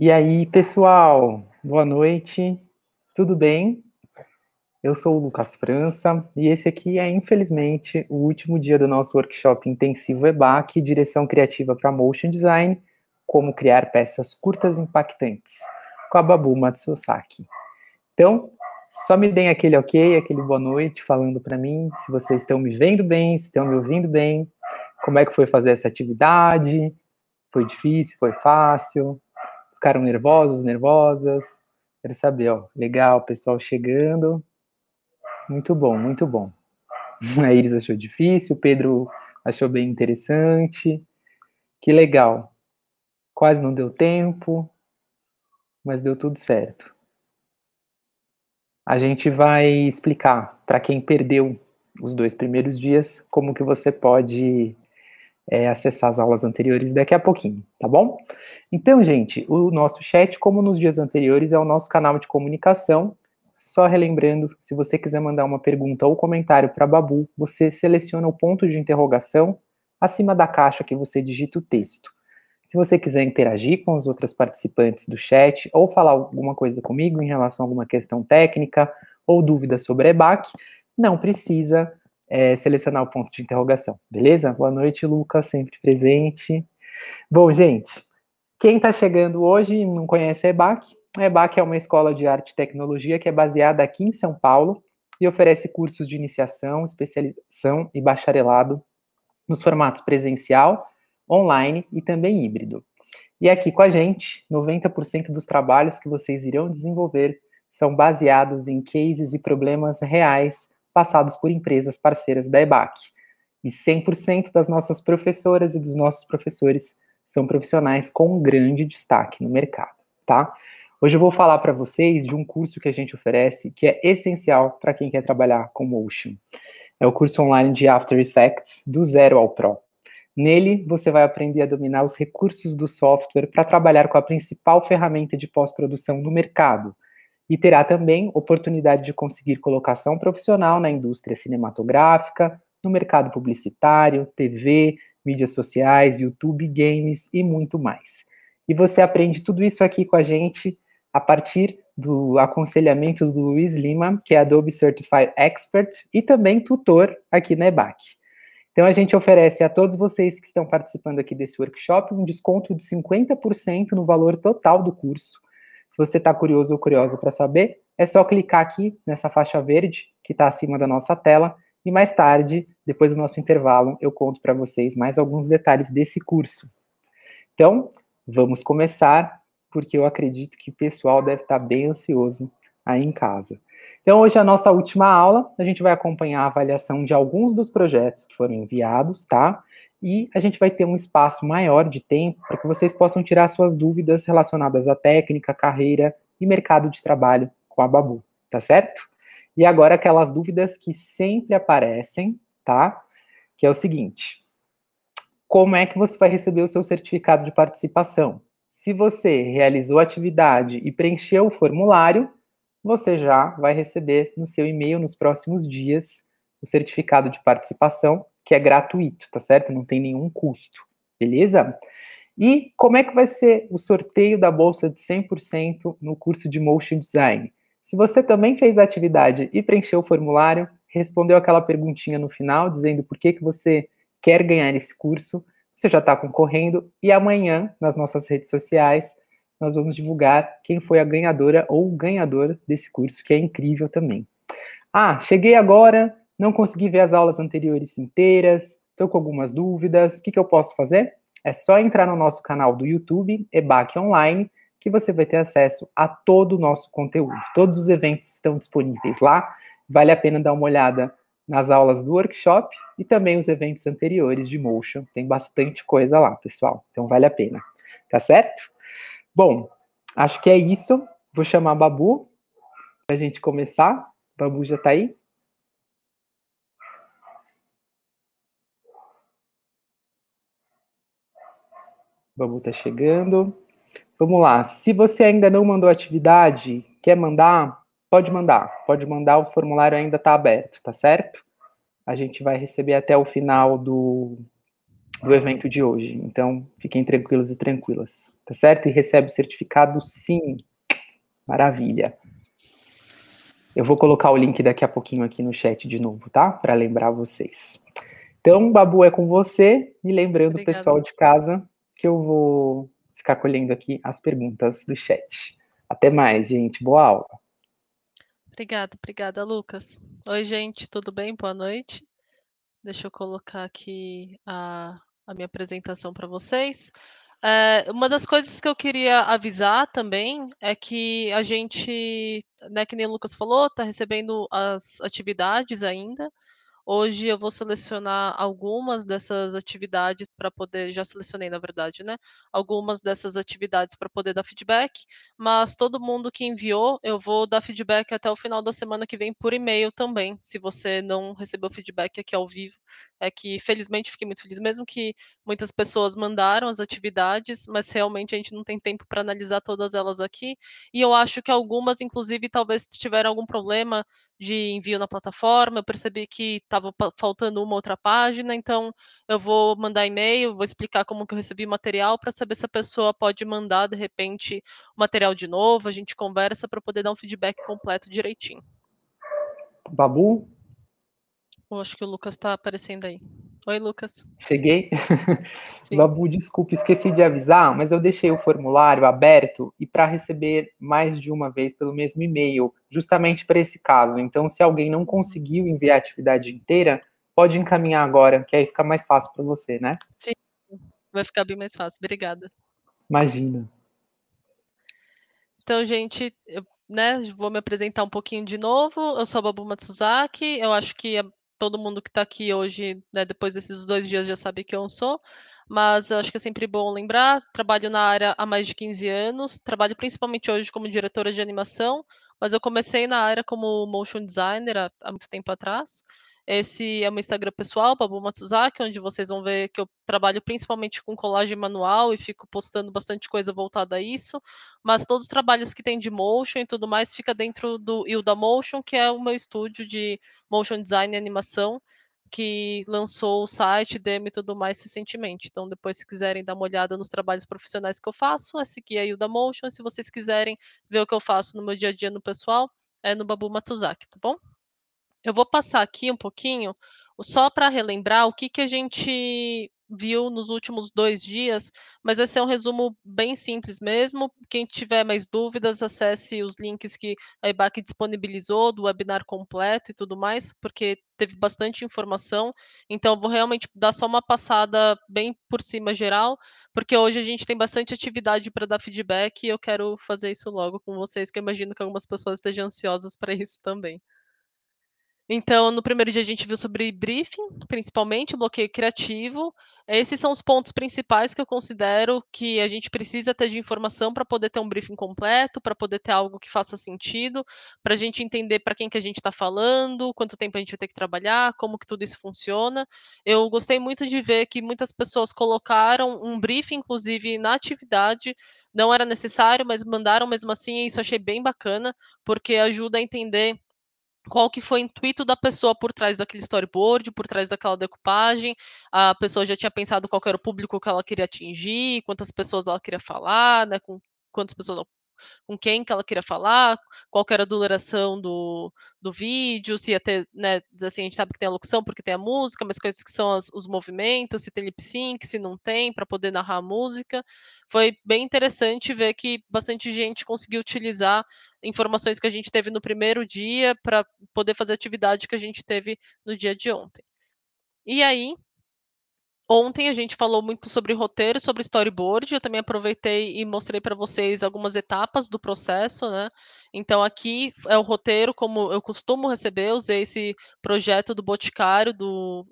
E aí, pessoal, boa noite, tudo bem? Eu sou o Lucas França e esse aqui é, infelizmente, o último dia do nosso workshop intensivo EBAC, Direção Criativa para Motion Design, como criar peças curtas impactantes, com a Babu Matsusaki. Então, só me deem aquele ok, aquele boa noite falando para mim se vocês estão me vendo bem, se estão me ouvindo bem, como é que foi fazer essa atividade, foi difícil, foi fácil, Ficaram nervosos, nervosas? Quero saber, ó. Legal, pessoal chegando. Muito bom, muito bom. A Iris achou difícil, o Pedro achou bem interessante. Que legal. Quase não deu tempo, mas deu tudo certo. A gente vai explicar para quem perdeu os dois primeiros dias como que você pode é, acessar as aulas anteriores daqui a pouquinho, tá bom? Então, gente, o nosso chat, como nos dias anteriores, é o nosso canal de comunicação. Só relembrando, se você quiser mandar uma pergunta ou comentário para Babu, você seleciona o ponto de interrogação acima da caixa que você digita o texto. Se você quiser interagir com os outros participantes do chat ou falar alguma coisa comigo em relação a alguma questão técnica ou dúvida sobre EBAC, não precisa é, selecionar o ponto de interrogação, beleza? Boa noite, Lucas, sempre presente. Bom, gente, quem está chegando hoje e não conhece a EBAC, a EBAC é uma escola de arte e tecnologia que é baseada aqui em São Paulo e oferece cursos de iniciação, especialização e bacharelado nos formatos presencial, online e também híbrido. E aqui com a gente, 90% dos trabalhos que vocês irão desenvolver são baseados em cases e problemas reais passados por empresas parceiras da EBAC. E 100% das nossas professoras e dos nossos professores são profissionais com grande destaque no mercado, tá? Hoje eu vou falar para vocês de um curso que a gente oferece que é essencial para quem quer trabalhar com Motion. É o curso online de After Effects do zero ao pro. Nele, você vai aprender a dominar os recursos do software para trabalhar com a principal ferramenta de pós-produção do mercado, e terá também oportunidade de conseguir colocação profissional na indústria cinematográfica, no mercado publicitário, TV, mídias sociais, YouTube, games e muito mais. E você aprende tudo isso aqui com a gente a partir do aconselhamento do Luiz Lima, que é Adobe Certified Expert e também tutor aqui na EBAC. Então a gente oferece a todos vocês que estão participando aqui desse workshop um desconto de 50% no valor total do curso se você está curioso ou curiosa para saber, é só clicar aqui nessa faixa verde que está acima da nossa tela e mais tarde, depois do nosso intervalo, eu conto para vocês mais alguns detalhes desse curso. Então, vamos começar, porque eu acredito que o pessoal deve estar tá bem ansioso aí em casa. Então, hoje é a nossa última aula, a gente vai acompanhar a avaliação de alguns dos projetos que foram enviados, tá? e a gente vai ter um espaço maior de tempo para que vocês possam tirar suas dúvidas relacionadas à técnica, carreira e mercado de trabalho com a Babu, tá certo? E agora aquelas dúvidas que sempre aparecem, tá? Que é o seguinte: como é que você vai receber o seu certificado de participação? Se você realizou a atividade e preencheu o formulário, você já vai receber no seu e-mail nos próximos dias o certificado de participação que é gratuito, tá certo? Não tem nenhum custo, beleza? E como é que vai ser o sorteio da bolsa de 100% no curso de Motion Design? Se você também fez a atividade e preencheu o formulário, respondeu aquela perguntinha no final, dizendo por que, que você quer ganhar esse curso, você já está concorrendo, e amanhã, nas nossas redes sociais, nós vamos divulgar quem foi a ganhadora ou o ganhador desse curso, que é incrível também. Ah, cheguei agora, não consegui ver as aulas anteriores inteiras, estou com algumas dúvidas, o que, que eu posso fazer? É só entrar no nosso canal do YouTube, EBAC Online, que você vai ter acesso a todo o nosso conteúdo. Todos os eventos estão disponíveis lá. Vale a pena dar uma olhada nas aulas do workshop e também os eventos anteriores de Motion. Tem bastante coisa lá, pessoal. Então vale a pena. Tá certo? Bom, acho que é isso. Vou chamar a Babu para a gente começar. Babu já está aí? Vamos tá chegando. Vamos lá. Se você ainda não mandou atividade, quer mandar? Pode mandar. Pode mandar, o formulário ainda está aberto, tá certo? A gente vai receber até o final do, do evento de hoje. Então, fiquem tranquilos e tranquilas, tá certo? E recebe o certificado sim. Maravilha. Eu vou colocar o link daqui a pouquinho aqui no chat de novo, tá? Para lembrar vocês. Então, Babu, é com você. E lembrando, Obrigada. pessoal de casa, que eu vou ficar colhendo aqui as perguntas do chat. Até mais, gente. Boa aula. Obrigada, obrigada, Lucas. Oi, gente, tudo bem? Boa noite. Deixa eu colocar aqui a, a minha apresentação para vocês. É, uma das coisas que eu queria avisar também é que a gente, né, que nem o Lucas falou, está recebendo as atividades ainda. Hoje eu vou selecionar algumas dessas atividades para poder, já selecionei na verdade, né? Algumas dessas atividades para poder dar feedback, mas todo mundo que enviou, eu vou dar feedback até o final da semana que vem por e-mail também. Se você não recebeu feedback aqui ao vivo, é que felizmente fiquei muito feliz, mesmo que muitas pessoas mandaram as atividades, mas realmente a gente não tem tempo para analisar todas elas aqui. E eu acho que algumas, inclusive, talvez tiveram algum problema de envio na plataforma, eu percebi que estava faltando uma outra página, então eu vou mandar e-mail, vou explicar como que eu recebi o material para saber se a pessoa pode mandar de repente o material de novo, a gente conversa para poder dar um feedback completo direitinho. Babu? Eu acho que o Lucas está aparecendo aí. Oi, Lucas. Cheguei? Babu, desculpe, esqueci de avisar, mas eu deixei o formulário aberto e para receber mais de uma vez pelo mesmo e-mail, justamente para esse caso. Então, se alguém não conseguiu enviar a atividade inteira, pode encaminhar agora, que aí fica mais fácil para você, né? Sim, vai ficar bem mais fácil. Obrigada. Imagina. Então, gente, eu, né, vou me apresentar um pouquinho de novo. Eu sou a Babu Matsuzaki. Eu acho que a todo mundo que está aqui hoje, né, depois desses dois dias, já sabe quem eu sou, mas acho que é sempre bom lembrar. Trabalho na área há mais de 15 anos, trabalho principalmente hoje como diretora de animação, mas eu comecei na área como motion designer há, há muito tempo atrás. Esse é o meu Instagram pessoal, Babu Matsuzaki, onde vocês vão ver que eu trabalho principalmente com colagem manual e fico postando bastante coisa voltada a isso. Mas todos os trabalhos que tem de motion e tudo mais fica dentro do Ilda Motion, que é o meu estúdio de motion design e animação, que lançou o site, demo e tudo mais recentemente. Então, depois, se quiserem dar uma olhada nos trabalhos profissionais que eu faço, é seguir a Ilda Motion. Se vocês quiserem ver o que eu faço no meu dia a dia no pessoal, é no Babu Matsuzaki, tá bom? Eu vou passar aqui um pouquinho, só para relembrar o que, que a gente viu nos últimos dois dias, mas esse é um resumo bem simples mesmo. Quem tiver mais dúvidas, acesse os links que a IBAC disponibilizou do webinar completo e tudo mais, porque teve bastante informação. Então, vou realmente dar só uma passada bem por cima geral, porque hoje a gente tem bastante atividade para dar feedback e eu quero fazer isso logo com vocês, que eu imagino que algumas pessoas estejam ansiosas para isso também. Então, no primeiro dia a gente viu sobre briefing, principalmente bloqueio criativo. Esses são os pontos principais que eu considero que a gente precisa ter de informação para poder ter um briefing completo, para poder ter algo que faça sentido, para a gente entender para quem que a gente está falando, quanto tempo a gente vai ter que trabalhar, como que tudo isso funciona. Eu gostei muito de ver que muitas pessoas colocaram um briefing, inclusive, na atividade, não era necessário, mas mandaram mesmo assim, e isso achei bem bacana, porque ajuda a entender qual que foi o intuito da pessoa por trás daquele storyboard, por trás daquela decupagem, a pessoa já tinha pensado qual era o público que ela queria atingir, quantas pessoas ela queria falar, né, com quantas pessoas com quem que ela queria falar, qual era a duração do, do vídeo, se ia ter, né, assim, a gente sabe que tem a locução porque tem a música, mas quais que são as, os movimentos, se tem lip sync, se não tem, para poder narrar a música. Foi bem interessante ver que bastante gente conseguiu utilizar informações que a gente teve no primeiro dia para poder fazer a atividade que a gente teve no dia de ontem. E aí, Ontem a gente falou muito sobre roteiro, sobre storyboard. Eu também aproveitei e mostrei para vocês algumas etapas do processo, né? Então aqui é o roteiro como eu costumo receber. Usei esse projeto do Boticário, do,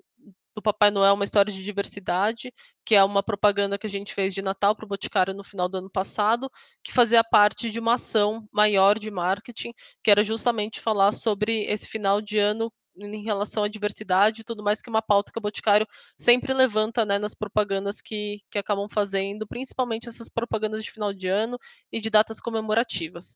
do Papai Noel, uma história de diversidade, que é uma propaganda que a gente fez de Natal para o Boticário no final do ano passado, que fazia parte de uma ação maior de marketing, que era justamente falar sobre esse final de ano em relação à diversidade e tudo mais, que é uma pauta que o Boticário sempre levanta né, nas propagandas que, que acabam fazendo, principalmente essas propagandas de final de ano e de datas comemorativas.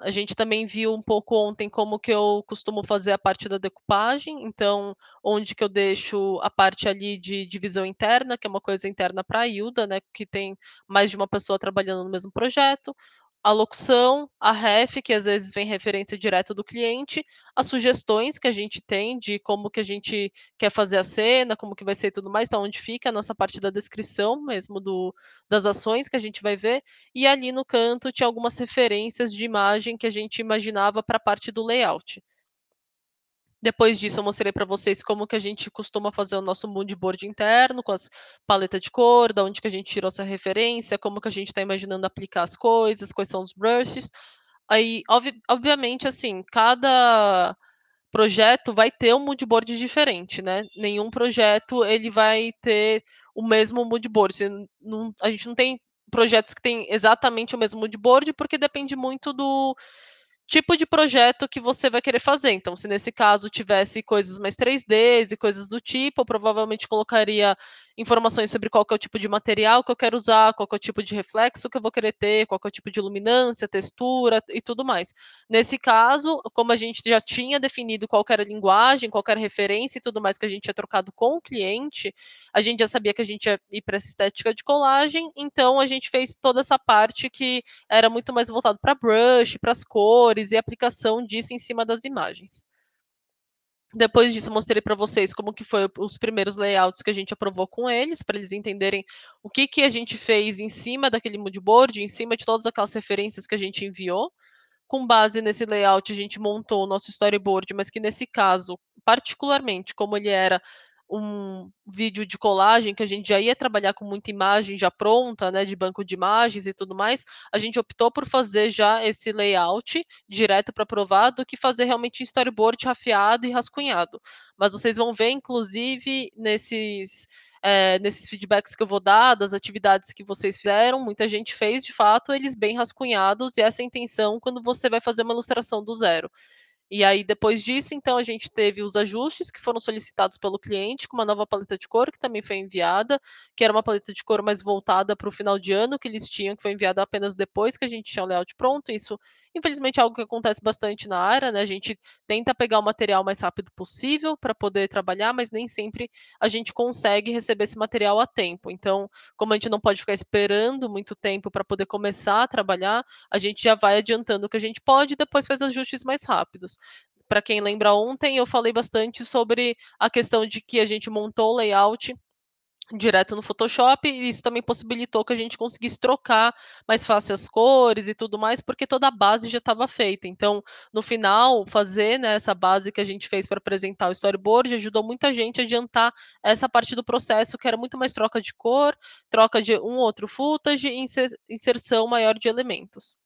A gente também viu um pouco ontem como que eu costumo fazer a parte da decupagem, então onde que eu deixo a parte ali de divisão interna, que é uma coisa interna para a Ilda, né, que tem mais de uma pessoa trabalhando no mesmo projeto a locução, a ref, que às vezes vem referência direta do cliente, as sugestões que a gente tem de como que a gente quer fazer a cena, como que vai ser e tudo mais, então onde fica a nossa parte da descrição mesmo do, das ações que a gente vai ver, e ali no canto tinha algumas referências de imagem que a gente imaginava para a parte do layout. Depois disso, eu mostrei para vocês como que a gente costuma fazer o nosso mood board interno, com as paletas de cor, da onde que a gente tirou essa referência, como que a gente está imaginando aplicar as coisas, quais são os brushes. Aí, obviamente, assim, cada projeto vai ter um mood board diferente, né? Nenhum projeto ele vai ter o mesmo mood board. Não, a gente não tem projetos que têm exatamente o mesmo mood board, porque depende muito do tipo de projeto que você vai querer fazer. Então, se nesse caso tivesse coisas mais 3Ds e coisas do tipo, eu provavelmente colocaria informações sobre qual é o tipo de material que eu quero usar, qual é o tipo de reflexo que eu vou querer ter, qual é o tipo de luminância, textura e tudo mais. Nesse caso, como a gente já tinha definido qualquer linguagem, qualquer referência e tudo mais que a gente tinha trocado com o cliente, a gente já sabia que a gente ia ir para essa estética de colagem, então a gente fez toda essa parte que era muito mais voltado para brush, para as cores e aplicação disso em cima das imagens. Depois disso, mostrei para vocês como que foi os primeiros layouts que a gente aprovou com eles, para eles entenderem o que, que a gente fez em cima daquele mood board, em cima de todas aquelas referências que a gente enviou. Com base nesse layout, a gente montou o nosso storyboard, mas que nesse caso, particularmente, como ele era um vídeo de colagem que a gente já ia trabalhar com muita imagem já pronta, né, de banco de imagens e tudo mais, a gente optou por fazer já esse layout direto para aprovado que fazer realmente um storyboard rafiado e rascunhado. Mas vocês vão ver, inclusive, nesses é, nesses feedbacks que eu vou dar, das atividades que vocês fizeram, muita gente fez, de fato, eles bem rascunhados, e essa é a intenção quando você vai fazer uma ilustração do zero. E aí, depois disso, então, a gente teve os ajustes que foram solicitados pelo cliente, com uma nova paleta de cor que também foi enviada, que era uma paleta de cor mais voltada para o final de ano que eles tinham, que foi enviada apenas depois que a gente tinha o layout pronto. Isso, infelizmente, é algo que acontece bastante na área, né? A gente tenta pegar o material mais rápido possível para poder trabalhar, mas nem sempre a gente consegue receber esse material a tempo. Então, como a gente não pode ficar esperando muito tempo para poder começar a trabalhar, a gente já vai adiantando o que a gente pode e depois faz ajustes mais rápidos. Para quem lembra ontem, eu falei bastante sobre a questão de que a gente montou o layout direto no Photoshop, e isso também possibilitou que a gente conseguisse trocar mais fácil as cores e tudo mais, porque toda a base já estava feita. Então, no final, fazer né, essa base que a gente fez para apresentar o storyboard ajudou muita gente a adiantar essa parte do processo, que era muito mais troca de cor, troca de um outro footage e inserção maior de elementos.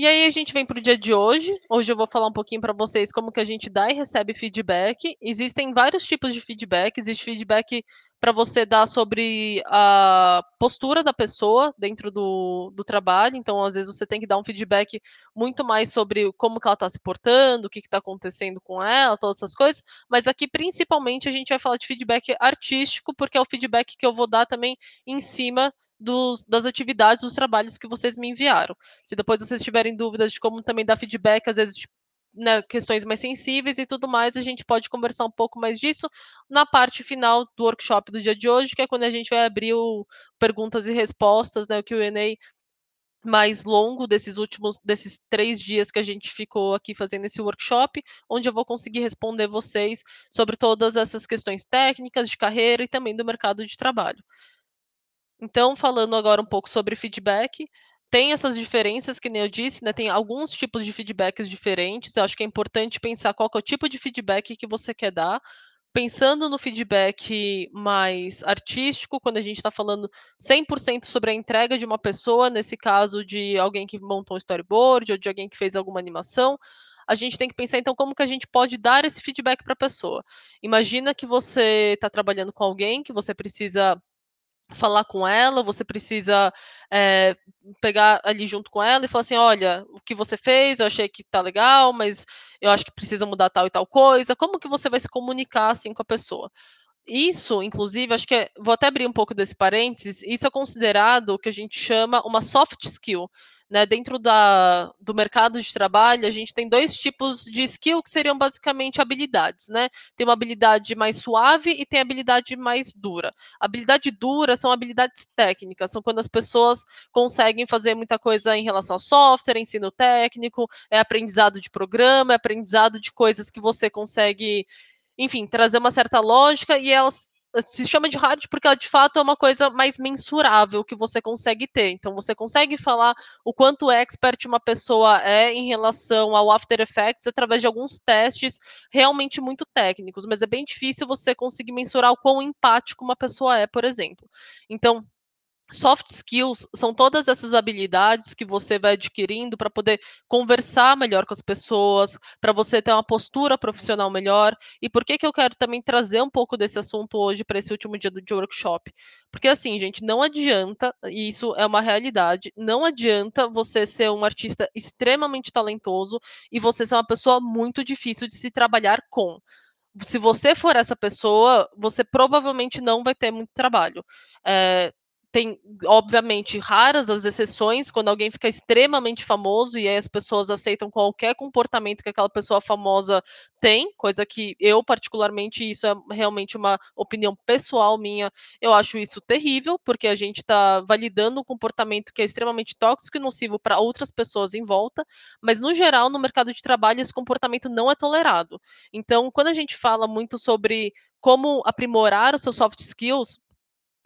E aí a gente vem para o dia de hoje. Hoje eu vou falar um pouquinho para vocês como que a gente dá e recebe feedback. Existem vários tipos de feedback. Existe feedback para você dar sobre a postura da pessoa dentro do, do trabalho. Então, às vezes, você tem que dar um feedback muito mais sobre como que ela está se portando, o que está acontecendo com ela, todas essas coisas. Mas aqui, principalmente, a gente vai falar de feedback artístico, porque é o feedback que eu vou dar também em cima dos, das atividades, dos trabalhos que vocês me enviaram. Se depois vocês tiverem dúvidas de como também dar feedback, às vezes de, tipo, né, questões mais sensíveis e tudo mais, a gente pode conversar um pouco mais disso na parte final do workshop do dia de hoje, que é quando a gente vai abrir o perguntas e respostas, né, o Q&A mais longo desses últimos desses três dias que a gente ficou aqui fazendo esse workshop, onde eu vou conseguir responder vocês sobre todas essas questões técnicas de carreira e também do mercado de trabalho. Então, falando agora um pouco sobre feedback, tem essas diferenças que nem eu disse, né? Tem alguns tipos de feedbacks diferentes. Eu acho que é importante pensar qual é o tipo de feedback que você quer dar. Pensando no feedback mais artístico, quando a gente está falando 100% sobre a entrega de uma pessoa, nesse caso de alguém que montou um storyboard ou de alguém que fez alguma animação, a gente tem que pensar então como que a gente pode dar esse feedback para a pessoa. Imagina que você está trabalhando com alguém, que você precisa falar com ela, você precisa é, pegar ali junto com ela e falar assim, olha, o que você fez, eu achei que tá legal, mas eu acho que precisa mudar tal e tal coisa. Como que você vai se comunicar assim com a pessoa? Isso, inclusive, acho que é, vou até abrir um pouco desse parênteses, isso é considerado o que a gente chama uma soft skill, né? Dentro da, do mercado de trabalho, a gente tem dois tipos de skill que seriam basicamente habilidades. Né? Tem uma habilidade mais suave e tem habilidade mais dura. Habilidade dura são habilidades técnicas, são quando as pessoas conseguem fazer muita coisa em relação ao software, ensino técnico, é aprendizado de programa, é aprendizado de coisas que você consegue enfim, trazer uma certa lógica e elas eh, se chama de rádio porque ela de fato é uma coisa mais mensurável que você consegue ter. Então você consegue falar o quanto expert uma pessoa é em relação ao After Effects através de alguns testes realmente muito técnicos, mas é bem difícil você conseguir mensurar o quão empático uma pessoa é, por exemplo. Então, Soft skills são todas essas habilidades que você vai adquirindo para poder conversar melhor com as pessoas, para você ter uma postura profissional melhor. E por que, que eu quero também trazer um pouco desse assunto hoje para esse último dia do, de workshop? Porque, assim, gente, não adianta, e isso é uma realidade, não adianta você ser um artista extremamente talentoso e você ser uma pessoa muito difícil de se trabalhar com se você for essa pessoa, você provavelmente não vai ter muito trabalho. É, tem, obviamente, raras as exceções, quando alguém fica extremamente famoso e aí as pessoas aceitam qualquer comportamento que aquela pessoa famosa tem, coisa que eu, particularmente, isso é realmente uma opinião pessoal minha, eu acho isso terrível, porque a gente está validando um comportamento que é extremamente tóxico e nocivo para outras pessoas em volta, mas, no geral, no mercado de trabalho, esse comportamento não é tolerado. Então, quando a gente fala muito sobre como aprimorar os seus soft skills,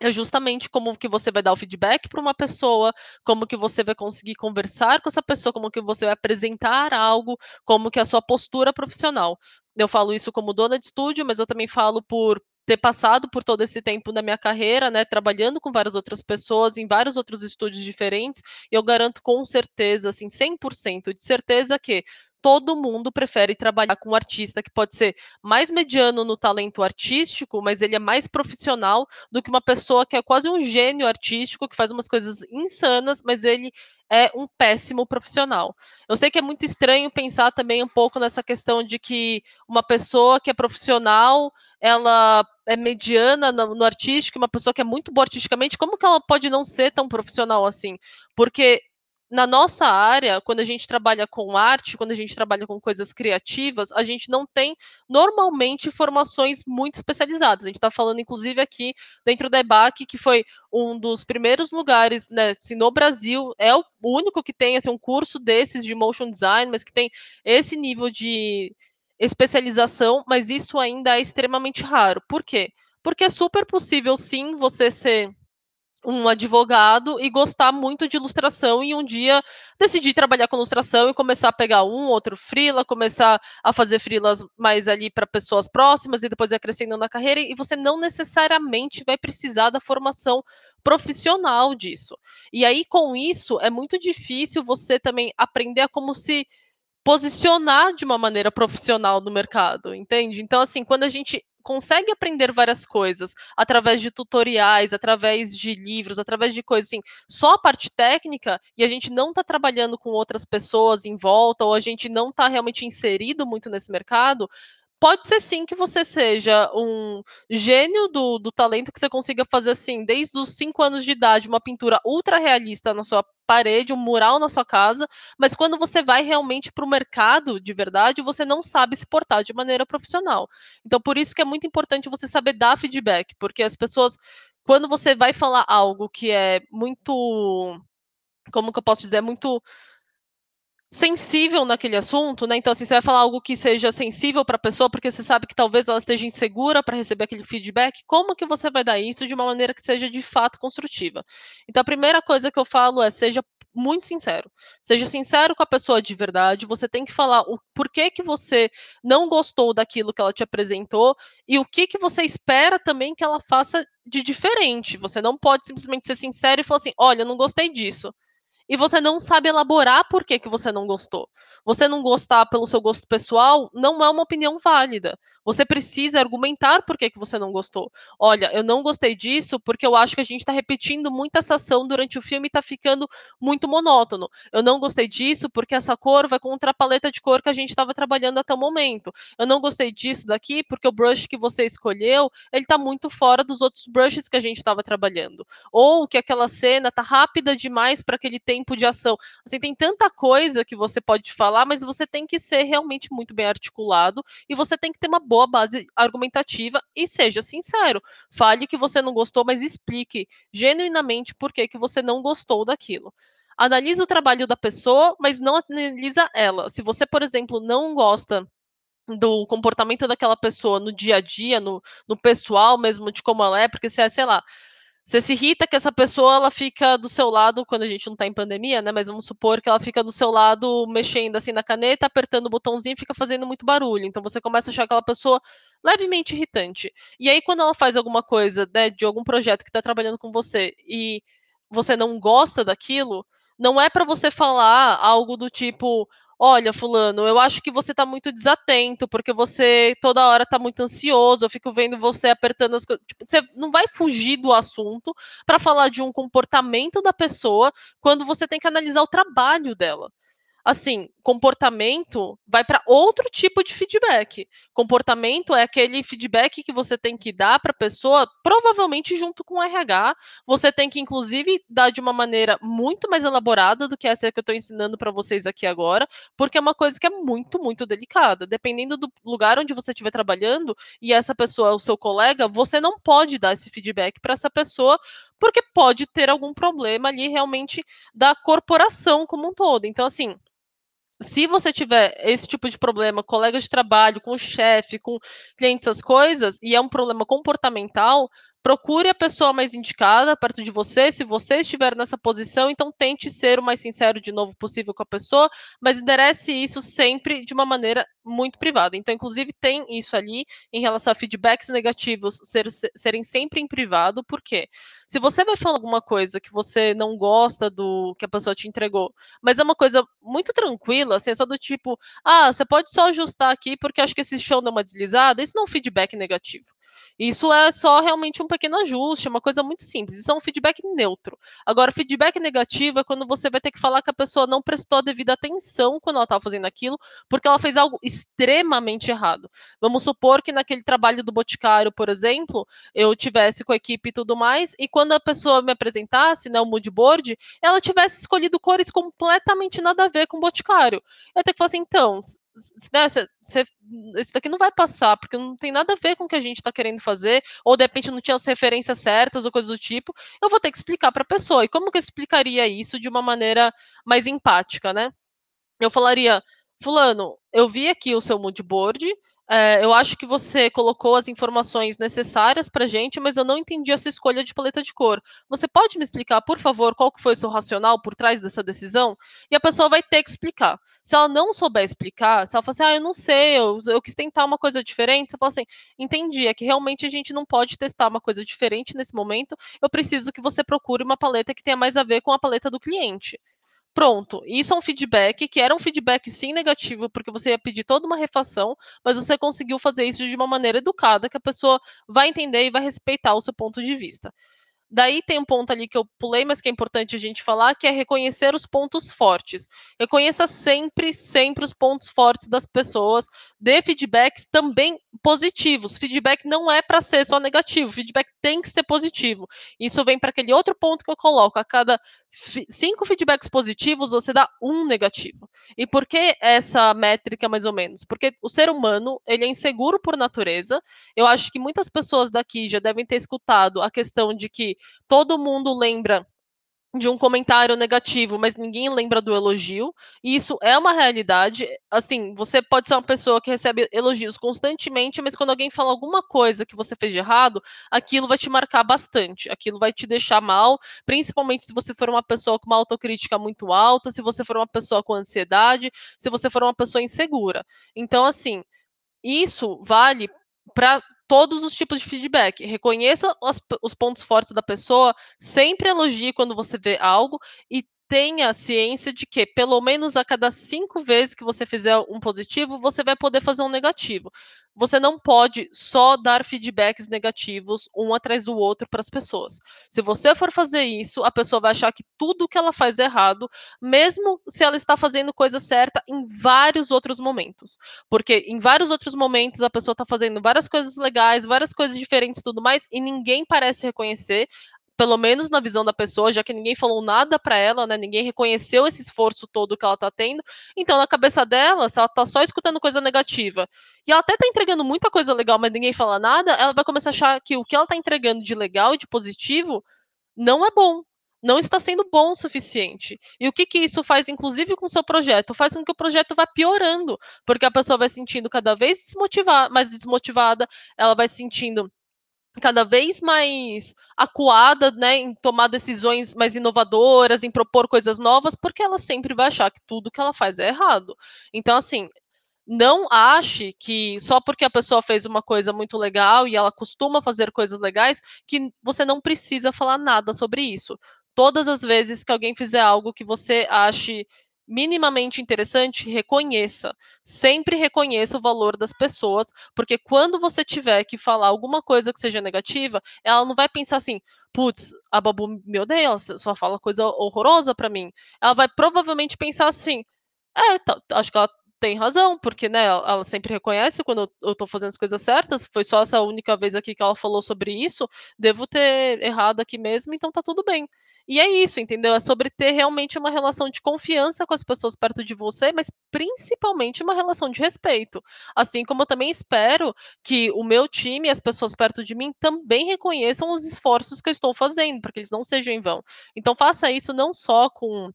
é justamente como que você vai dar o feedback para uma pessoa, como que você vai conseguir conversar com essa pessoa, como que você vai apresentar algo, como que é a sua postura profissional. Eu falo isso como dona de estúdio, mas eu também falo por ter passado por todo esse tempo da minha carreira, né, trabalhando com várias outras pessoas em vários outros estúdios diferentes, e eu garanto com certeza, assim, 100% de certeza que todo mundo prefere trabalhar com um artista que pode ser mais mediano no talento artístico, mas ele é mais profissional do que uma pessoa que é quase um gênio artístico, que faz umas coisas insanas, mas ele é um péssimo profissional. Eu sei que é muito estranho pensar também um pouco nessa questão de que uma pessoa que é profissional, ela é mediana no, no artístico, uma pessoa que é muito boa artisticamente, como que ela pode não ser tão profissional assim? Porque na nossa área, quando a gente trabalha com arte, quando a gente trabalha com coisas criativas, a gente não tem normalmente formações muito especializadas. A gente está falando, inclusive, aqui dentro da EBAC, que foi um dos primeiros lugares né, assim, no Brasil, é o único que tem assim, um curso desses de motion design, mas que tem esse nível de especialização, mas isso ainda é extremamente raro. Por quê? Porque é super possível, sim, você ser um advogado e gostar muito de ilustração e um dia decidir trabalhar com ilustração e começar a pegar um outro frila, começar a fazer frilas mais ali para pessoas próximas e depois ir acrescentando a carreira e você não necessariamente vai precisar da formação profissional disso. E aí com isso é muito difícil você também aprender a como se posicionar de uma maneira profissional no mercado, entende? Então assim, quando a gente consegue aprender várias coisas através de tutoriais, através de livros, através de coisas assim, só a parte técnica e a gente não está trabalhando com outras pessoas em volta ou a gente não está realmente inserido muito nesse mercado, pode ser sim que você seja um gênio do, do talento, que você consiga fazer assim, desde os 5 anos de idade, uma pintura ultra realista na sua parede, um mural na sua casa, mas quando você vai realmente para o mercado de verdade, você não sabe se portar de maneira profissional. Então, por isso que é muito importante você saber dar feedback, porque as pessoas, quando você vai falar algo que é muito. Como que eu posso dizer? Muito sensível naquele assunto, né? Então, assim, você vai falar algo que seja sensível para a pessoa, porque você sabe que talvez ela esteja insegura para receber aquele feedback. Como que você vai dar isso de uma maneira que seja de fato construtiva? Então, a primeira coisa que eu falo é seja muito sincero. Seja sincero com a pessoa de verdade. Você tem que falar o porquê que você não gostou daquilo que ela te apresentou e o que que você espera também que ela faça de diferente. Você não pode simplesmente ser sincero e falar assim: "Olha, não gostei disso" e você não sabe elaborar por que, que você não gostou. Você não gostar pelo seu gosto pessoal não é uma opinião válida. Você precisa argumentar por que, que você não gostou. Olha, eu não gostei disso porque eu acho que a gente está repetindo muito essa ação durante o filme e está ficando muito monótono. Eu não gostei disso porque essa cor vai contra a paleta de cor que a gente estava trabalhando até o momento. Eu não gostei disso daqui porque o brush que você escolheu ele está muito fora dos outros brushes que a gente estava trabalhando. Ou que aquela cena está rápida demais para aquele tempo tempo de ação. Assim, tem tanta coisa que você pode falar, mas você tem que ser realmente muito bem articulado e você tem que ter uma boa base argumentativa e seja sincero. Fale que você não gostou, mas explique genuinamente por que, que você não gostou daquilo Analise o trabalho da pessoa, mas não analisa ela. Se você, por exemplo, não gosta do comportamento daquela pessoa no dia a dia, no, no pessoal mesmo, de como ela é, porque se é, sei lá, você se irrita que essa pessoa ela fica do seu lado quando a gente não está em pandemia, né? Mas vamos supor que ela fica do seu lado mexendo assim na caneta, apertando o botãozinho, fica fazendo muito barulho. Então você começa a achar aquela pessoa levemente irritante. E aí quando ela faz alguma coisa, né, de algum projeto que está trabalhando com você e você não gosta daquilo, não é para você falar algo do tipo, olha, fulano, eu acho que você tá muito desatento, porque você toda hora tá muito ansioso, eu fico vendo você apertando as coisas. Tipo, você não vai fugir do assunto para falar de um comportamento da pessoa quando você tem que analisar o trabalho dela assim, comportamento vai para outro tipo de feedback. Comportamento é aquele feedback que você tem que dar para a pessoa, provavelmente junto com o RH. Você tem que, inclusive, dar de uma maneira muito mais elaborada do que essa que eu estou ensinando para vocês aqui agora, porque é uma coisa que é muito, muito delicada. Dependendo do lugar onde você estiver trabalhando e essa pessoa é o seu colega, você não pode dar esse feedback para essa pessoa, porque pode ter algum problema ali realmente da corporação como um todo. Então, assim se você tiver esse tipo de problema, colegas de trabalho, com o chefe, com clientes, essas coisas, e é um problema comportamental, procure a pessoa mais indicada perto de você, se você estiver nessa posição, então tente ser o mais sincero de novo possível com a pessoa, mas enderece isso sempre de uma maneira muito privada. Então, inclusive, tem isso ali em relação a feedbacks negativos ser, serem sempre em privado, porque se você vai falar alguma coisa que você não gosta do que a pessoa te entregou, mas é uma coisa muito tranquila, assim, é só do tipo, ah, você pode só ajustar aqui porque acho que esse chão deu uma deslizada, isso não é um feedback negativo. Isso é só realmente um pequeno ajuste, é uma coisa muito simples. Isso é um feedback neutro. Agora, feedback negativo é quando você vai ter que falar que a pessoa não prestou a devida atenção quando ela estava fazendo aquilo, porque ela fez algo extremamente errado. Vamos supor que naquele trabalho do Boticário, por exemplo, eu tivesse com a equipe e tudo mais, e quando a pessoa me apresentasse, né, o mood board, ela tivesse escolhido cores completamente nada a ver com o Boticário. Eu até que falar assim, então, né, cê, cê, isso daqui não vai passar, porque não tem nada a ver com o que a gente está querendo fazer, ou de repente não tinha as referências certas ou coisas do tipo, eu vou ter que explicar para a pessoa. E como que eu explicaria isso de uma maneira mais empática, né? Eu falaria, fulano, eu vi aqui o seu mood board, é, eu acho que você colocou as informações necessárias para gente, mas eu não entendi a sua escolha de paleta de cor. Você pode me explicar, por favor, qual que foi o seu racional por trás dessa decisão? E a pessoa vai ter que explicar. Se ela não souber explicar, se ela falar assim, ah, eu não sei, eu, eu quis tentar uma coisa diferente, você fala assim, entendi, é que realmente a gente não pode testar uma coisa diferente nesse momento, eu preciso que você procure uma paleta que tenha mais a ver com a paleta do cliente. Pronto, isso é um feedback que era um feedback sim negativo, porque você ia pedir toda uma refação, mas você conseguiu fazer isso de uma maneira educada que a pessoa vai entender e vai respeitar o seu ponto de vista. Daí tem um ponto ali que eu pulei, mas que é importante a gente falar, que é reconhecer os pontos fortes. Reconheça sempre, sempre os pontos fortes das pessoas, dê feedbacks também positivos. Feedback não é para ser só negativo, feedback tem que ser positivo. Isso vem para aquele outro ponto que eu coloco. A cada cinco feedbacks positivos, você dá um negativo. E por que essa métrica, mais ou menos? Porque o ser humano, ele é inseguro por natureza. Eu acho que muitas pessoas daqui já devem ter escutado a questão de que todo mundo lembra de um comentário negativo, mas ninguém lembra do elogio. E isso é uma realidade. Assim, você pode ser uma pessoa que recebe elogios constantemente, mas quando alguém fala alguma coisa que você fez de errado, aquilo vai te marcar bastante. Aquilo vai te deixar mal, principalmente se você for uma pessoa com uma autocrítica muito alta, se você for uma pessoa com ansiedade, se você for uma pessoa insegura. Então, assim, isso vale para todos os tipos de feedback. Reconheça os, os pontos fortes da pessoa, sempre elogie quando você vê algo e tenha ciência de que, pelo menos a cada cinco vezes que você fizer um positivo, você vai poder fazer um negativo. Você não pode só dar feedbacks negativos um atrás do outro para as pessoas. Se você for fazer isso, a pessoa vai achar que tudo que ela faz é errado, mesmo se ela está fazendo coisa certa em vários outros momentos. Porque em vários outros momentos a pessoa está fazendo várias coisas legais, várias coisas diferentes e tudo mais, e ninguém parece reconhecer, pelo menos na visão da pessoa, já que ninguém falou nada para ela, né? Ninguém reconheceu esse esforço todo que ela tá tendo. Então, na cabeça dela, se ela tá só escutando coisa negativa e ela até tá entregando muita coisa legal, mas ninguém fala nada, ela vai começar a achar que o que ela tá entregando de legal e de positivo não é bom. Não está sendo bom o suficiente. E o que, que isso faz, inclusive, com o seu projeto? Faz com que o projeto vá piorando, porque a pessoa vai sentindo cada vez desmotivada, mais desmotivada, ela vai sentindo cada vez mais acuada, né, em tomar decisões mais inovadoras, em propor coisas novas, porque ela sempre vai achar que tudo que ela faz é errado. Então, assim, não ache que só porque a pessoa fez uma coisa muito legal e ela costuma fazer coisas legais, que você não precisa falar nada sobre isso. Todas as vezes que alguém fizer algo que você ache minimamente interessante, reconheça. Sempre reconheça o valor das pessoas, porque quando você tiver que falar alguma coisa que seja negativa, ela não vai pensar assim, putz, a Babu me odeia, ela só fala coisa horrorosa para mim. Ela vai provavelmente pensar assim, é, tá, acho que ela tem razão, porque né, ela sempre reconhece quando eu estou fazendo as coisas certas. Foi só essa única vez aqui que ela falou sobre isso. Devo ter errado aqui mesmo, então tá tudo bem. E é isso, entendeu? É sobre ter realmente uma relação de confiança com as pessoas perto de você, mas principalmente uma relação de respeito. Assim como eu também espero que o meu time e as pessoas perto de mim também reconheçam os esforços que eu estou fazendo, para que eles não sejam em vão. Então faça isso não só com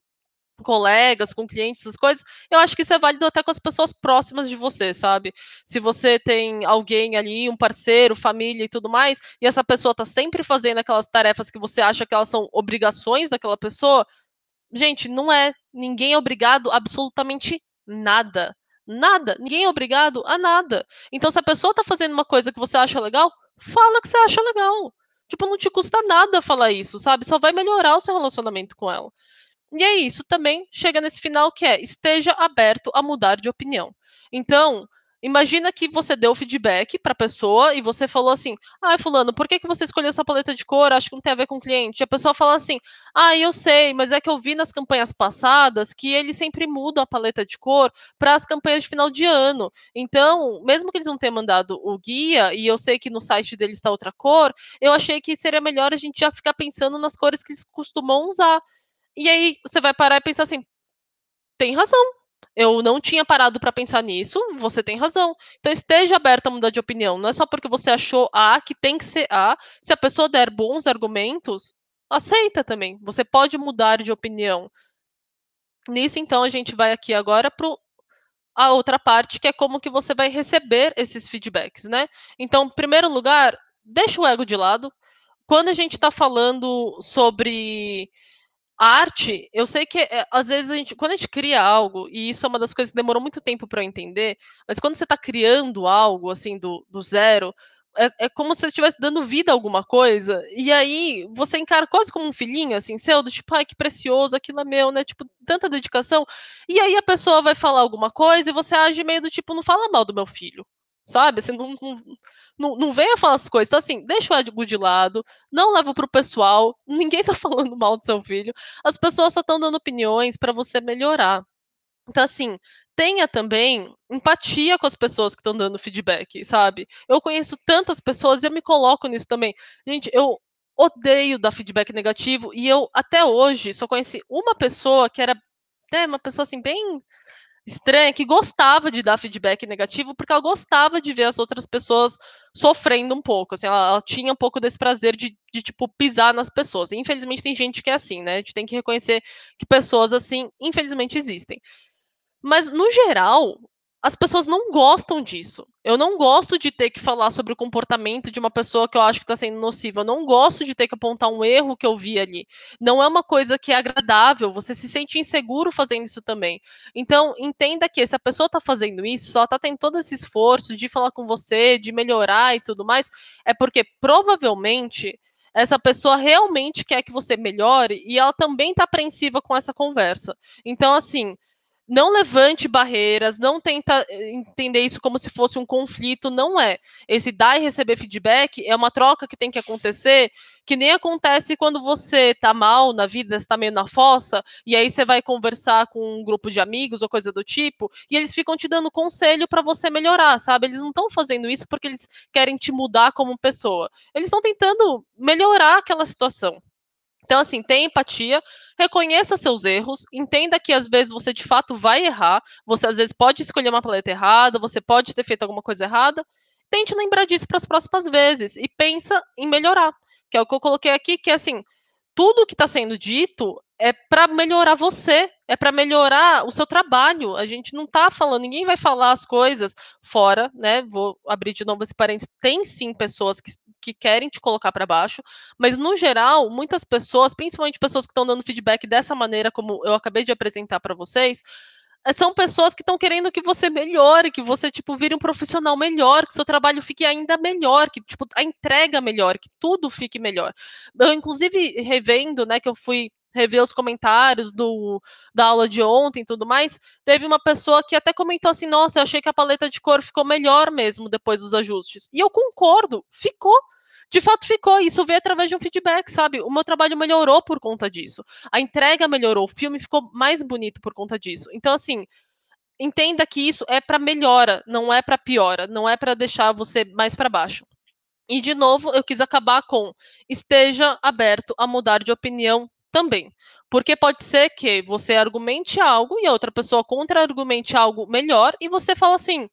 colegas, com clientes, essas coisas, eu acho que isso é válido até com as pessoas próximas de você, sabe? Se você tem alguém ali, um parceiro, família e tudo mais, e essa pessoa tá sempre fazendo aquelas tarefas que você acha que elas são obrigações daquela pessoa, gente, não é. Ninguém é obrigado absolutamente nada. Nada. Ninguém é obrigado a nada. Então, se a pessoa tá fazendo uma coisa que você acha legal, fala que você acha legal. Tipo, não te custa nada falar isso, sabe? Só vai melhorar o seu relacionamento com ela. E é isso também chega nesse final que é esteja aberto a mudar de opinião. Então, imagina que você deu feedback para a pessoa e você falou assim: "Ah, fulano, por que, que você escolheu essa paleta de cor? Acho que não tem a ver com o cliente". E a pessoa fala assim: "Ah, eu sei, mas é que eu vi nas campanhas passadas que eles sempre mudam a paleta de cor para as campanhas de final de ano. Então, mesmo que eles não tenham mandado o guia e eu sei que no site deles está outra cor, eu achei que seria melhor a gente já ficar pensando nas cores que eles costumam usar". E aí você vai parar e pensar assim: tem razão. Eu não tinha parado para pensar nisso, você tem razão. Então esteja aberta a mudar de opinião. Não é só porque você achou A que tem que ser A. Se a pessoa der bons argumentos, aceita também. Você pode mudar de opinião. Nisso, então, a gente vai aqui agora para a outra parte, que é como que você vai receber esses feedbacks, né? Então, em primeiro lugar, deixa o ego de lado. Quando a gente está falando sobre arte, eu sei que eh, às vezes a gente, quando a gente cria algo, e isso é uma das coisas que demorou muito tempo para eu entender, mas quando você está criando algo assim do, do zero, é, é, como se você estivesse dando vida a alguma coisa, e aí você encara quase como um filhinho, assim, seu, do tipo, ai, que precioso, aquilo é meu, né? Tipo, tanta dedicação. E aí a pessoa vai falar alguma coisa e você age meio do tipo, não fala mal do meu filho sabe? Assim, não, não, não venha falar essas coisas. Então, assim, deixa o Edgo de lado, não leva pro pessoal, ninguém tá falando mal do seu filho, as pessoas só estão dando opiniões para você melhorar. Então, assim, tenha também empatia com as pessoas que estão dando feedback, sabe? Eu conheço tantas pessoas e eu me coloco nisso também. Gente, eu odeio dar feedback negativo e eu, até hoje, só conheci uma pessoa que era é uma pessoa assim, bem estranha que gostava de dar feedback negativo porque ela gostava de ver as outras pessoas sofrendo um pouco. Assim, ela, ela tinha um pouco desse prazer de, de, tipo, pisar nas pessoas. E, infelizmente, tem gente que é assim, né? A gente tem que reconhecer que pessoas assim, infelizmente, existem. Mas, no geral, as pessoas não gostam disso. Eu não gosto de ter que falar sobre o comportamento de uma pessoa que eu acho que está sendo nociva. Eu não gosto de ter que apontar um erro que eu vi ali. Não é uma coisa que é agradável. Você se sente inseguro fazendo isso também. Então, entenda que se a pessoa está fazendo isso, se ela está tendo todo esse esforço de falar com você, de melhorar e tudo mais, é porque provavelmente essa pessoa realmente quer que você melhore e ela também está apreensiva com essa conversa. Então, assim não levante barreiras, não tenta eh, entender isso como se fosse um conflito, não é. Esse dar e receber feedback é uma troca que tem que acontecer, que nem acontece quando você tá mal na vida, está meio na fossa, e aí você vai conversar com um grupo de amigos ou coisa do tipo, e eles ficam te dando conselho para você melhorar, sabe? Eles não estão fazendo isso porque eles querem te mudar como pessoa. Eles estão tentando melhorar aquela situação. Então, assim, tem empatia, reconheça seus erros, entenda que às vezes você de fato vai errar, você às vezes pode escolher uma paleta errada, você pode ter feito alguma coisa errada. Tente lembrar disso para as próximas vezes e pensa em melhorar, que é o que eu coloquei aqui, que é assim, tudo que está sendo dito é para melhorar você, é para melhorar o seu trabalho. A gente não está falando, ninguém vai falar as coisas fora, né? Vou abrir de novo esse parênteses. Tem sim pessoas que, que querem te colocar para baixo, mas no geral, muitas pessoas, principalmente pessoas que estão dando feedback dessa maneira, como eu acabei de apresentar para vocês, eh, são pessoas que estão querendo que você melhore, que você tipo vire um profissional melhor, que seu trabalho fique ainda melhor, que tipo a entrega melhor, que tudo fique melhor. Eu inclusive revendo, né, que eu fui rever os comentários do, da aula de ontem e tudo mais, teve uma pessoa que até comentou assim: nossa, eu achei que a paleta de cor ficou melhor mesmo depois dos ajustes. E eu concordo, ficou de fato ficou. Isso veio através de um feedback, sabe? O meu trabalho melhorou por conta disso. A entrega melhorou, o filme ficou mais bonito por conta disso. Então, assim, entenda que isso é para melhora, não é para piora, não é para deixar você mais para baixo. E, de novo, eu quis acabar com: esteja aberto a mudar de opinião também. Porque pode ser que você argumente algo e a outra pessoa contra-argumente algo melhor e você fala assim: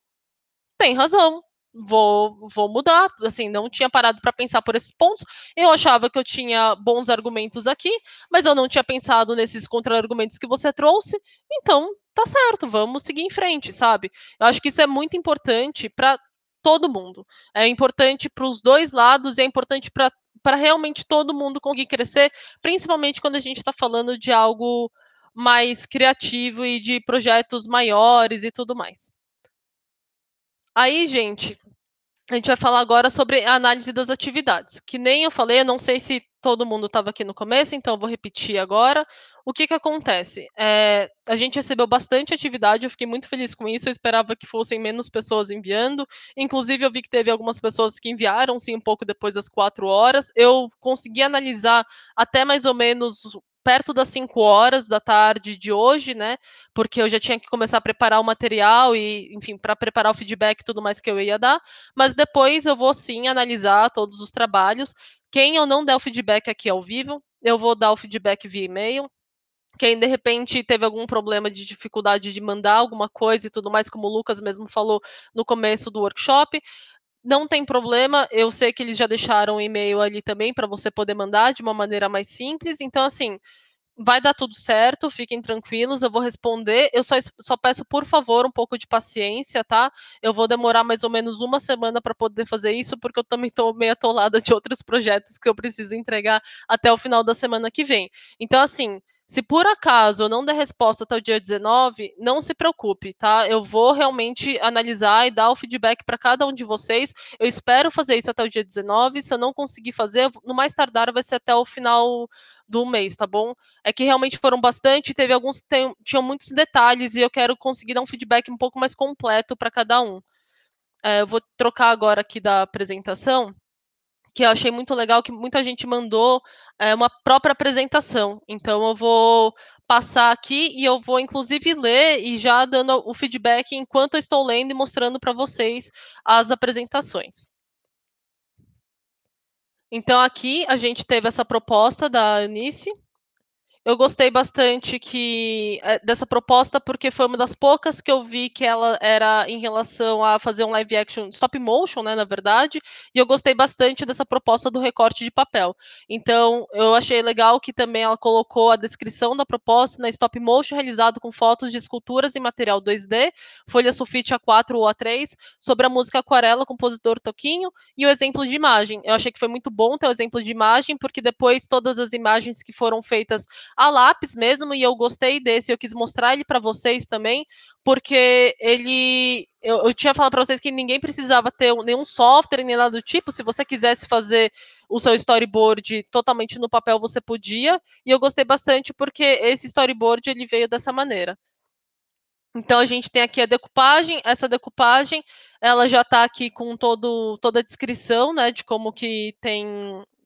tem razão, vou, vou mudar. Assim, não tinha parado para pensar por esses pontos. Eu achava que eu tinha bons argumentos aqui, mas eu não tinha pensado nesses contra-argumentos que você trouxe. Então, tá certo, vamos seguir em frente, sabe? Eu acho que isso é muito importante para todo mundo. É importante para os dois lados e é importante para para realmente todo mundo conseguir crescer, principalmente quando a gente está falando de algo mais criativo e de projetos maiores e tudo mais. Aí, gente, a gente vai falar agora sobre a análise das atividades, que nem eu falei, eu não sei se todo mundo estava aqui no começo, então eu vou repetir agora, o que que acontece? É, a gente recebeu bastante atividade, eu fiquei muito feliz com isso, eu esperava que fossem menos pessoas enviando, inclusive eu vi que teve algumas pessoas que enviaram, sim, um pouco depois das quatro horas, eu consegui analisar até mais ou menos perto das 5 horas da tarde de hoje, né? Porque eu já tinha que começar a preparar o material e, enfim, para preparar o feedback e tudo mais que eu ia dar. Mas depois eu vou sim analisar todos os trabalhos. Quem eu não der o feedback aqui ao vivo, eu vou dar o feedback via e-mail quem de repente teve algum problema de dificuldade de mandar alguma coisa e tudo mais, como o Lucas mesmo falou no começo do workshop, não tem problema. Eu sei que eles já deixaram um e-mail ali também para você poder mandar de uma maneira mais simples. Então, assim, vai dar tudo certo, fiquem tranquilos, eu vou responder. Eu só, só peço, por favor, um pouco de paciência, tá? Eu vou demorar mais ou menos uma semana para poder fazer isso, porque eu também estou meio atolada de outros projetos que eu preciso entregar até o final da semana que vem. Então, assim, se por acaso eu não der resposta até o dia 19, não se preocupe, tá? Eu vou realmente analisar e dar o feedback para cada um de vocês. Eu espero fazer isso até o dia 19. Se eu não conseguir fazer, no mais tardar vai ser até o final do mês, tá bom? É que realmente foram bastante, teve alguns tem, tinham muitos detalhes e eu quero conseguir dar um feedback um pouco mais completo para cada um. É, eu vou trocar agora aqui da apresentação que eu achei muito legal, que muita gente mandou é, uma própria apresentação. Então eu vou passar aqui e eu vou inclusive ler e já dando o feedback enquanto eu estou lendo e mostrando para vocês as apresentações. Então aqui a gente teve essa proposta da Anice, eu gostei bastante que eh, dessa proposta, porque foi uma das poucas que eu vi que ela era em relação a fazer um live action stop motion, né, na verdade, e eu gostei bastante dessa proposta do recorte de papel. Então, eu achei legal que também ela colocou a descrição da proposta na stop motion realizado com fotos de esculturas e material 2D, folha sulfite A4 ou A3, sobre a música Aquarela, compositor Toquinho, e o exemplo de imagem. Eu achei que foi muito bom ter o exemplo de imagem, porque depois todas as imagens que foram feitas a lápis mesmo, e eu gostei desse, eu quis mostrar ele para vocês também, porque ele. Eu, eu tinha falado para vocês que ninguém precisava ter nenhum software nem nada do tipo. Se você quisesse fazer o seu storyboard totalmente no papel, você podia. E eu gostei bastante porque esse storyboard ele veio dessa maneira. Então a gente tem aqui a decupagem. Essa decupagem, ela já está aqui com todo, toda a descrição, né, de como que tem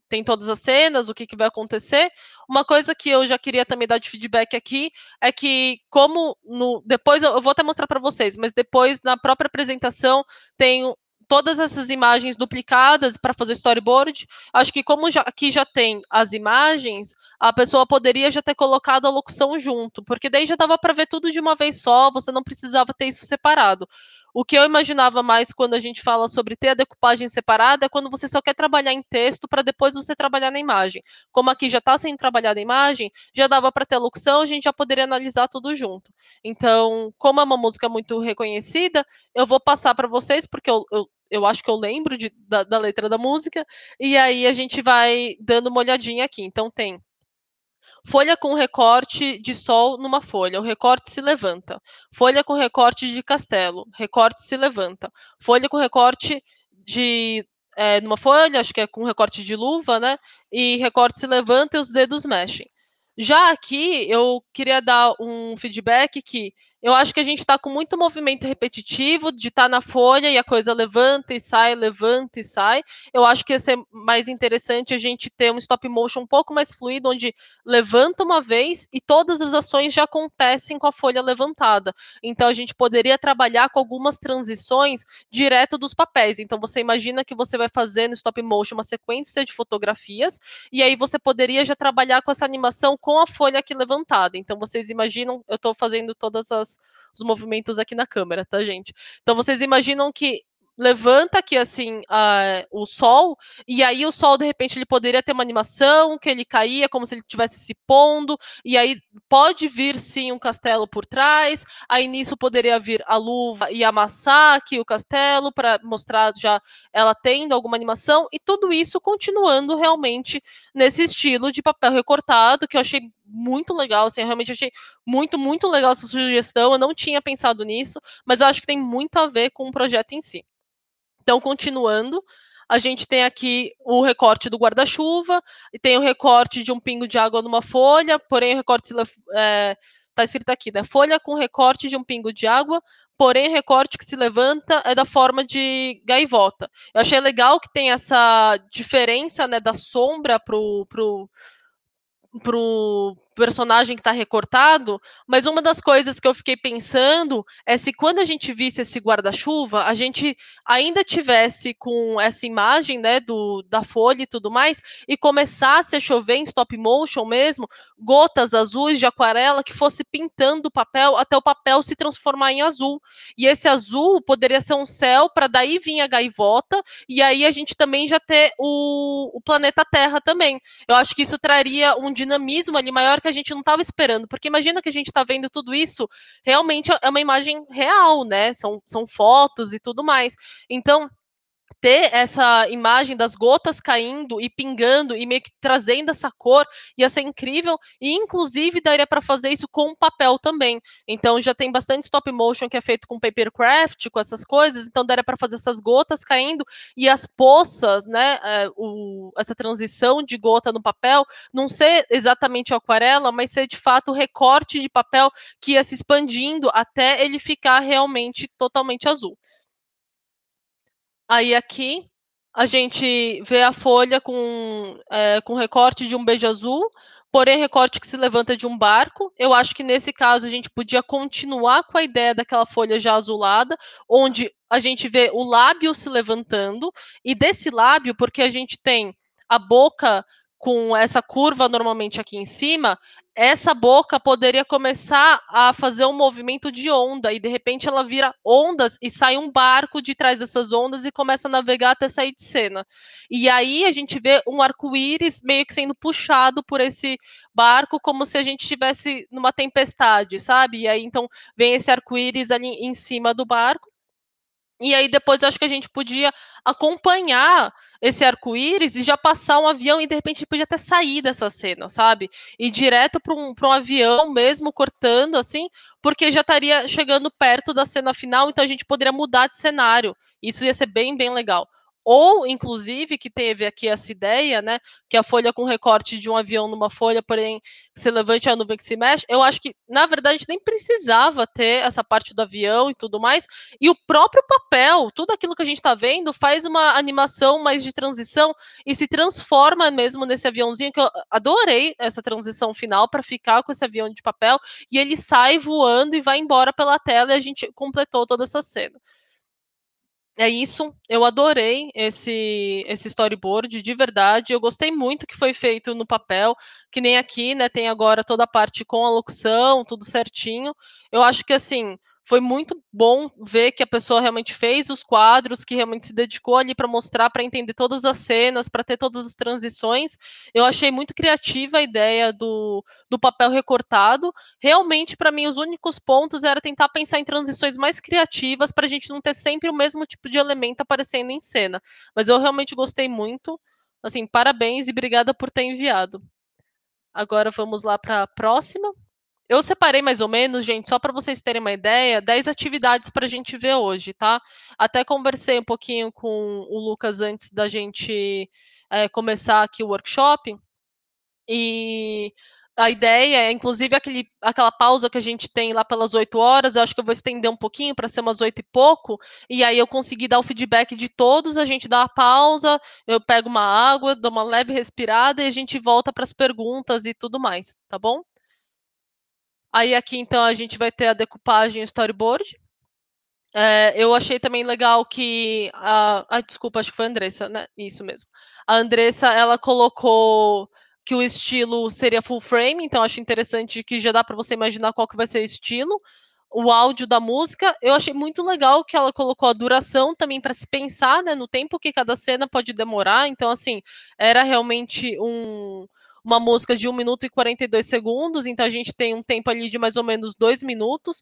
tem todas as cenas, o que, que vai acontecer. Uma coisa que eu já queria também dar de feedback aqui é que, como no, depois eu, vou até mostrar para vocês, mas depois na própria apresentação tem todas essas imagens duplicadas para fazer storyboard. Acho que como já, aqui já tem as imagens, a pessoa poderia já ter colocado a locução junto, porque daí já dava para ver tudo de uma vez só, você não precisava ter isso separado. O que eu imaginava mais quando a gente fala sobre ter a decupagem separada é quando você só quer trabalhar em texto para depois você trabalhar na imagem. Como aqui já está sendo trabalhada a imagem, já dava para ter a locução, a gente já poderia analisar tudo junto. Então, como é uma música muito reconhecida, eu vou passar para vocês, porque eu, eu eu acho que eu lembro de, da, da, letra da música, e aí a gente vai dando uma olhadinha aqui. Então tem Folha com recorte de sol numa folha, o recorte se levanta. Folha com recorte de castelo, recorte se levanta. Folha com recorte de é, numa folha, acho que é com recorte de luva, né? E recorte se levanta e os dedos mexem. Já aqui eu queria dar um feedback que eu acho que a gente está com muito movimento repetitivo de estar tá na folha e a coisa levanta e sai, levanta e sai. Eu acho que ia ser mais interessante a gente ter um stop motion um pouco mais fluido, onde levanta uma vez e todas as ações já acontecem com a folha levantada. Então a gente poderia trabalhar com algumas transições direto dos papéis. Então você imagina que você vai fazer no stop motion uma sequência de fotografias e aí você poderia já trabalhar com essa animação com a folha aqui levantada. Então vocês imaginam, eu estou fazendo todas as as, os movimentos aqui na câmera, tá, gente? Então vocês imaginam que levanta aqui assim a, o sol e aí o sol de repente ele poderia ter uma animação que ele caía como se ele estivesse se pondo e aí pode vir sim um castelo por trás aí nisso poderia vir a luva e amassar aqui o castelo para mostrar já ela tendo alguma animação e tudo isso continuando realmente nesse estilo de papel recortado que eu achei muito legal, assim, eu realmente achei muito, muito legal essa sugestão, eu não tinha pensado nisso, mas eu acho que tem muito a ver com o projeto em si. Então, continuando, a gente tem aqui o recorte do guarda-chuva, e tem o recorte de um pingo de água numa folha, porém o recorte está eh, é, escrito aqui, né? Folha com recorte de um pingo de água, porém o recorte que se levanta é da forma de gaivota. Eu achei legal que tem essa diferença né, da sombra pro, pro pro personagem que está recortado, mas uma das coisas que eu fiquei pensando é se quando a gente visse esse guarda-chuva, a gente ainda tivesse com essa imagem, né, do da folha e tudo mais, e começasse a chover em stop motion mesmo, gotas azuis de aquarela que fosse pintando o papel até o papel se transformar em azul. E esse azul poderia ser um céu para daí vir a gaivota e aí a gente também já ter o, o planeta Terra também. Eu acho que isso traria um dinamismo ali maior que a gente não estava esperando. Porque imagina que a gente está vendo tudo isso, realmente é uma imagem real, né? São, são fotos e tudo mais. Então, ter essa imagem das gotas caindo e pingando e meio que trazendo essa cor ia ser incrível e inclusive daria para fazer isso com papel também. Então já tem bastante stop motion que é feito com paper craft com essas coisas, então daria para fazer essas gotas caindo e as poças, né, é, o, essa transição de gota no papel não ser exatamente aquarela, mas ser de fato o recorte de papel que ia se expandindo até ele ficar realmente totalmente azul. Aí aqui a gente vê a folha com, é, com recorte de um beijo azul, porém recorte que se levanta de um barco. Eu acho que nesse caso a gente podia continuar com a ideia daquela folha já azulada, onde a gente vê o lábio se levantando, e desse lábio, porque a gente tem a boca com essa curva normalmente aqui em cima, essa boca poderia começar a fazer um movimento de onda e de repente ela vira ondas e sai um barco de trás dessas ondas e começa a navegar até sair de cena. E aí a gente vê um arco-íris meio que sendo puxado por esse barco como se a gente estivesse numa tempestade, sabe? E aí então vem esse arco-íris ali em cima do barco. E aí depois eu acho que a gente podia acompanhar esse arco-íris e já passar um avião e de repente podia até sair dessa cena, sabe? E direto para um, um avião mesmo cortando assim, porque já estaria chegando perto da cena final, então a gente poderia mudar de cenário. Isso ia ser bem, bem legal ou inclusive que teve aqui essa ideia, né, que a folha com recorte de um avião numa folha, porém se levante a nuvem que se mexe, eu acho que na verdade nem precisava ter essa parte do avião e tudo mais, e o próprio papel, tudo aquilo que a gente está vendo, faz uma animação mais de transição e se transforma mesmo nesse aviãozinho que eu adorei essa transição final para ficar com esse avião de papel e ele sai voando e vai embora pela tela e a gente completou toda essa cena é isso. Eu adorei esse, esse storyboard, de verdade. Eu gostei muito que foi feito no papel, que nem aqui, né? Tem agora toda a parte com a locução, tudo certinho. Eu acho que assim, foi muito bom ver que a pessoa realmente fez os quadros, que realmente se dedicou ali para mostrar, para entender todas as cenas, para ter todas as transições. Eu achei muito criativa a ideia do, do papel recortado. Realmente, para mim, os únicos pontos era tentar pensar em transições mais criativas para a gente não ter sempre o mesmo tipo de elemento aparecendo em cena. Mas eu realmente gostei muito. Assim, parabéns e obrigada por ter enviado. Agora vamos lá para a próxima. Eu separei mais ou menos, gente, só para vocês terem uma ideia, 10 atividades para a gente ver hoje, tá? Até conversei um pouquinho com o Lucas antes da gente é, começar aqui o workshop. E a ideia é, inclusive, aquele, aquela pausa que a gente tem lá pelas 8 horas, eu acho que eu vou estender um pouquinho para ser umas 8 e pouco, e aí eu consegui dar o feedback de todos, a gente dá a pausa, eu pego uma água, dou uma leve respirada e a gente volta para as perguntas e tudo mais, tá bom? Aí aqui, então, a gente vai ter a decupagem storyboard. É, eu achei também legal que. A, a desculpa, acho que foi a Andressa, né? Isso mesmo. A Andressa, ela colocou que o estilo seria full frame, então acho interessante que já dá para você imaginar qual que vai ser o estilo, o áudio da música. Eu achei muito legal que ela colocou a duração também para se pensar, né, no tempo que cada cena pode demorar. Então assim, era realmente um uma música de 1 minuto e 42 segundos, então a gente tem um tempo ali de mais ou menos dois minutos.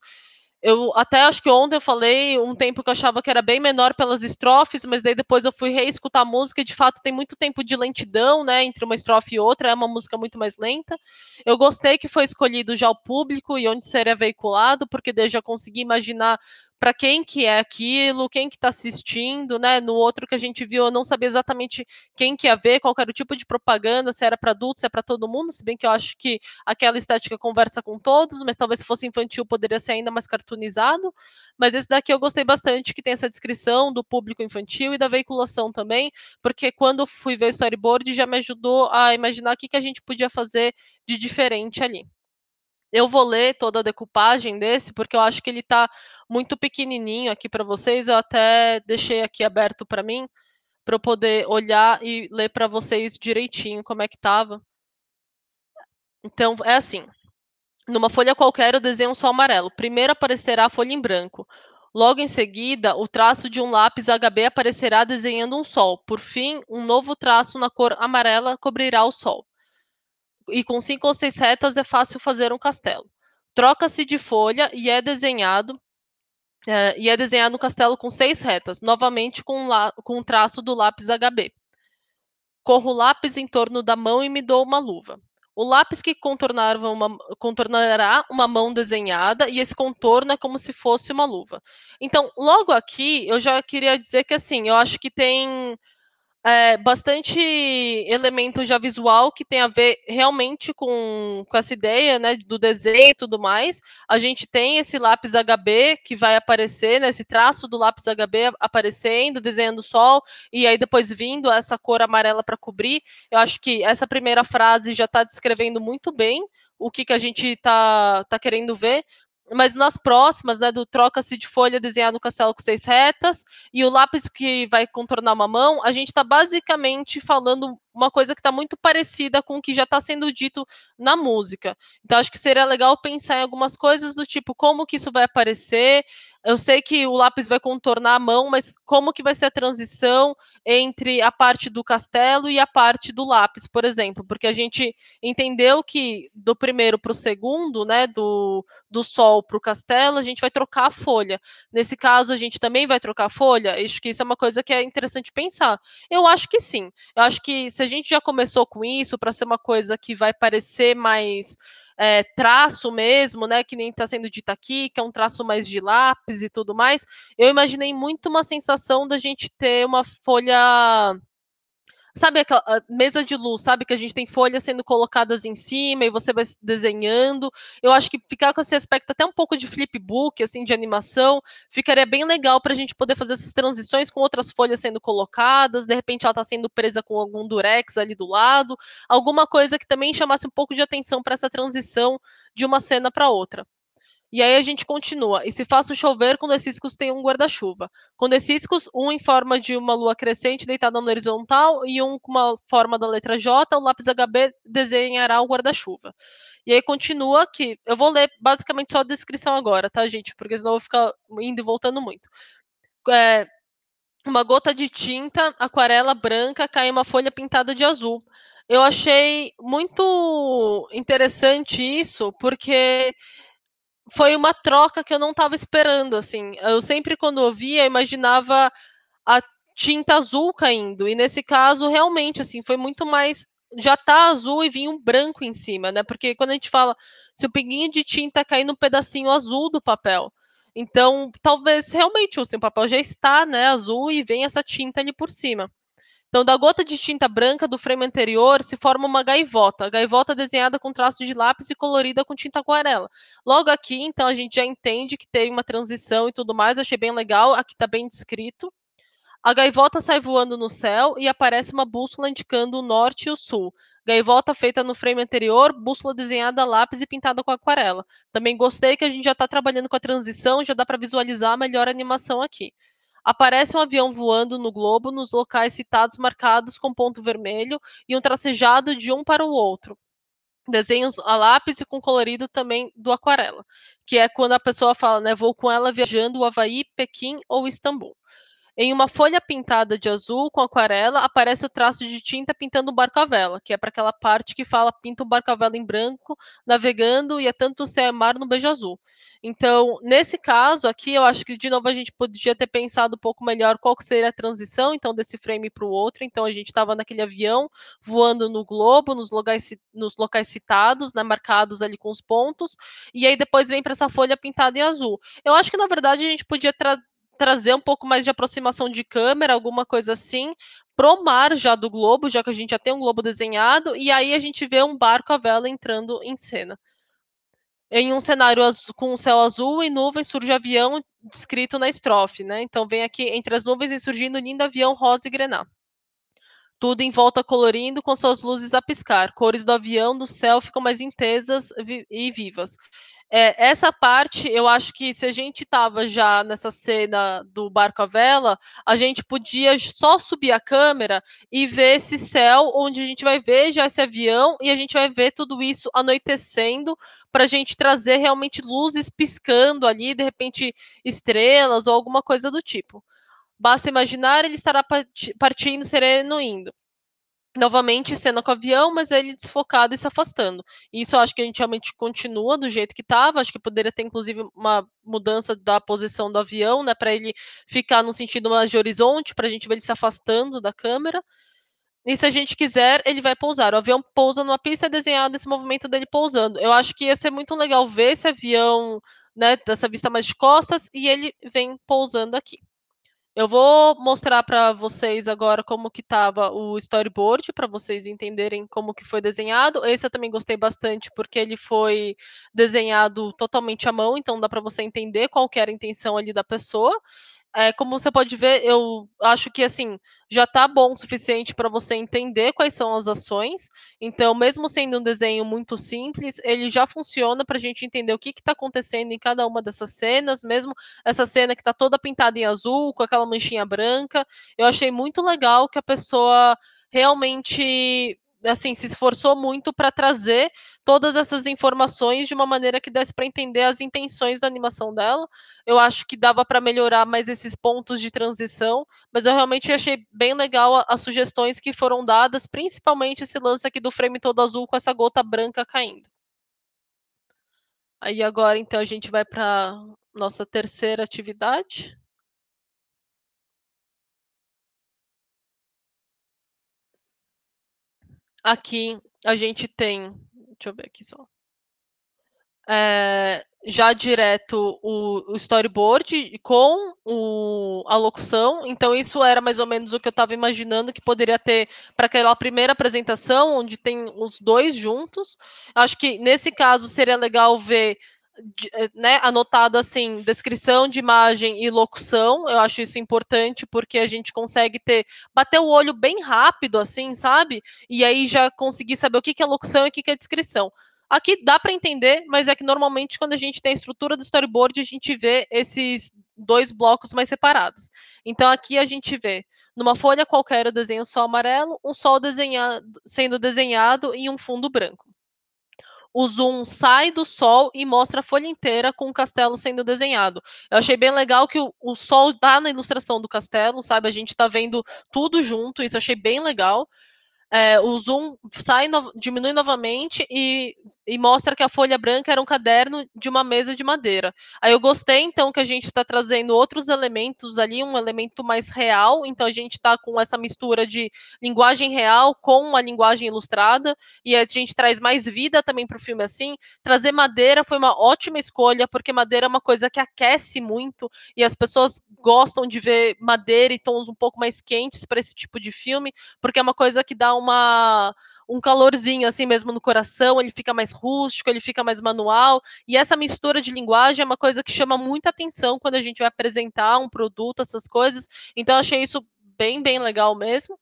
Eu até acho que ontem eu falei um tempo que eu achava que era bem menor pelas estrofes, mas daí depois eu fui reescutar a música e de fato tem muito tempo de lentidão, né, entre uma estrofe e outra, é uma música muito mais lenta. Eu gostei que foi escolhido já o público e onde seria veiculado, porque daí eu já consegui imaginar para quem que é aquilo, quem que está assistindo, né? No outro que a gente viu, eu não sabia exatamente quem que ia ver, qual era o tipo de propaganda, se era para adultos, se é para todo mundo, se bem que eu acho que aquela estética conversa com todos, mas talvez se fosse infantil poderia ser ainda mais cartoonizado. Mas esse daqui eu gostei bastante, que tem essa descrição do público infantil e da veiculação também, porque quando fui ver o storyboard já me ajudou a imaginar o que, que a gente podia fazer de diferente ali. Eu vou ler toda a decupagem desse, porque eu acho que ele está muito pequenininho aqui para vocês. Eu até deixei aqui aberto para mim, para eu poder olhar e ler para vocês direitinho como é que estava. Então, é assim. Numa folha qualquer, eu desenho é um sol amarelo. Primeiro aparecerá a folha em branco. Logo em seguida, o traço de um lápis HB aparecerá desenhando um sol. Por fim, um novo traço na cor amarela cobrirá o sol e com cinco ou seis retas é fácil fazer um castelo. Troca-se de folha e é desenhado é, e é desenhado um castelo com seis retas, novamente com, la, com um traço do lápis HB. Corro o lápis em torno da mão e me dou uma luva. O lápis que uma, contornará uma mão desenhada e esse contorno é como se fosse uma luva. Então, logo aqui, eu já queria dizer que assim, eu acho que tem é, bastante elemento já visual que tem a ver realmente com, com essa ideia né, do desenho e tudo mais. A gente tem esse lápis HB que vai aparecer, né, esse traço do lápis HB aparecendo, desenhando o sol, e aí depois vindo essa cor amarela para cobrir. Eu acho que essa primeira frase já está descrevendo muito bem o que, que a gente está tá querendo ver, mas nas próximas, né, do troca-se de folha desenhado no castelo com seis retas e o lápis que vai contornar uma mão, a gente está basicamente falando uma coisa que está muito parecida com o que já está sendo dito na música. Então, acho que seria legal pensar em algumas coisas do tipo como que isso vai aparecer. Eu sei que o lápis vai contornar a mão, mas como que vai ser a transição entre a parte do castelo e a parte do lápis, por exemplo? Porque a gente entendeu que do primeiro para o segundo, né, do, do sol para o castelo, a gente vai trocar a folha. Nesse caso, a gente também vai trocar a folha? Acho que isso é uma coisa que é interessante pensar. Eu acho que sim. Eu acho que se a gente já começou com isso para ser uma coisa que vai parecer mais é, traço mesmo, né? Que nem está sendo dito aqui, que é um traço mais de lápis e tudo mais. Eu imaginei muito uma sensação da gente ter uma folha Sabe aquela mesa de luz, sabe? Que a gente tem folhas sendo colocadas em cima e você vai desenhando. Eu acho que ficar com esse aspecto até um pouco de flipbook, assim, de animação, ficaria bem legal para a gente poder fazer essas transições com outras folhas sendo colocadas. De repente ela está sendo presa com algum durex ali do lado. Alguma coisa que também chamasse um pouco de atenção para essa transição de uma cena para outra. E aí a gente continua. E se faço chover, quando esses ciscos tem um guarda-chuva. Quando esses ciscos, um em forma de uma lua crescente deitada no horizontal e um com uma forma da letra J, o lápis HB desenhará o guarda-chuva. E aí continua que eu vou ler basicamente só a descrição agora, tá, gente? Porque senão eu vou ficar indo e voltando muito. É, uma gota de tinta, aquarela branca, cai em uma folha pintada de azul. Eu achei muito interessante isso, porque foi uma troca que eu não estava esperando, assim. Eu sempre, quando ouvia, imaginava a tinta azul caindo. E nesse caso, realmente, assim, foi muito mais. Já tá azul e vinha um branco em cima, né? Porque quando a gente fala se o pinguinho de tinta cair no pedacinho azul do papel. Então, talvez realmente assim, o seu papel já está né, azul e vem essa tinta ali por cima. Então, da gota de tinta branca do frame anterior se forma uma gaivota, a gaivota é desenhada com traço de lápis e colorida com tinta aquarela. Logo aqui, então, a gente já entende que teve uma transição e tudo mais, achei bem legal, aqui está bem descrito. A gaivota sai voando no céu e aparece uma bússola indicando o norte e o sul. Gaivota feita no frame anterior, bússola desenhada a lápis e pintada com aquarela. Também gostei que a gente já está trabalhando com a transição, já dá para visualizar a melhor animação aqui. Aparece um avião voando no globo nos locais citados marcados com ponto vermelho e um tracejado de um para o outro. Desenhos a lápis e com colorido também do aquarela, que é quando a pessoa fala, né, vou com ela viajando o Havaí, Pequim ou Istambul. Em uma folha pintada de azul com aquarela, aparece o traço de tinta pintando um barco à vela, que é para aquela parte que fala pinta um barco à vela em branco, navegando e é tanto céu e é mar no beijo azul. Então, nesse caso aqui, eu acho que de novo a gente podia ter pensado um pouco melhor qual seria a transição, então desse frame para o outro. Então a gente estava naquele avião voando no globo, nos locais, nos locais citados, né, marcados ali com os pontos, e aí depois vem para essa folha pintada em azul. Eu acho que na verdade a gente podia tra trazer um pouco mais de aproximação de câmera, alguma coisa assim, pro mar já do globo, já que a gente já tem um globo desenhado, e aí a gente vê um barco à vela entrando em cena. Em um cenário azul, com céu azul e nuvens surge avião descrito na estrofe, né? Então vem aqui entre as nuvens e surgindo lindo avião rosa e grená. Tudo em volta colorindo com suas luzes a piscar. Cores do avião, do céu ficam mais intensas e vivas. É, essa parte, eu acho que se a gente estava já nessa cena do barco à vela, a gente podia só subir a câmera e ver esse céu, onde a gente vai ver já esse avião e a gente vai ver tudo isso anoitecendo para a gente trazer realmente luzes piscando ali, de repente estrelas ou alguma coisa do tipo. Basta imaginar ele estará partindo, sereno indo novamente cena com o avião, mas ele desfocado e se afastando. Isso eu acho que a gente realmente continua do jeito que estava. Acho que poderia ter inclusive uma mudança da posição do avião, né, para ele ficar no sentido mais de horizonte, para a gente ver ele se afastando da câmera. E se a gente quiser, ele vai pousar. O avião pousa numa pista é desenhada esse movimento dele pousando. Eu acho que ia ser muito legal ver esse avião, né, dessa vista mais de costas e ele vem pousando aqui. Eu vou mostrar para vocês agora como que estava o storyboard para vocês entenderem como que foi desenhado. Esse eu também gostei bastante porque ele foi desenhado totalmente à mão, então dá para você entender qual que era a intenção ali da pessoa é, como você pode ver, eu acho que assim já está bom o suficiente para você entender quais são as ações. Então, mesmo sendo um desenho muito simples, ele já funciona para a gente entender o que está acontecendo em cada uma dessas cenas, mesmo essa cena que está toda pintada em azul, com aquela manchinha branca. Eu achei muito legal que a pessoa realmente assim, se esforçou muito para trazer todas essas informações de uma maneira que desse para entender as intenções da animação dela. Eu acho que dava para melhorar mais esses pontos de transição, mas eu realmente achei bem legal as sugestões que foram dadas, principalmente esse lance aqui do frame todo azul com essa gota branca caindo. Aí agora, então, a gente vai para nossa terceira atividade. Aqui a gente tem, deixa eu ver aqui só. É, já direto o, o, storyboard com o, a locução. Então, isso era mais ou menos o que eu estava imaginando que poderia ter para aquela primeira apresentação, onde tem os dois juntos. Acho que nesse caso seria legal ver eh, né, anotado assim, descrição de imagem e locução. Eu acho isso importante porque a gente consegue ter bater o olho bem rápido assim, sabe? E aí já conseguir saber o que que é locução e o que que é descrição. Aqui dá para entender, mas é que normalmente quando a gente tem a estrutura do storyboard, a gente vê esses dois blocos mais separados. Então aqui a gente vê numa folha qualquer o desenho só sol amarelo, um sol desenhado, sendo desenhado e um fundo branco o zoom sai do sol e mostra a folha inteira com o castelo sendo desenhado. Eu achei bem legal que o, o sol tá na ilustração do castelo, sabe? A gente está vendo tudo junto, isso eu achei bem legal é, o zoom sai, no, diminui novamente e, e, mostra que a folha branca era um caderno de uma mesa de madeira. Aí eu gostei, então, que a gente está trazendo outros elementos ali, um elemento mais real, então a gente está com essa mistura de linguagem real com uma linguagem ilustrada, e a gente traz mais vida também para o filme assim. Trazer madeira foi uma ótima escolha, porque madeira é uma coisa que aquece muito, e as pessoas gostam de ver madeira e tons um pouco mais quentes para esse tipo de filme, porque é uma coisa que dá uma um calorzinho assim mesmo no coração, ele fica mais rústico, ele fica mais manual, e essa mistura de linguagem é uma coisa que chama muita atenção quando a gente vai apresentar um produto, essas coisas. Então achei isso bem, bem legal mesmo.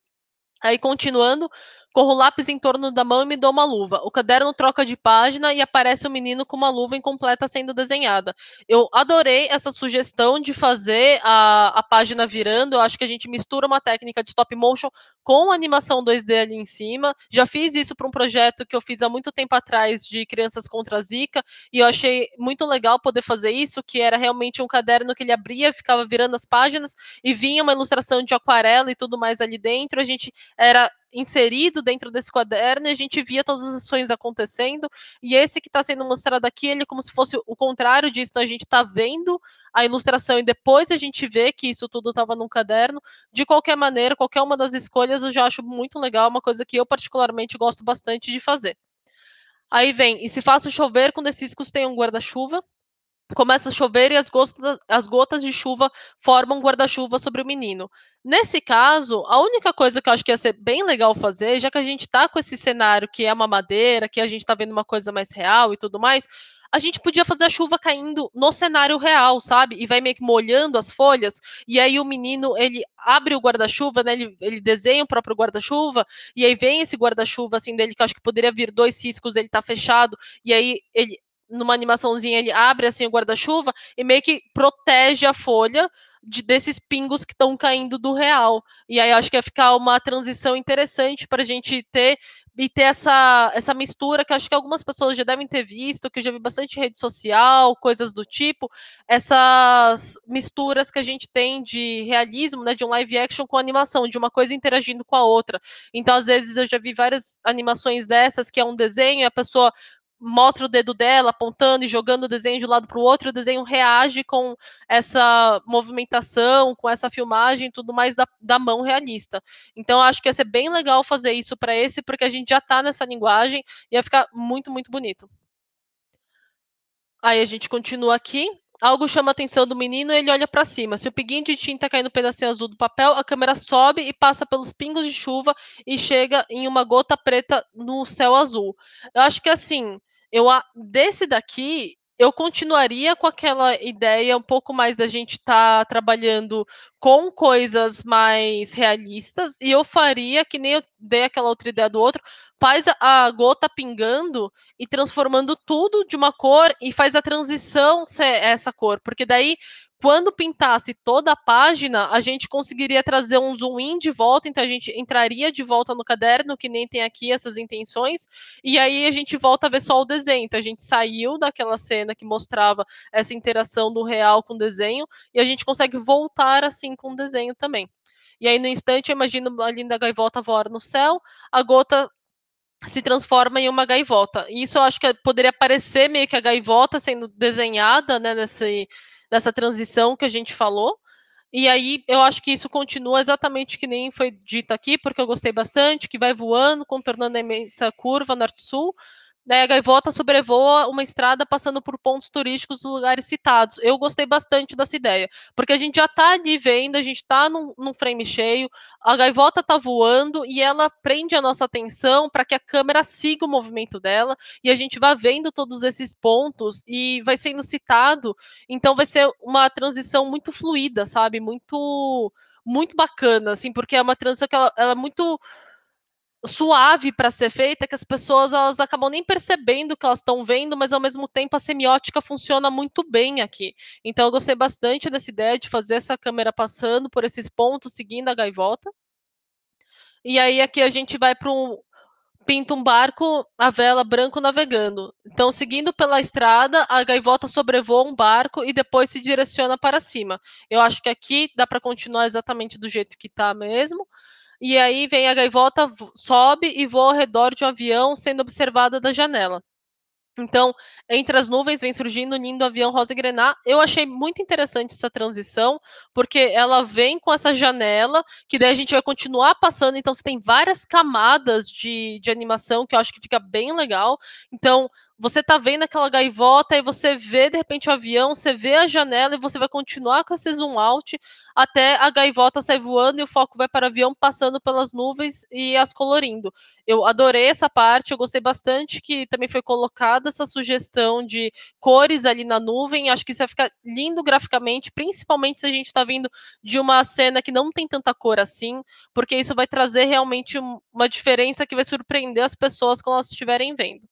Aí continuando, Corro o lápis em torno da mão e me dou uma luva. O caderno troca de página e aparece o um menino com uma luva incompleta sendo desenhada. Eu adorei essa sugestão de fazer a, a página virando. Eu acho que a gente mistura uma técnica de stop motion com animação 2D ali em cima. Já fiz isso para um projeto que eu fiz há muito tempo atrás de crianças contra a Zika e eu achei muito legal poder fazer isso, que era realmente um caderno que ele abria, ficava virando as páginas e vinha uma ilustração de aquarela e tudo mais ali dentro. A gente era inserido dentro desse caderno e a gente via todas as ações acontecendo. E esse que está sendo mostrado aqui, ele é como se fosse o contrário disso. Então a gente está vendo a ilustração e depois a gente vê que isso tudo estava num caderno. De qualquer maneira, qualquer uma das escolhas eu já acho muito legal, uma coisa que eu particularmente gosto bastante de fazer. Aí vem, e se faço chover com deciscos, tem um guarda-chuva. Começa a chover e as gotas, as gotas de chuva formam um guarda-chuva sobre o menino. Nesse caso, a única coisa que eu acho que ia ser bem legal fazer, já que a gente está com esse cenário que é uma madeira, que a gente está vendo uma coisa mais real e tudo mais, a gente podia fazer a chuva caindo no cenário real, sabe? E vai meio que molhando as folhas, e aí o menino, ele abre o guarda-chuva, né? Ele, ele, desenha o próprio guarda-chuva, e aí vem esse guarda-chuva, assim, dele, que eu acho que poderia vir dois ciscos, ele tá fechado, e aí ele numa animaçãozinha, ele abre assim o guarda-chuva e meio que protege a folha de, desses pingos que estão caindo do real. E aí acho que ia ficar uma transição interessante para a gente ter e ter essa, essa mistura que acho que algumas pessoas já devem ter visto, que eu já vi bastante rede social, coisas do tipo, essas misturas que a gente tem de realismo, né, de um live action com animação, de uma coisa interagindo com a outra. Então, às vezes, eu já vi várias animações dessas, que é um desenho, a pessoa mostra o dedo dela apontando e jogando o desenho de um lado para o outro, o desenho reage com essa movimentação, com essa filmagem, tudo mais da, da mão realista. Então acho que ia ser bem legal fazer isso para esse, porque a gente já está nessa linguagem e ia ficar muito, muito bonito. Aí a gente continua aqui. Algo chama a atenção do menino e ele olha para cima. Se o piguinho de tinta cair no pedacinho azul do papel, a câmera sobe e passa pelos pingos de chuva e chega em uma gota preta no céu azul. Eu acho que assim, eu desse daqui, eu continuaria com aquela ideia um pouco mais da gente estar tá trabalhando com coisas mais realistas e eu faria que nem eu dei aquela outra ideia do outro, faz a gota pingando e transformando tudo de uma cor e faz a transição ser essa cor, porque daí quando pintasse toda a página, a gente conseguiria trazer um zoom in de volta, então a gente entraria de volta no caderno, que nem tem aqui essas intenções, e aí a gente volta a ver só o desenho. Então a gente saiu daquela cena que mostrava essa interação do real com o desenho, e a gente consegue voltar assim com o desenho também. E aí, no instante, eu imagino a linda gaivota voar no céu, a gota se transforma em uma gaivota. E isso eu acho que poderia parecer meio que a gaivota sendo desenhada, né, nesse dessa transição que a gente falou. E aí eu acho que isso continua exatamente que nem foi dito aqui, porque eu gostei bastante, que vai voando, contornando a imensa curva norte-sul, Daí né, a gaivota sobrevoa uma estrada passando por pontos turísticos dos lugares citados. Eu gostei bastante dessa ideia, porque a gente já está ali vendo, a gente está num, num, frame cheio, a gaivota está voando e ela prende a nossa atenção para que a câmera siga o movimento dela e a gente vai vendo todos esses pontos e vai sendo citado. Então vai ser uma transição muito fluida, sabe? Muito muito bacana, assim, porque é uma transição que ela, ela é muito suave para ser feita que as pessoas elas acabam nem percebendo o que elas estão vendo, mas ao mesmo tempo a semiótica funciona muito bem aqui. Então eu gostei bastante dessa ideia de fazer essa câmera passando por esses pontos, seguindo a gaivota. E aí aqui a gente vai para um pinta um barco a vela branco navegando. Então, seguindo pela estrada, a gaivota sobrevoa um barco e depois se direciona para cima. Eu acho que aqui dá para continuar exatamente do jeito que está mesmo e aí vem a gaivota, sobe e voa ao redor de um avião sendo observada da janela. Então, entre as nuvens vem surgindo o lindo avião rosa grená. Eu achei muito interessante essa transição, porque ela vem com essa janela, que daí a gente vai continuar passando. Então, você tem várias camadas de, de animação que eu acho que fica bem legal. Então, você tá vendo aquela gaivota e você vê de repente o avião, você vê a janela e você vai continuar com esse zoom out até a gaivota sair voando e o foco vai para o avião passando pelas nuvens e as colorindo. Eu adorei essa parte, eu gostei bastante que também foi colocada essa sugestão de cores ali na nuvem. Acho que isso vai ficar lindo graficamente, principalmente se a gente está vindo de uma cena que não tem tanta cor assim, porque isso vai trazer realmente uma diferença que vai surpreender as pessoas quando elas estiverem vendo.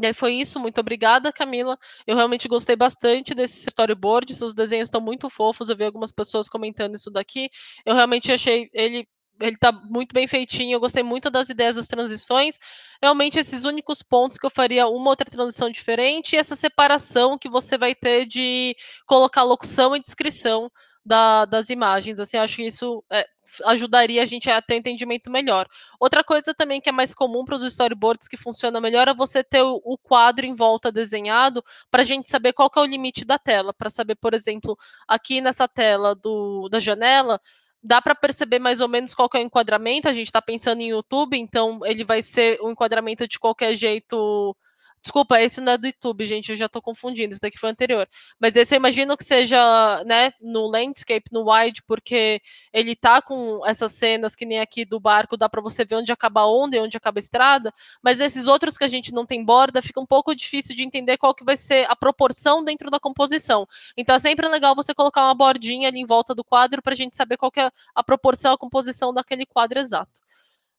E aí foi isso, muito obrigada, Camila. Eu realmente gostei bastante desse storyboard, seus desenhos estão muito fofos, eu vi algumas pessoas comentando isso daqui. Eu realmente achei ele ele tá muito bem feitinho, eu gostei muito das ideias das transições. Realmente, esses únicos pontos que eu faria uma outra transição diferente, e essa separação que você vai ter de colocar locução e descrição da, das imagens. Assim, acho que isso é, ajudaria a gente a ter um entendimento melhor. Outra coisa também que é mais comum para os storyboards que funciona melhor é você ter o, o quadro em volta desenhado para a gente saber qual é o limite da tela, para saber, por exemplo, aqui nessa tela do, da janela dá para perceber mais ou menos qual é o enquadramento. A gente está pensando em YouTube, então ele vai ser um enquadramento de qualquer jeito Desculpa, esse não é do YouTube, gente, eu já estou confundindo, esse daqui foi anterior. Mas esse eu imagino que seja, né, no landscape, no wide, porque ele tá com essas cenas que nem aqui do barco, dá para você ver onde acaba a onda e onde acaba a estrada, mas nesses outros que a gente não tem borda, fica um pouco difícil de entender qual que vai ser a proporção dentro da composição. Então é sempre legal você colocar uma bordinha ali em volta do quadro para a gente saber qual que é a proporção, a composição daquele quadro exato.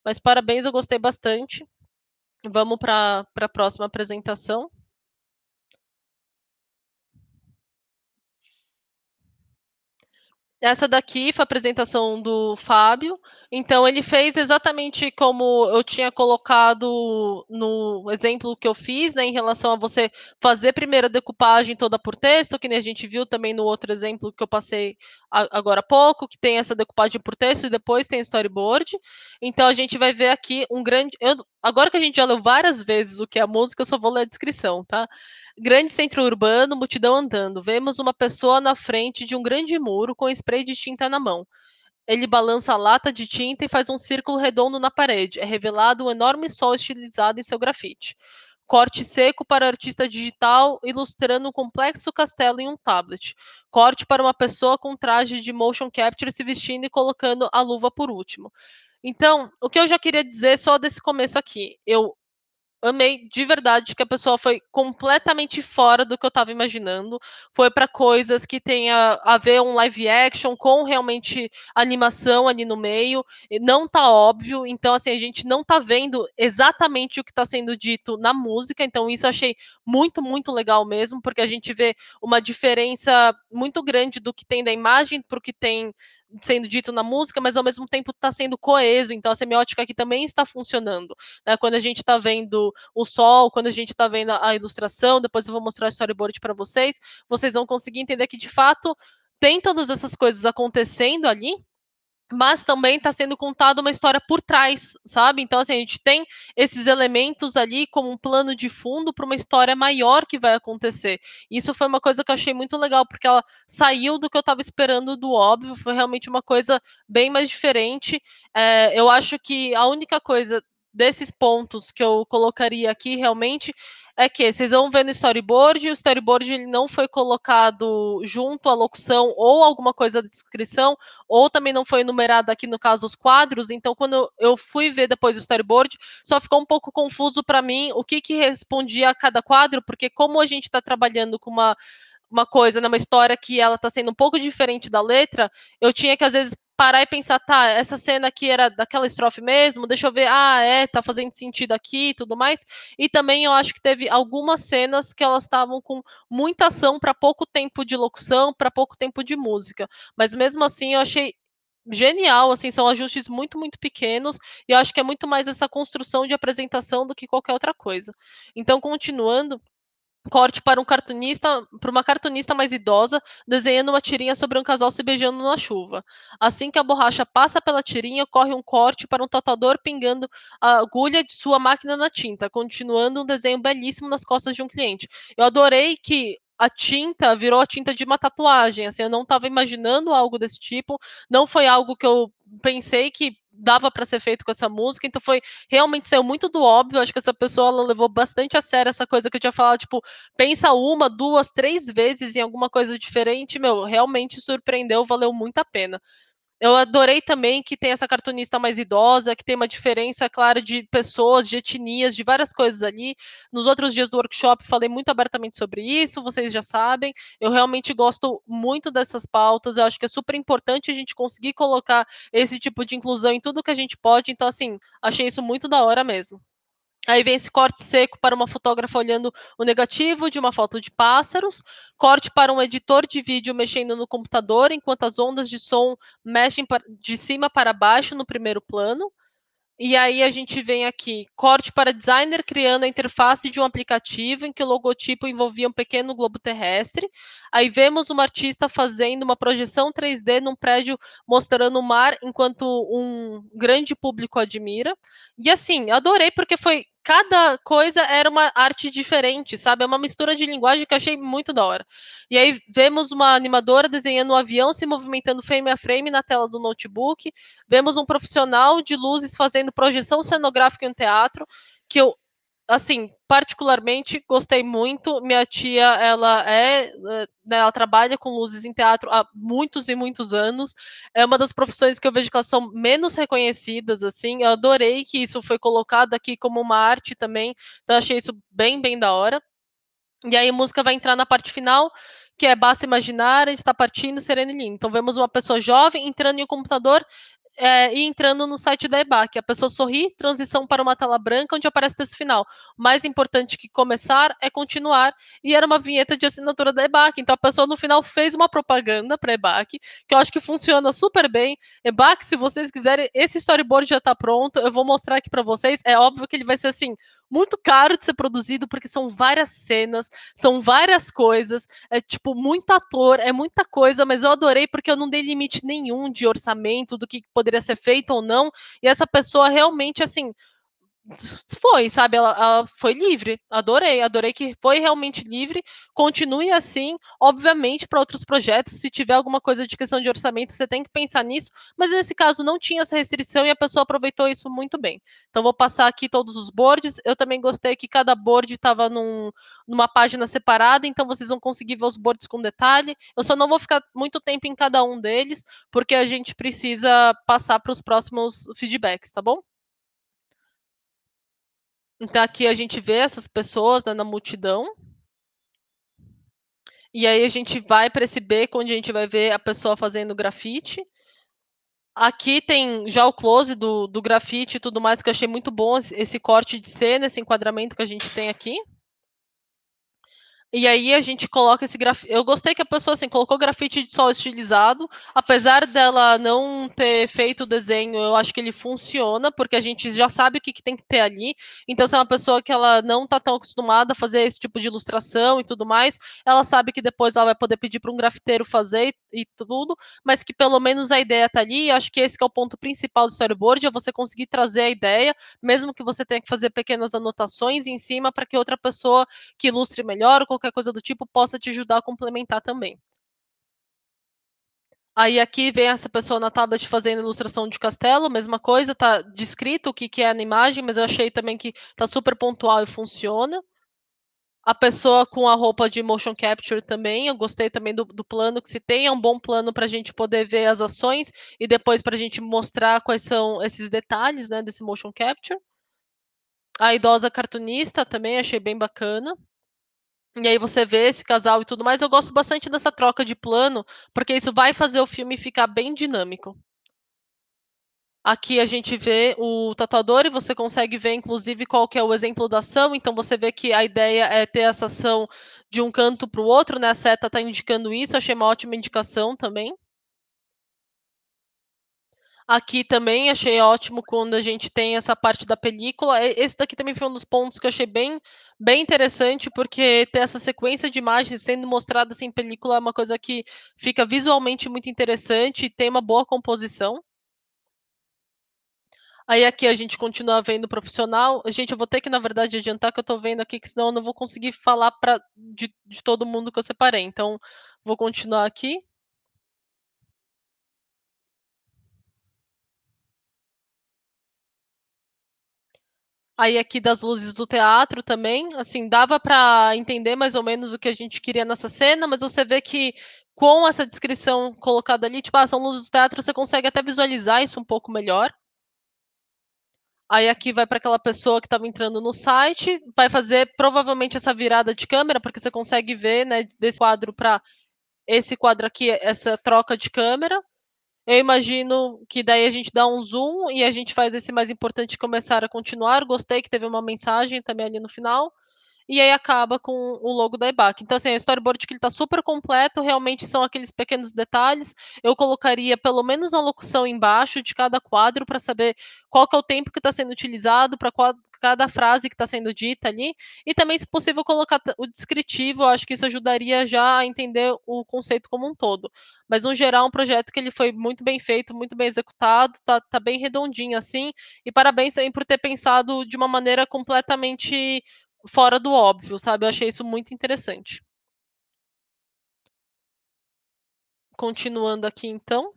Mas parabéns, eu gostei bastante. Vamos para a próxima apresentação. Essa daqui foi a apresentação do Fábio. Então, ele fez exatamente como eu tinha colocado no exemplo que eu fiz, né, em relação a você fazer primeiro a decupagem toda por texto, que a gente viu também no outro exemplo que eu passei agora há pouco, que tem essa decupagem por texto e depois tem storyboard. Então, a gente vai ver aqui um grande. Eu, agora que a gente já leu várias vezes o que é a música, eu só vou ler a descrição, tá? Grande centro urbano, multidão andando. Vemos uma pessoa na frente de um grande muro com spray de tinta na mão. Ele balança a lata de tinta e faz um círculo redondo na parede. É revelado um enorme sol estilizado em seu grafite. Corte seco para artista digital ilustrando um complexo castelo em um tablet. Corte para uma pessoa com traje de motion capture se vestindo e colocando a luva por último. Então, o que eu já queria dizer só desse começo aqui, eu amei de verdade que a pessoa foi completamente fora do que eu estava imaginando. Foi para coisas que têm a ver um live action com realmente animação ali no meio. Não tá óbvio, então assim, a gente não tá vendo exatamente o que está sendo dito na música, então isso eu achei muito, muito legal mesmo, porque a gente vê uma diferença muito grande do que tem da imagem para o que tem sendo dito na música, mas ao mesmo tempo está sendo coeso. Então a semiótica aqui também está funcionando. Né? Quando a gente está vendo o sol, quando a gente está vendo a ilustração, depois eu vou mostrar o storyboard para vocês, vocês vão conseguir entender que de fato tem todas essas coisas acontecendo ali, mas também está sendo contada uma história por trás, sabe? Então, assim, a gente tem esses elementos ali como um plano de fundo para uma história maior que vai acontecer. Isso foi uma coisa que eu achei muito legal, porque ela saiu do que eu estava esperando do óbvio, foi realmente uma coisa bem mais diferente. É, eu acho que a única coisa desses pontos que eu colocaria aqui realmente é que vocês vão ver no storyboard, o storyboard ele não foi colocado junto à locução ou alguma coisa da descrição, ou também não foi enumerado aqui no caso os quadros, então quando eu fui ver depois o storyboard, só ficou um pouco confuso para mim o que que respondia a cada quadro, porque como a gente está trabalhando com uma uma coisa, né, uma história que ela está sendo um pouco diferente da letra, eu tinha que às vezes parar e pensar, tá, essa cena aqui era daquela estrofe mesmo, deixa eu ver, ah, é, tá fazendo sentido aqui e tudo mais. E também eu acho que teve algumas cenas que elas estavam com muita ação para pouco tempo de locução, para pouco tempo de música. Mas mesmo assim eu achei genial, assim, são ajustes muito, muito pequenos, e eu acho que é muito mais essa construção de apresentação do que qualquer outra coisa. Então, continuando, Corte para um cartunista, para uma cartunista mais idosa, desenhando uma tirinha sobre um casal se beijando na chuva. Assim que a borracha passa pela tirinha, ocorre um corte para um tatuador pingando a agulha de sua máquina na tinta, continuando um desenho belíssimo nas costas de um cliente. Eu adorei que a tinta virou a tinta de uma tatuagem, assim, eu não estava imaginando algo desse tipo, não foi algo que eu pensei que dava para ser feito com essa música, então foi realmente saiu muito do óbvio. Acho que essa pessoa ela levou bastante a sério essa coisa que eu tinha falado, tipo, pensa uma, duas, três vezes em alguma coisa diferente, meu, realmente surpreendeu, valeu muito a pena. Eu adorei também que tem essa cartunista mais idosa, que tem uma diferença clara de pessoas, de etnias, de várias coisas ali. Nos outros dias do workshop falei muito abertamente sobre isso, vocês já sabem. Eu realmente gosto muito dessas pautas, eu acho que é super importante a gente conseguir colocar esse tipo de inclusão em tudo que a gente pode. Então, assim, achei isso muito da hora mesmo. Aí vem esse corte seco para uma fotógrafa olhando o negativo de uma foto de pássaros, corte para um editor de vídeo mexendo no computador enquanto as ondas de som mexem de cima para baixo no primeiro plano, e aí a gente vem aqui, corte para designer criando a interface de um aplicativo em que o logotipo envolvia um pequeno globo terrestre. Aí vemos uma artista fazendo uma projeção 3D num prédio mostrando o mar enquanto um grande público admira. E assim, adorei porque foi cada coisa era uma arte diferente, sabe? É uma mistura de linguagem que eu achei muito da hora. E aí vemos uma animadora desenhando um avião se movimentando frame a frame na tela do notebook, vemos um profissional de luzes fazendo projeção cenográfica em um teatro, que eu assim, particularmente gostei muito. Minha tia, ela é, eh, né, ela trabalha com luzes em teatro há muitos e muitos anos. É uma das profissões que eu vejo que elas são menos reconhecidas, assim. Eu adorei que isso foi colocado aqui como uma arte também. Então achei isso bem, bem da hora. E aí a música vai entrar na parte final, que é basta imaginar, está partindo, serena Então vemos uma pessoa jovem entrando em um computador é, e entrando no site da EBAC. É a pessoa sorri, transição para uma tela branca, onde aparece o texto final. Mais importante que começar é continuar. E era uma vinheta de assinatura da EBAC. Então a pessoa no final fez uma propaganda para a EBAC, que eu acho que funciona super bem. EBAC, se vocês quiserem, esse storyboard já está pronto. Eu vou mostrar aqui para vocês. É óbvio que ele vai ser assim, muito caro de ser produzido, porque são várias cenas, são várias coisas, é tipo muito ator, é muita coisa, mas eu adorei porque eu não dei limite nenhum de orçamento, do que poderia ser feito ou não, e essa pessoa realmente, assim, foi, sabe? Ela, ela, foi livre. Adorei, adorei que foi realmente livre. Continue assim, obviamente, para outros projetos. Se tiver alguma coisa de questão de orçamento, você tem que pensar nisso. Mas nesse caso não tinha essa restrição e a pessoa aproveitou isso muito bem. Então vou passar aqui todos os boards. Eu também gostei que cada board estava num, numa página separada, então vocês vão conseguir ver os boards com detalhe. Eu só não vou ficar muito tempo em cada um deles, porque a gente precisa passar para os próximos feedbacks, tá bom? Então aqui a gente vê essas pessoas né, na multidão. E aí a gente vai para esse beco onde a gente vai ver a pessoa fazendo grafite. Aqui tem já o close do, do grafite e tudo mais, que eu achei muito bom esse corte de cena, esse enquadramento que a gente tem aqui. E aí a gente coloca esse grafite. Eu gostei que a pessoa assim colocou grafite de sol estilizado, apesar dela não ter feito o desenho, eu acho que ele funciona porque a gente já sabe o que, que tem que ter ali. Então se é uma pessoa que ela não está tão acostumada a fazer esse tipo de ilustração e tudo mais, ela sabe que depois ela vai poder pedir para um grafiteiro fazer e, tudo, mas que pelo menos a ideia está ali. E acho que esse que é o ponto principal do storyboard, é você conseguir trazer a ideia, mesmo que você tenha que fazer pequenas anotações em cima para que outra pessoa que ilustre melhor qualquer coisa do tipo, possa te ajudar a complementar também. Aí aqui vem essa pessoa na tablet fazendo ilustração de castelo, mesma coisa, tá descrito o que, que é na imagem, mas eu achei também que tá super pontual e funciona. A pessoa com a roupa de motion capture também, eu gostei também do, do plano que se tem, é um bom plano para a gente poder ver as ações e depois para a gente mostrar quais são esses detalhes né, desse motion capture. A idosa cartunista também achei bem bacana. E aí você vê esse casal e tudo mais. Eu gosto bastante dessa troca de plano, porque isso vai fazer o filme ficar bem dinâmico. Aqui a gente vê o tatuador e você consegue ver, inclusive, qual que é o exemplo da ação. Então você vê que a ideia é ter essa ação de um canto para o outro, né? A seta está indicando isso. Achei uma ótima indicação também. Aqui também achei ótimo quando a gente tem essa parte da película. Esse daqui também foi um dos pontos que eu achei bem, bem interessante, porque ter essa sequência de imagens sendo mostrada assim, em película é uma coisa que fica visualmente muito interessante e tem uma boa composição. Aí aqui a gente continua vendo o profissional. Gente, eu vou ter que, na verdade, adiantar que eu estou vendo aqui, que senão eu não vou conseguir falar pra, de, de todo mundo que eu separei. Então, vou continuar aqui. aí aqui das luzes do teatro também, assim, dava para entender mais ou menos o que a gente queria nessa cena, mas você vê que com essa descrição colocada ali, tipo, ah, são luzes do teatro, você consegue até visualizar isso um pouco melhor. Aí aqui vai para aquela pessoa que estava entrando no site, vai fazer provavelmente essa virada de câmera, porque você consegue ver, né, desse quadro para esse quadro aqui, essa troca de câmera. Eu imagino que daí a gente dá um zoom e a gente faz esse mais importante começar a continuar. Gostei que teve uma mensagem também ali no final e aí acaba com o logo da EBAC. Então, assim, o storyboard que ele está super completo, realmente são aqueles pequenos detalhes. Eu colocaria pelo menos uma locução embaixo de cada quadro para saber qual é o tempo que está sendo utilizado para cada frase que está sendo dita ali. E também, se possível, colocar o descritivo, acho que isso ajudaria já a entender o conceito como um todo. Mas, no geral, é um projeto que ele foi muito bem feito, muito bem executado, tá, tá bem redondinho assim. E parabéns também por ter pensado de uma maneira completamente fora do óbvio, sabe? Eu achei isso muito interessante. Continuando aqui, então.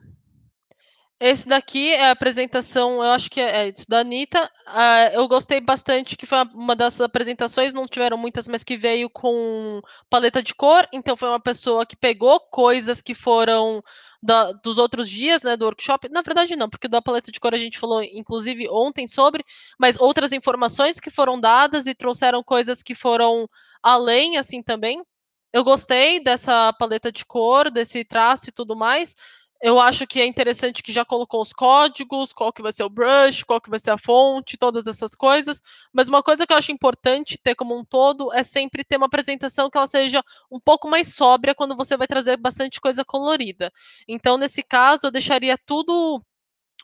Esse daqui é a apresentação, eu acho que é, é isso, da Anitta. Uh, eu gostei bastante, que foi uma das apresentações, não tiveram muitas, mas que veio com paleta de cor. Então, foi uma pessoa que pegou coisas que foram da, dos outros dias, né, do workshop. Na verdade, não, porque da paleta de cor a gente falou, inclusive, ontem sobre, mas outras informações que foram dadas e trouxeram coisas que foram além, assim, também. Eu gostei dessa paleta de cor, desse traço e tudo mais eu acho que é interessante que já colocou os códigos, qual que vai ser o brush, qual que vai ser a fonte, todas essas coisas. Mas uma coisa que eu acho importante ter como um todo é sempre ter uma apresentação que ela seja um pouco mais sóbria quando você vai trazer bastante coisa colorida. Então, nesse caso, eu deixaria tudo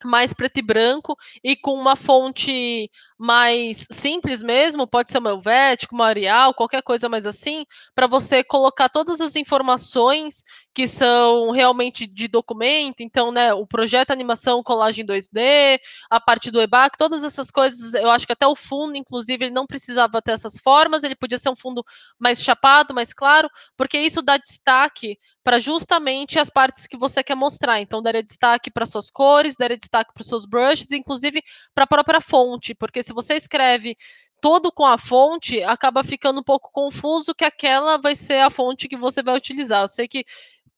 mais preto e branco e com uma fonte mais simples mesmo, pode ser uma Helvética, uma Arial, qualquer coisa mais assim, para você colocar todas as informações que são realmente de documento, então, né, o projeto animação colagem 2D, a parte do EBAC, todas essas coisas, eu acho que até o fundo, inclusive, ele não precisava ter essas formas, ele podia ser um fundo mais chapado, mais claro, porque isso dá destaque para justamente as partes que você quer mostrar. Então, daria destaque para suas cores, daria destaque para os seus brushes, inclusive para a própria fonte, porque se você escreve todo com a fonte, acaba ficando um pouco confuso que aquela vai ser a fonte que você vai utilizar. Eu sei que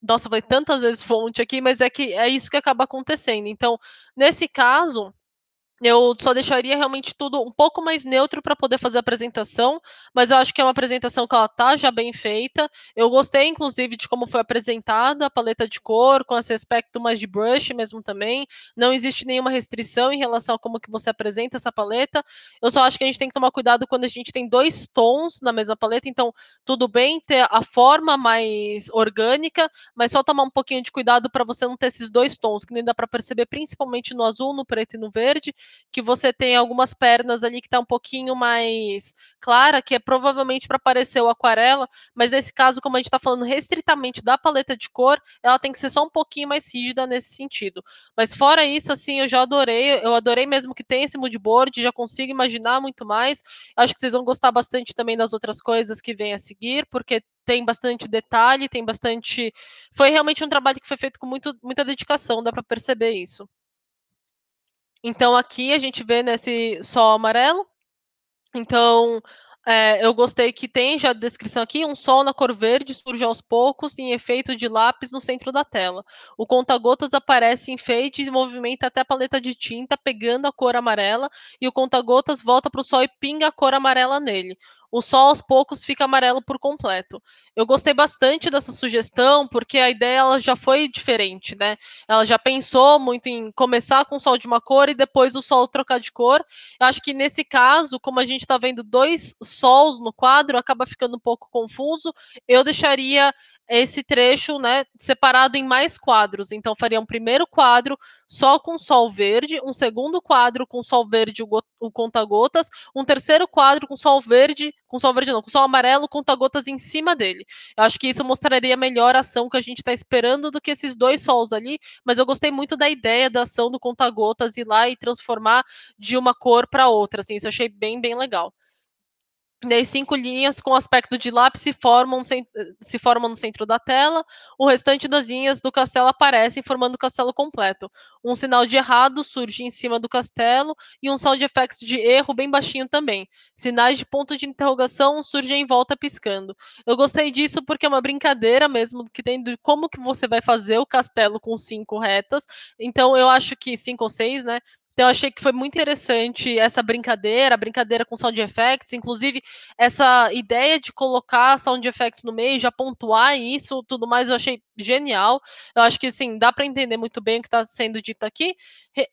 nossa, vai tantas vezes fonte aqui, mas é que é isso que acaba acontecendo. Então, nesse caso, eu só deixaria realmente tudo um pouco mais neutro para poder fazer a apresentação, mas eu acho que é uma apresentação que ela tá já bem feita. Eu gostei, inclusive, de como foi apresentada a paleta de cor, com esse aspecto mais de brush mesmo também. Não existe nenhuma restrição em relação a como que você apresenta essa paleta. Eu só acho que a gente tem que tomar cuidado quando a gente tem dois tons na mesma paleta, então tudo bem ter a forma mais orgânica, mas só tomar um pouquinho de cuidado para você não ter esses dois tons, que nem dá para perceber principalmente no azul, no preto e no verde que você tem algumas pernas ali que está um pouquinho mais clara, que é provavelmente para parecer o aquarela, mas nesse caso, como a gente está falando restritamente da paleta de cor, ela tem que ser só um pouquinho mais rígida nesse sentido. Mas fora isso, assim, eu já adorei, eu adorei mesmo que tenha esse mood board, já consigo imaginar muito mais. Acho que vocês vão gostar bastante também das outras coisas que vêm a seguir, porque tem bastante detalhe, tem bastante. Foi realmente um trabalho que foi feito com muito, muita dedicação, dá para perceber isso. Então aqui a gente vê nesse sol amarelo. Então é, eu gostei que tem já a descrição aqui: um sol na cor verde surge aos poucos em efeito de lápis no centro da tela. O conta-gotas aparece em fade e movimenta até a paleta de tinta, pegando a cor amarela, e o conta-gotas volta para o sol e pinga a cor amarela nele o sol aos poucos fica amarelo por completo. Eu gostei bastante dessa sugestão, porque a ideia ela já foi diferente, né? Ela já pensou muito em começar com o sol de uma cor e depois o sol trocar de cor. Eu acho que nesse caso, como a gente está vendo dois sols no quadro, acaba ficando um pouco confuso. Eu deixaria esse trecho, né, separado em mais quadros. Então faria um primeiro quadro só com sol verde, um segundo quadro com sol verde o, o conta-gotas, um terceiro quadro com sol verde, com sol verde não, com sol amarelo, conta-gotas em cima dele. Eu acho que isso mostraria melhor a ação que a gente está esperando do que esses dois sols ali, mas eu gostei muito da ideia da ação do conta-gotas ir lá e transformar de uma cor para outra, assim, isso eu achei bem bem legal. Daí cinco linhas com aspecto de lápis se formam, se formam no centro da tela, o restante das linhas do castelo aparecem formando o castelo completo. Um sinal de errado surge em cima do castelo e um sound effect de erro bem baixinho também. Sinais de ponto de interrogação surgem em volta piscando. Eu gostei disso porque é uma brincadeira mesmo que tem de como que você vai fazer o castelo com cinco retas. Então eu acho que cinco ou seis, né? Então, eu achei que foi muito interessante essa brincadeira, brincadeira com sound effects, inclusive essa ideia de colocar sound effects no meio, já pontuar isso, tudo mais, eu achei genial. Eu acho que, assim, dá para entender muito bem o que está sendo dito aqui.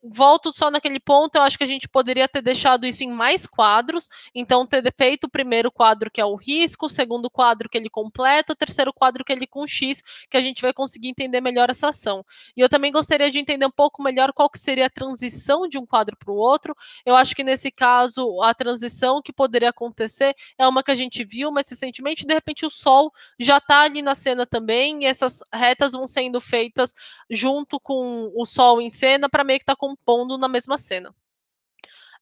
Volto só naquele ponto, eu acho que a gente poderia ter deixado isso em mais quadros, então ter feito o primeiro quadro que é o risco, o segundo quadro que ele completa, o terceiro quadro que ele com X, que a gente vai conseguir entender melhor essa ação. E eu também gostaria de entender um pouco melhor qual que seria a transição de de um quadro para o outro. Eu acho que nesse caso a transição que poderia acontecer é uma que a gente viu mais recentemente. De repente o sol já está ali na cena também e essas retas vão sendo feitas junto com o sol em cena para meio que estar tá compondo na mesma cena.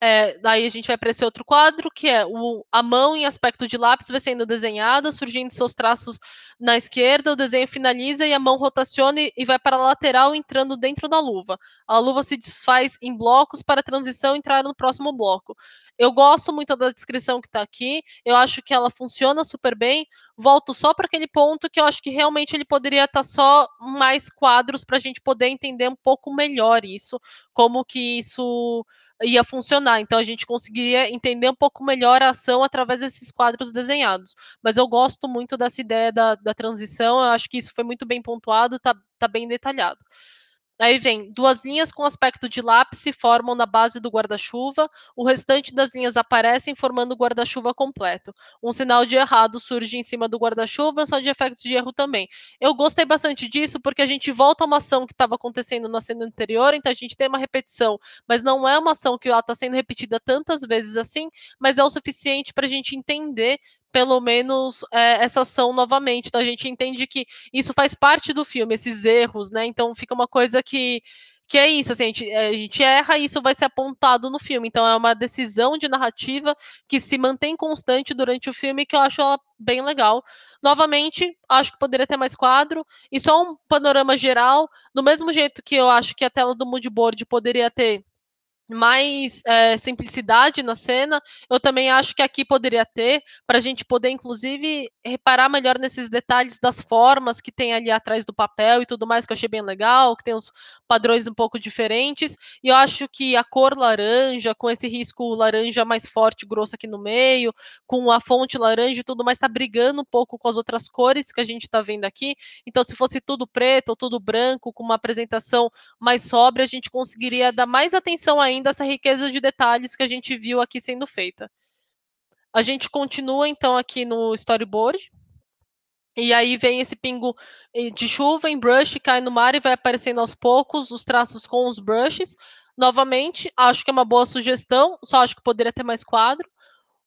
É, daí a gente vai para esse outro quadro, que é o, a mão em aspecto de lápis vai sendo desenhada, surgindo seus traços na esquerda, o desenho finaliza e a mão rotaciona e, e vai para a lateral, entrando dentro da luva. A luva se desfaz em blocos para a transição entrar no próximo bloco. Eu gosto muito da descrição que está aqui, eu acho que ela funciona super bem, volto só para aquele ponto que eu acho que realmente ele poderia estar tá só mais quadros para a gente poder entender um pouco melhor isso, como que isso ia funcionar. Então a gente conseguiria entender um pouco melhor a ação através desses quadros desenhados. Mas eu gosto muito dessa ideia da, da transição, eu acho que isso foi muito bem pontuado, está tá bem detalhado. Aí vem duas linhas com aspecto de lápis se formam na base do guarda-chuva, o restante das linhas aparecem formando o guarda-chuva completo. Um sinal de errado surge em cima do guarda-chuva, um de efeitos de erro também. Eu gostei bastante disso porque a gente volta a uma ação que estava acontecendo na cena anterior, então a gente tem uma repetição, mas não é uma ação que está sendo repetida tantas vezes assim, mas é o suficiente para a gente entender pelo menos é, essa ação novamente. Então a gente entende que isso faz parte do filme, esses erros, né? Então fica uma coisa que que é isso, assim, a gente, é, a gente, erra e isso vai ser apontado no filme. Então é uma decisão de narrativa que se mantém constante durante o filme, que eu acho ela bem legal. Novamente, acho que poderia ter mais quadro, e só um panorama geral, do mesmo jeito que eu acho que a tela do mood board poderia ter mais é, simplicidade na cena, eu também acho que aqui poderia ter, para a gente poder, inclusive, reparar melhor nesses detalhes das formas que tem ali atrás do papel e tudo mais, que eu achei bem legal, que tem uns padrões um pouco diferentes. E eu acho que a cor laranja, com esse risco laranja mais forte, grosso aqui no meio, com a fonte laranja e tudo mais, está brigando um pouco com as outras cores que a gente está vendo aqui. Então, se fosse tudo preto ou tudo branco, com uma apresentação mais sóbria, a gente conseguiria dar mais atenção ainda ainda essa riqueza de detalhes que a gente viu aqui sendo feita. A gente continua então aqui no storyboard. E aí vem esse pingo eh, de chuva em brush, cai no mar e vai aparecendo aos poucos os traços com os brushes. Novamente, acho que é uma boa sugestão, só acho que poderia ter mais quadro.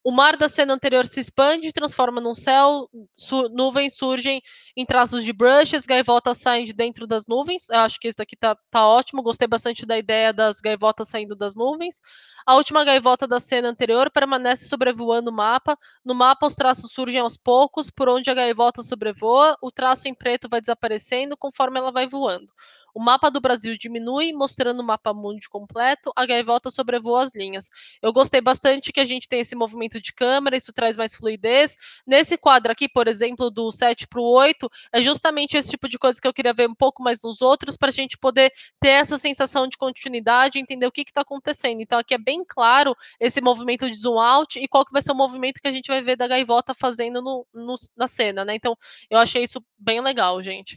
O mar da cena anterior se expande, transforma num céu, su nuvens surgem em traços de brushes, gaivotas saem de dentro das nuvens. Eu acho que esse daqui tá, tá ótimo, gostei bastante da ideia das gaivotas saindo das nuvens. A última gaivota da cena anterior permanece sobrevoando o mapa. No mapa, os traços surgem aos poucos, por onde a gaivota sobrevoa, o traço em preto vai desaparecendo conforme ela vai voando. O mapa do Brasil diminui, mostrando o mapa mundo completo, a gaivota sobrevoa as linhas. Eu gostei bastante que a gente tem esse movimento de câmera, isso traz mais fluidez. Nesse quadro aqui, por exemplo, do 7 para o 8, é justamente esse tipo de coisa que eu queria ver um pouco mais nos outros, para a gente poder ter essa sensação de continuidade, entender o que está acontecendo. Então, aqui é bem claro esse movimento de zoom out e qual que vai ser o movimento que a gente vai ver da gaivota fazendo no, no, na cena, né? Então, eu achei isso bem legal, gente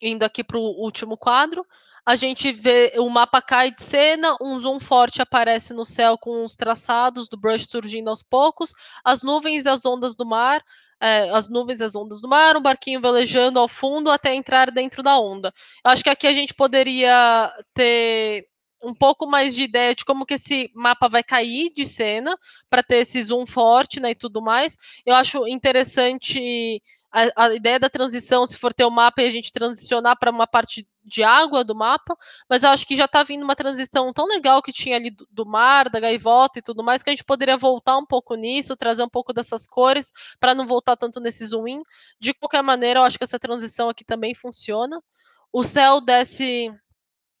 indo aqui para o último quadro, a gente vê o mapa cai de cena, um zoom forte aparece no céu com os traçados do brush surgindo aos poucos, as nuvens e as ondas do mar, é, as nuvens e as ondas do mar, um barquinho velejando ao fundo até entrar dentro da onda. Eu acho que aqui a gente poderia ter um pouco mais de ideia de como que esse mapa vai cair de cena para ter esse zoom forte né, e tudo mais. Eu acho interessante a, a ideia da transição, se for ter o um mapa e a gente transicionar para uma parte de água do mapa, mas eu acho que já está vindo uma transição tão legal que tinha ali do, do, mar, da gaivota e tudo mais, que a gente poderia voltar um pouco nisso, trazer um pouco dessas cores, para não voltar tanto nesse zoom-in. De qualquer maneira, eu acho que essa transição aqui também funciona. O céu desce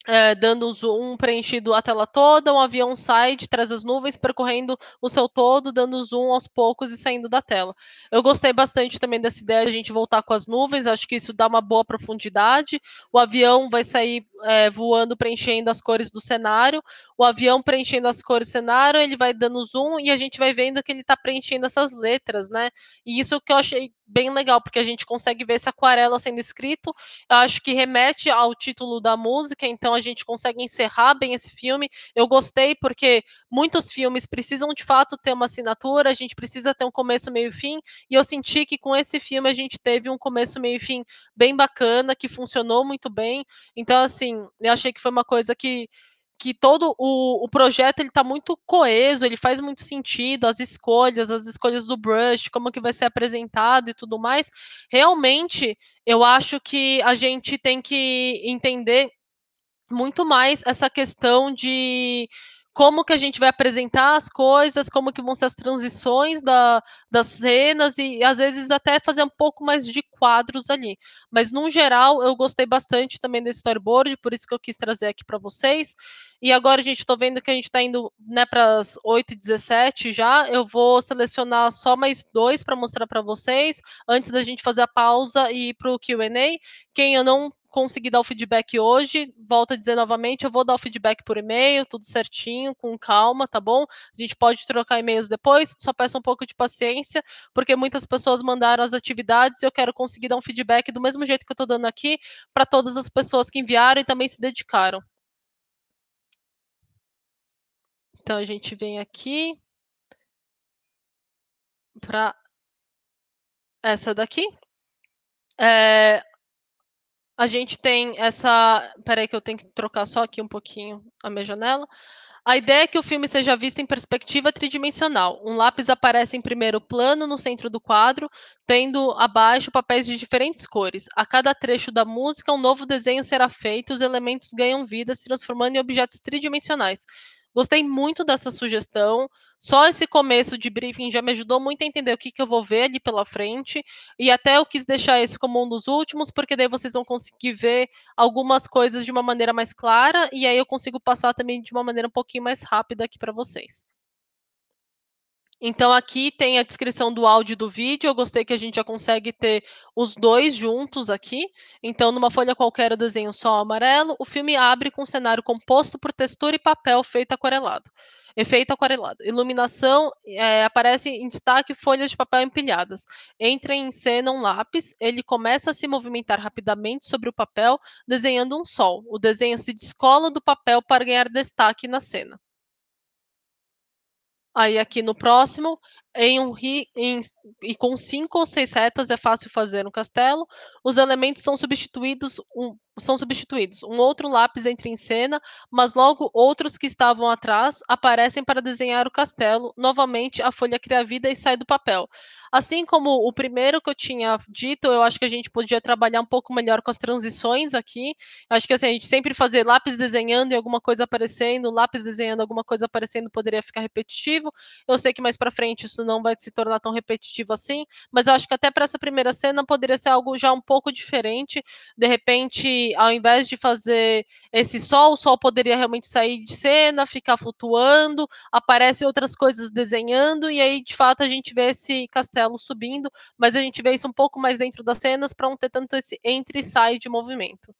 é, dando um zoom preenchido a tela toda, um avião sai de trás das nuvens, percorrendo o céu todo, dando zoom aos poucos e saindo da tela. Eu gostei bastante também dessa ideia de a gente voltar com as nuvens, acho que isso dá uma boa profundidade. O avião vai sair é, voando, preenchendo as cores do cenário, o avião preenchendo as cores do cenário, ele vai dando zoom e a gente vai vendo que ele está preenchendo essas letras, né? E isso que eu achei bem legal, porque a gente consegue ver esse aquarela sendo escrito. Eu acho que remete ao título da música, então a gente consegue encerrar bem esse filme. Eu gostei, porque muitos filmes precisam de fato ter uma assinatura, a gente precisa ter um começo, meio e fim. E eu senti que com esse filme a gente teve um começo, meio e fim bem bacana, que funcionou muito bem. Então, assim, eu achei que foi uma coisa que que todo o, o projeto ele está muito coeso, ele faz muito sentido, as escolhas, as escolhas do Brush, como que vai ser apresentado e tudo mais. Realmente, eu acho que a gente tem que entender muito mais essa questão de como que a gente vai apresentar as coisas, como que vão ser as transições da, das cenas e às vezes até fazer um pouco mais de quadros ali. Mas no geral eu gostei bastante também desse storyboard, por isso que eu quis trazer aqui para vocês. E agora a gente está vendo que a gente está indo né, para as 8h17 já. Eu vou selecionar só mais dois para mostrar para vocês antes da gente fazer a pausa e ir para o QA. Quem eu não consegui dar o feedback hoje, volto a dizer novamente, eu vou dar o feedback por e-mail, tudo certinho, com calma, tá bom? A gente pode trocar e-mails depois, só peço um pouco de paciência, porque muitas pessoas mandaram as atividades, eu quero conseguir dar um feedback do mesmo jeito que eu estou dando aqui, para todas as pessoas que enviaram e também se dedicaram. Então a gente vem aqui para essa daqui, é, a gente tem essa. Peraí, que eu tenho que trocar só aqui um pouquinho a minha janela. A ideia é que o filme seja visto em perspectiva tridimensional. Um lápis aparece em primeiro plano no centro do quadro, tendo abaixo papéis de diferentes cores. A cada trecho da música, um novo desenho será feito, os elementos ganham vida, se transformando em objetos tridimensionais, Gostei muito dessa sugestão. Só esse começo de briefing já me ajudou muito a entender o que, que eu vou ver ali pela frente. E até eu quis deixar esse como um dos últimos, porque daí vocês vão conseguir ver algumas coisas de uma maneira mais clara. E aí eu consigo passar também de uma maneira um pouquinho mais rápida aqui para vocês. Então aqui tem a descrição do áudio e do vídeo. Eu gostei que a gente já consegue ter os dois juntos aqui. Então numa folha qualquer eu desenho é só amarelo. O filme abre com um cenário composto por textura e papel feito aquarelado. Efeito aquarelado. Iluminação é, aparece em destaque folhas de papel empilhadas. Entra em cena um lápis, ele começa a se movimentar rapidamente sobre o papel, desenhando um sol. O desenho se descola do papel para ganhar destaque na cena. Aí aqui no próximo em um ri, em, e com cinco ou seis retas é fácil fazer um castelo. Os elementos são substituídos, um, são substituídos. Um outro lápis entra em cena, mas logo outros que estavam atrás aparecem para desenhar o castelo. Novamente a folha cria vida e sai do papel. Assim como o primeiro que eu tinha dito, eu acho que a gente podia trabalhar um pouco melhor com as transições aqui. Acho que assim, a gente sempre fazer lápis desenhando e alguma coisa aparecendo, lápis desenhando alguma coisa aparecendo poderia ficar repetitivo. Eu sei que mais para frente isso não vai se tornar tão repetitivo assim, mas eu acho que até para essa primeira cena poderia ser algo já um pouco diferente. De repente, ao invés de fazer esse sol, o sol poderia realmente sair de cena, ficar flutuando, aparecem outras coisas desenhando, e aí de fato a gente vê esse castelo subindo, mas a gente vê isso um pouco mais dentro das cenas para não ter tanto esse entre e sai de movimento.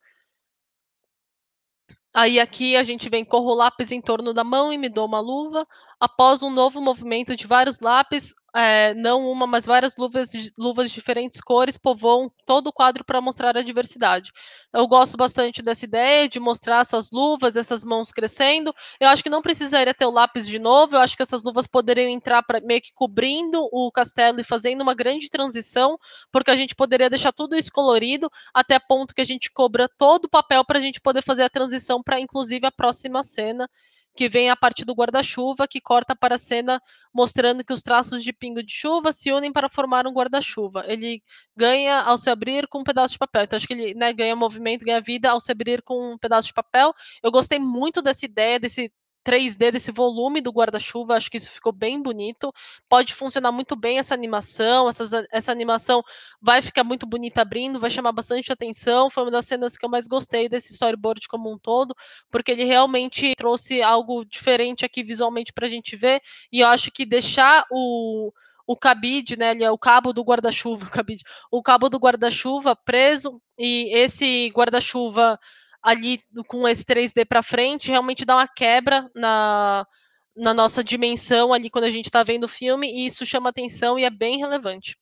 Aí aqui a gente vem corro lápis em torno da mão e me dou uma luva após um novo movimento de vários lápis, é, não uma, mas várias luvas de, luvas de diferentes cores povoam todo o quadro para mostrar a diversidade. Eu gosto bastante dessa ideia de mostrar essas luvas, essas mãos crescendo. Eu acho que não precisaria ter o lápis de novo, eu acho que essas luvas poderiam entrar pra, meio que cobrindo o castelo e fazendo uma grande transição, porque a gente poderia deixar tudo isso colorido, até ponto que a gente cobra todo o papel para a gente poder fazer a transição para, inclusive, a próxima cena que vem a partir do guarda-chuva, que corta para a cena mostrando que os traços de pingo de chuva se unem para formar um guarda-chuva. Ele ganha ao se abrir com um pedaço de papel. Então, acho que ele né, ganha movimento, ganha vida ao se abrir com um pedaço de papel. Eu gostei muito dessa ideia, desse 3D desse volume do guarda-chuva, acho que isso ficou bem bonito. Pode funcionar muito bem essa animação, essas, essa animação vai ficar muito bonita abrindo, vai chamar bastante atenção. Foi uma das cenas que eu mais gostei desse storyboard como um todo, porque ele realmente trouxe algo diferente aqui visualmente para a gente ver. E eu acho que deixar o o cabide, né? Ele é o cabo do guarda-chuva, o cabide, o cabo do guarda-chuva preso e esse guarda-chuva ali com esse 3D para frente, realmente dá uma quebra na, na nossa dimensão ali quando a gente está vendo o filme, e isso chama atenção e é bem relevante.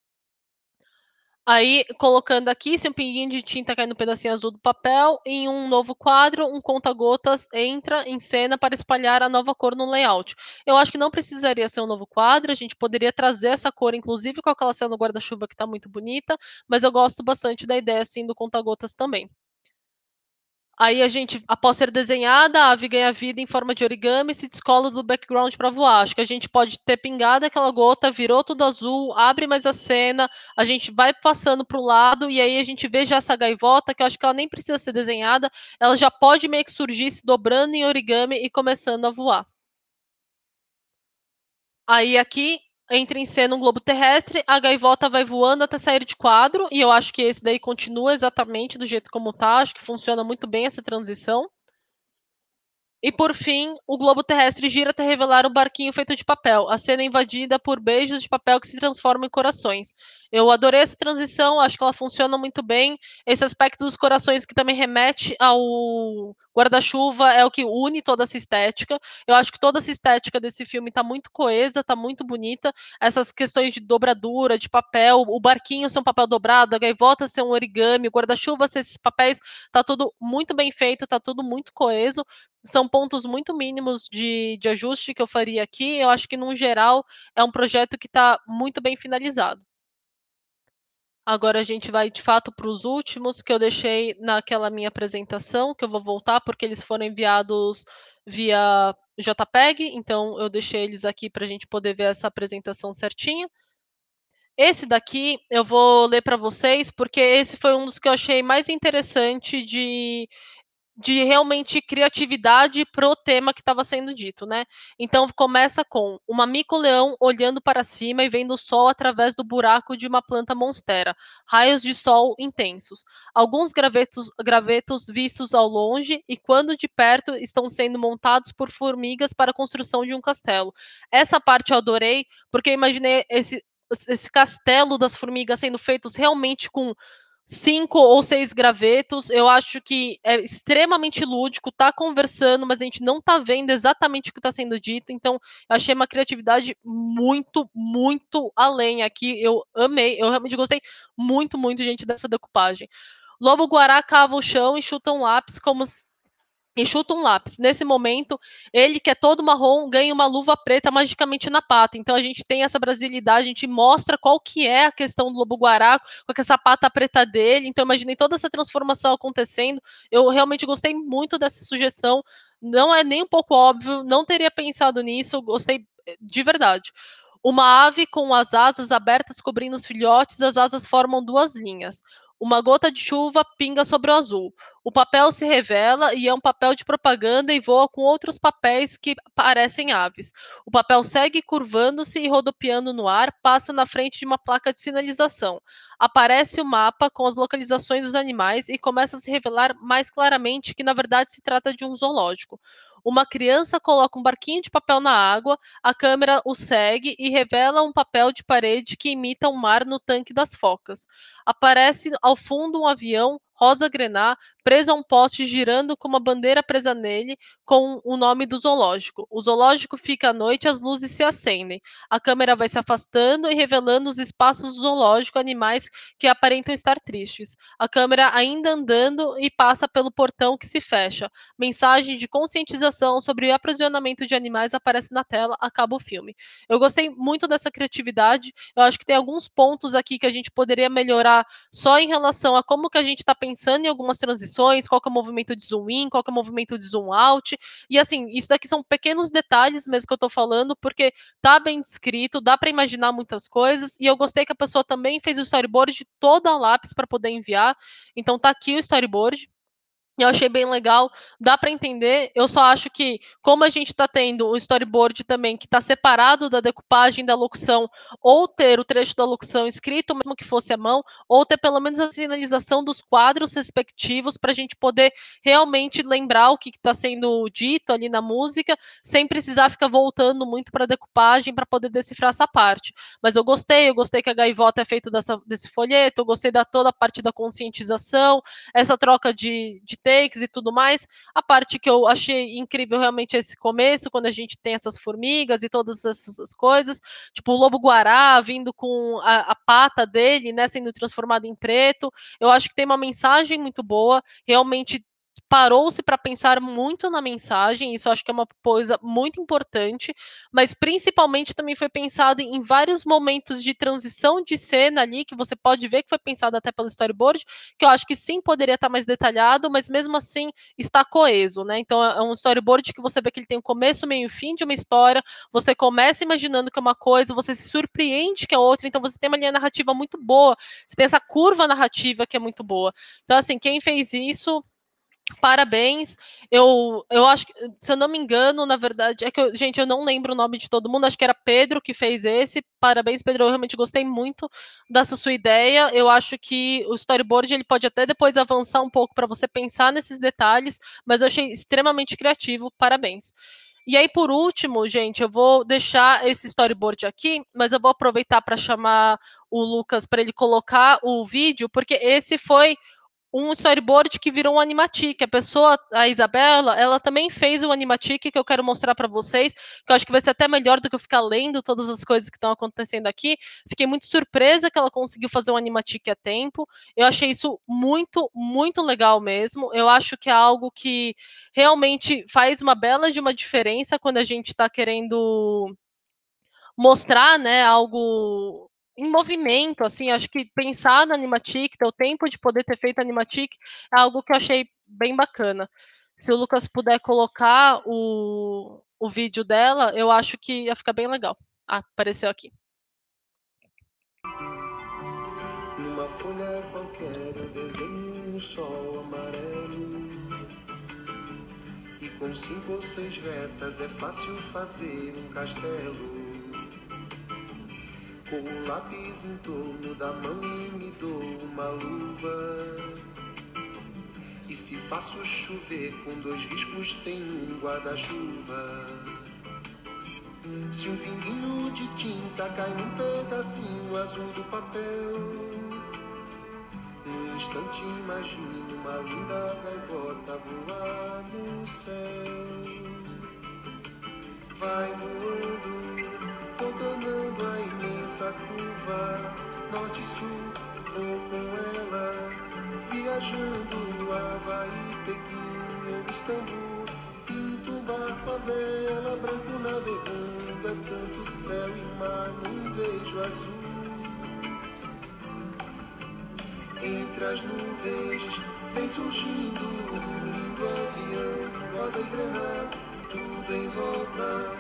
Aí, colocando aqui, se um pinguinho de tinta cai no pedacinho azul do papel, em um novo quadro, um conta-gotas entra em cena para espalhar a nova cor no layout. Eu acho que não precisaria ser um novo quadro, a gente poderia trazer essa cor, inclusive com aquela cena do guarda-chuva que está muito bonita, mas eu gosto bastante da ideia, assim, do conta-gotas também. Aí a gente, após ser desenhada, a ave ganha vida em forma de origami e se descola do background para voar. Acho que a gente pode ter pingado aquela gota, virou tudo azul, abre mais a cena, a gente vai passando para o lado e aí a gente vê já essa gaivota, que eu acho que ela nem precisa ser desenhada, ela já pode meio que surgir se dobrando em origami e começando a voar. Aí aqui entra em cena um globo terrestre, a gaivota vai voando até sair de quadro, e eu acho que esse daí continua exatamente do jeito como tá, acho que funciona muito bem essa transição. E por fim, o globo terrestre gira até revelar um barquinho feito de papel, a cena invadida por beijos de papel que se transformam em corações. Eu adorei essa transição, acho que ela funciona muito bem. Esse aspecto dos corações que também remete ao guarda-chuva é o que une toda essa estética. Eu acho que toda essa estética desse filme está muito coesa, está muito bonita. Essas questões de dobradura, de papel, o barquinho ser um papel dobrado, a gaivota ser um origami, o guarda-chuva ser esses papéis, está tudo muito bem feito, está tudo muito coeso são pontos muito mínimos de, de ajuste que eu faria aqui. Eu acho que, num geral, é um projeto que está muito bem finalizado. Agora a gente vai de fato para os últimos que eu deixei naquela minha apresentação, que eu vou voltar porque eles foram enviados via JPEG, então eu deixei eles aqui para a gente poder ver essa apresentação certinha. Esse daqui eu vou ler para vocês, porque esse foi um dos que eu achei mais interessante de de realmente criatividade pro tema que estava sendo dito, né? Então começa com uma mico-leão olhando para cima e vendo o sol através do buraco de uma planta monstera, raios de sol intensos. Alguns gravetos, gravetos vistos ao longe e quando de perto estão sendo montados por formigas para a construção de um castelo. Essa parte eu adorei, porque eu imaginei esse, esse castelo das formigas sendo feitos realmente com cinco ou seis gravetos. Eu acho que é extremamente lúdico, tá conversando, mas a gente não tá vendo exatamente o que tá sendo dito. Então, eu achei uma criatividade muito, muito além aqui. Eu amei, eu realmente gostei muito, muito, gente, dessa decupagem. Lobo Guará cava o chão e chuta um lápis como e chuta um lápis. Nesse momento, ele que é todo marrom ganha uma luva preta magicamente na pata. Então a gente tem essa brasilidade, a gente mostra qual que é a questão do lobo guará, com essa pata preta dele. Então imaginei toda essa transformação acontecendo. Eu realmente gostei muito dessa sugestão. Não é nem um pouco óbvio, não teria pensado nisso, gostei eh, de verdade. Uma ave com as asas abertas cobrindo os filhotes, as asas formam duas linhas. Uma gota de chuva pinga sobre o azul. O papel se revela e é um papel de propaganda e voa com outros papéis que parecem aves. O papel segue curvando-se e rodopiando no ar, passa na frente de uma placa de sinalização. Aparece o mapa com as localizações dos animais e começa a se revelar mais claramente que, na verdade, se trata de um zoológico. Uma criança coloca um barquinho de papel na água, a câmera o segue e revela um papel de parede que imita um mar no tanque das focas. Aparece ao fundo um avião, rosa grená, preso a um poste girando com uma bandeira presa nele, com o nome do zoológico. O zoológico fica à noite, as luzes se acendem. A câmera vai se afastando e revelando os espaços do zoológico, animais que aparentam estar tristes. A câmera ainda andando e passa pelo portão que se fecha. Mensagem de conscientização sobre o aprisionamento de animais aparece na tela, acaba o filme. Eu gostei muito dessa criatividade. Eu acho que tem alguns pontos aqui que a gente poderia melhorar só em relação a como que a gente está pensando pensando em algumas transições, qual que é o movimento de zoom in, qual que é o movimento de zoom out. E assim, isso daqui são pequenos detalhes mesmo que eu estou falando, porque tá bem descrito, dá para imaginar muitas coisas. E eu gostei que a pessoa também fez o storyboard de toda a lápis para poder enviar. Então tá aqui o storyboard eu achei bem legal, dá para entender. Eu só acho que, como a gente está tendo o storyboard também, que está separado da decupagem da locução, ou ter o trecho da locução escrito, mesmo que fosse à mão, ou ter pelo menos a sinalização dos quadros respectivos, para a gente poder realmente lembrar o que está sendo dito ali na música, sem precisar ficar voltando muito para a decupagem para poder decifrar essa parte. Mas eu gostei, eu gostei que a gaivota é feita dessa, desse folheto, eu gostei da toda a parte da conscientização, essa troca de, de takes e tudo mais. A parte que eu achei incrível realmente é esse começo, quando a gente tem essas formigas e todas essas coisas, tipo o lobo guará vindo com a, a pata dele, né, sendo transformado em preto. Eu acho que tem uma mensagem muito boa, realmente parou-se para pensar muito na mensagem, isso acho que é uma coisa muito importante, mas principalmente também foi pensado em vários momentos de transição de cena ali, que você pode ver que foi pensado até pelo storyboard, que eu acho que sim poderia estar tá mais detalhado, mas mesmo assim está coeso, né? Então é, é um storyboard que você vê que ele tem o começo, meio e fim de uma história, você começa imaginando que é uma coisa, você se surpreende que é outra, então você tem uma linha narrativa muito boa, você tem essa curva narrativa que é muito boa. Então, assim, quem fez isso Parabéns. Eu, eu acho que, se eu não me engano, na verdade, é que eu, gente, eu não lembro o nome de todo mundo, acho que era Pedro que fez esse. Parabéns, Pedro. Eu realmente gostei muito dessa sua ideia. Eu acho que o storyboard ele pode até depois avançar um pouco para você pensar nesses detalhes, mas eu achei extremamente criativo. Parabéns. E aí, por último, gente, eu vou deixar esse storyboard aqui, mas eu vou aproveitar para chamar o Lucas para ele colocar o vídeo, porque esse foi um storyboard que virou um animatic. A pessoa, a Isabela, ela também fez um animatic que eu quero mostrar para vocês, que eu acho que vai ser até melhor do que eu ficar lendo todas as coisas que estão acontecendo aqui. Fiquei muito surpresa que ela conseguiu fazer um animatic a tempo. Eu achei isso muito, muito legal mesmo. Eu acho que é algo que realmente faz uma bela de uma diferença quando a gente está querendo mostrar, né, algo em movimento, assim, acho que pensar na Animatic, ter o tempo de poder ter feito a Animatic, é algo que eu achei bem bacana. Se o Lucas puder colocar o, o vídeo dela, eu acho que ia ficar bem legal. Ah, apareceu aqui. Numa folha qualquer eu desenho um sol amarelo E com cinco ou seis retas é fácil fazer um castelo com um lápis em torno da mão e me dou uma luva. E se faço chover com dois riscos, tem um guarda-chuva. Se um pinguinho de tinta cai num pedacinho azul do papel. Um instante imagino uma linda gaivota voar no céu. Vai voando, contornando a imensidão essa curva, norte e sul, vou com ela, viajando Havaí, Pequim ou Istambul. Pinto um barco vela, branco navegando, é tanto céu e mar num beijo azul. Entre as nuvens vem surgindo um lindo avião, rosa e granada, tudo em volta,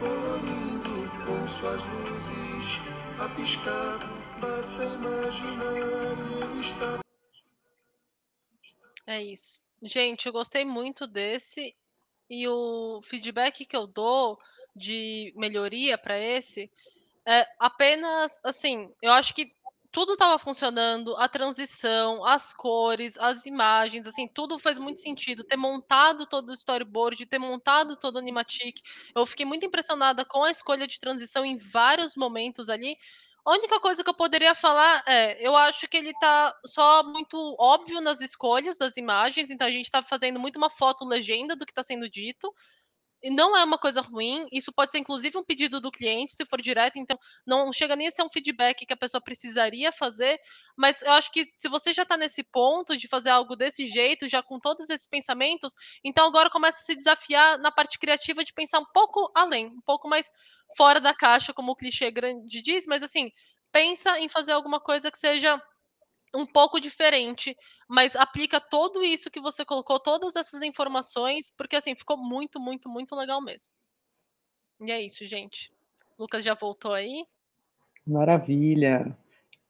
colorindo com suas luzes a piscar, basta imaginar ele está. É isso. Gente, eu gostei muito desse e o feedback que eu dou de melhoria para esse é apenas assim, eu acho que tudo estava funcionando, a transição, as cores, as imagens, assim, tudo faz muito sentido. Ter montado todo o storyboard, ter montado todo o animatic, eu fiquei muito impressionada com a escolha de transição em vários momentos ali. A única coisa que eu poderia falar é, eu acho que ele tá só muito óbvio nas escolhas das imagens, então a gente está fazendo muito uma foto legenda do que está sendo dito, não é uma coisa ruim, isso pode ser inclusive um pedido do cliente, se for direto, então não chega nem a ser um feedback que a pessoa precisaria fazer, mas eu acho que se você já está nesse ponto de fazer algo desse jeito, já com todos esses pensamentos, então agora começa a se desafiar na parte criativa de pensar um pouco além, um pouco mais fora da caixa, como o clichê grande diz, mas assim, pensa em fazer alguma coisa que seja um pouco diferente mas aplica tudo isso que você colocou, todas essas informações, porque assim, ficou muito, muito, muito legal mesmo. E é isso, gente. Lucas já voltou aí? Maravilha.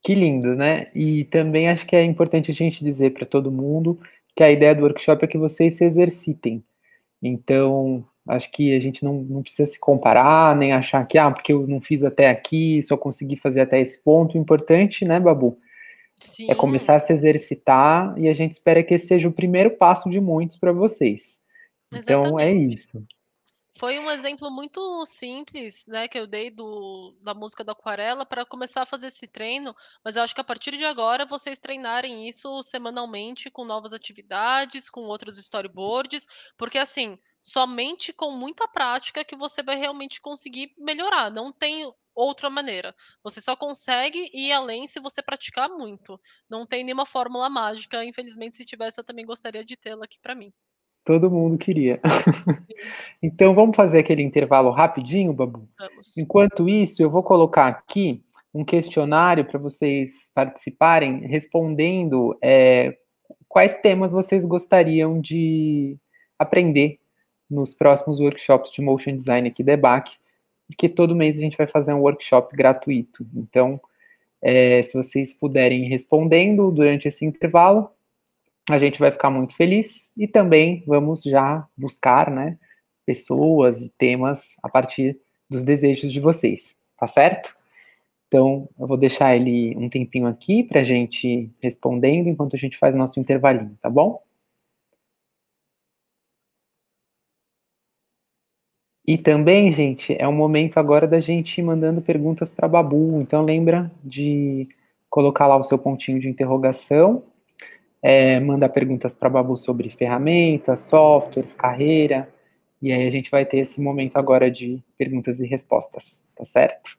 Que lindo, né? E também acho que é importante a gente dizer para todo mundo que a ideia do workshop é que vocês se exercitem. Então, acho que a gente não, não precisa se comparar, nem achar que, ah, porque eu não fiz até aqui, só consegui fazer até esse ponto. O importante, né, Babu, é Sim. É começar a se exercitar e a gente espera que esse seja o primeiro passo de muitos para vocês. Exatamente. Então é isso. Foi um exemplo muito simples, né, que eu dei do, da música da aquarela para começar a fazer esse treino, mas eu acho que a partir de agora vocês treinarem isso semanalmente com novas atividades, com outros storyboards, porque assim, somente com muita prática que você vai realmente conseguir melhorar, não tem outra maneira. Você só consegue ir além se você praticar muito. Não tem nenhuma fórmula mágica, infelizmente se tivesse eu também gostaria de tê-la aqui para mim. Todo mundo queria. então vamos fazer aquele intervalo rapidinho, Babu? Vamos. Enquanto isso, eu vou colocar aqui um questionário para vocês participarem, respondendo é, quais temas vocês gostariam de aprender nos próximos workshops de motion design aqui da porque todo mês a gente vai fazer um workshop gratuito. Então, é, se vocês puderem ir respondendo durante esse intervalo, a gente vai ficar muito feliz e também vamos já buscar, né, pessoas e temas a partir dos desejos de vocês, tá certo? Então, eu vou deixar ele um tempinho aqui para a gente respondendo enquanto a gente faz nosso intervalinho, tá bom? E também, gente, é o momento agora da gente ir mandando perguntas para Babu. Então, lembra de colocar lá o seu pontinho de interrogação é, mandar perguntas para Babu sobre ferramentas, softwares, carreira. E aí a gente vai ter esse momento agora de perguntas e respostas, tá certo?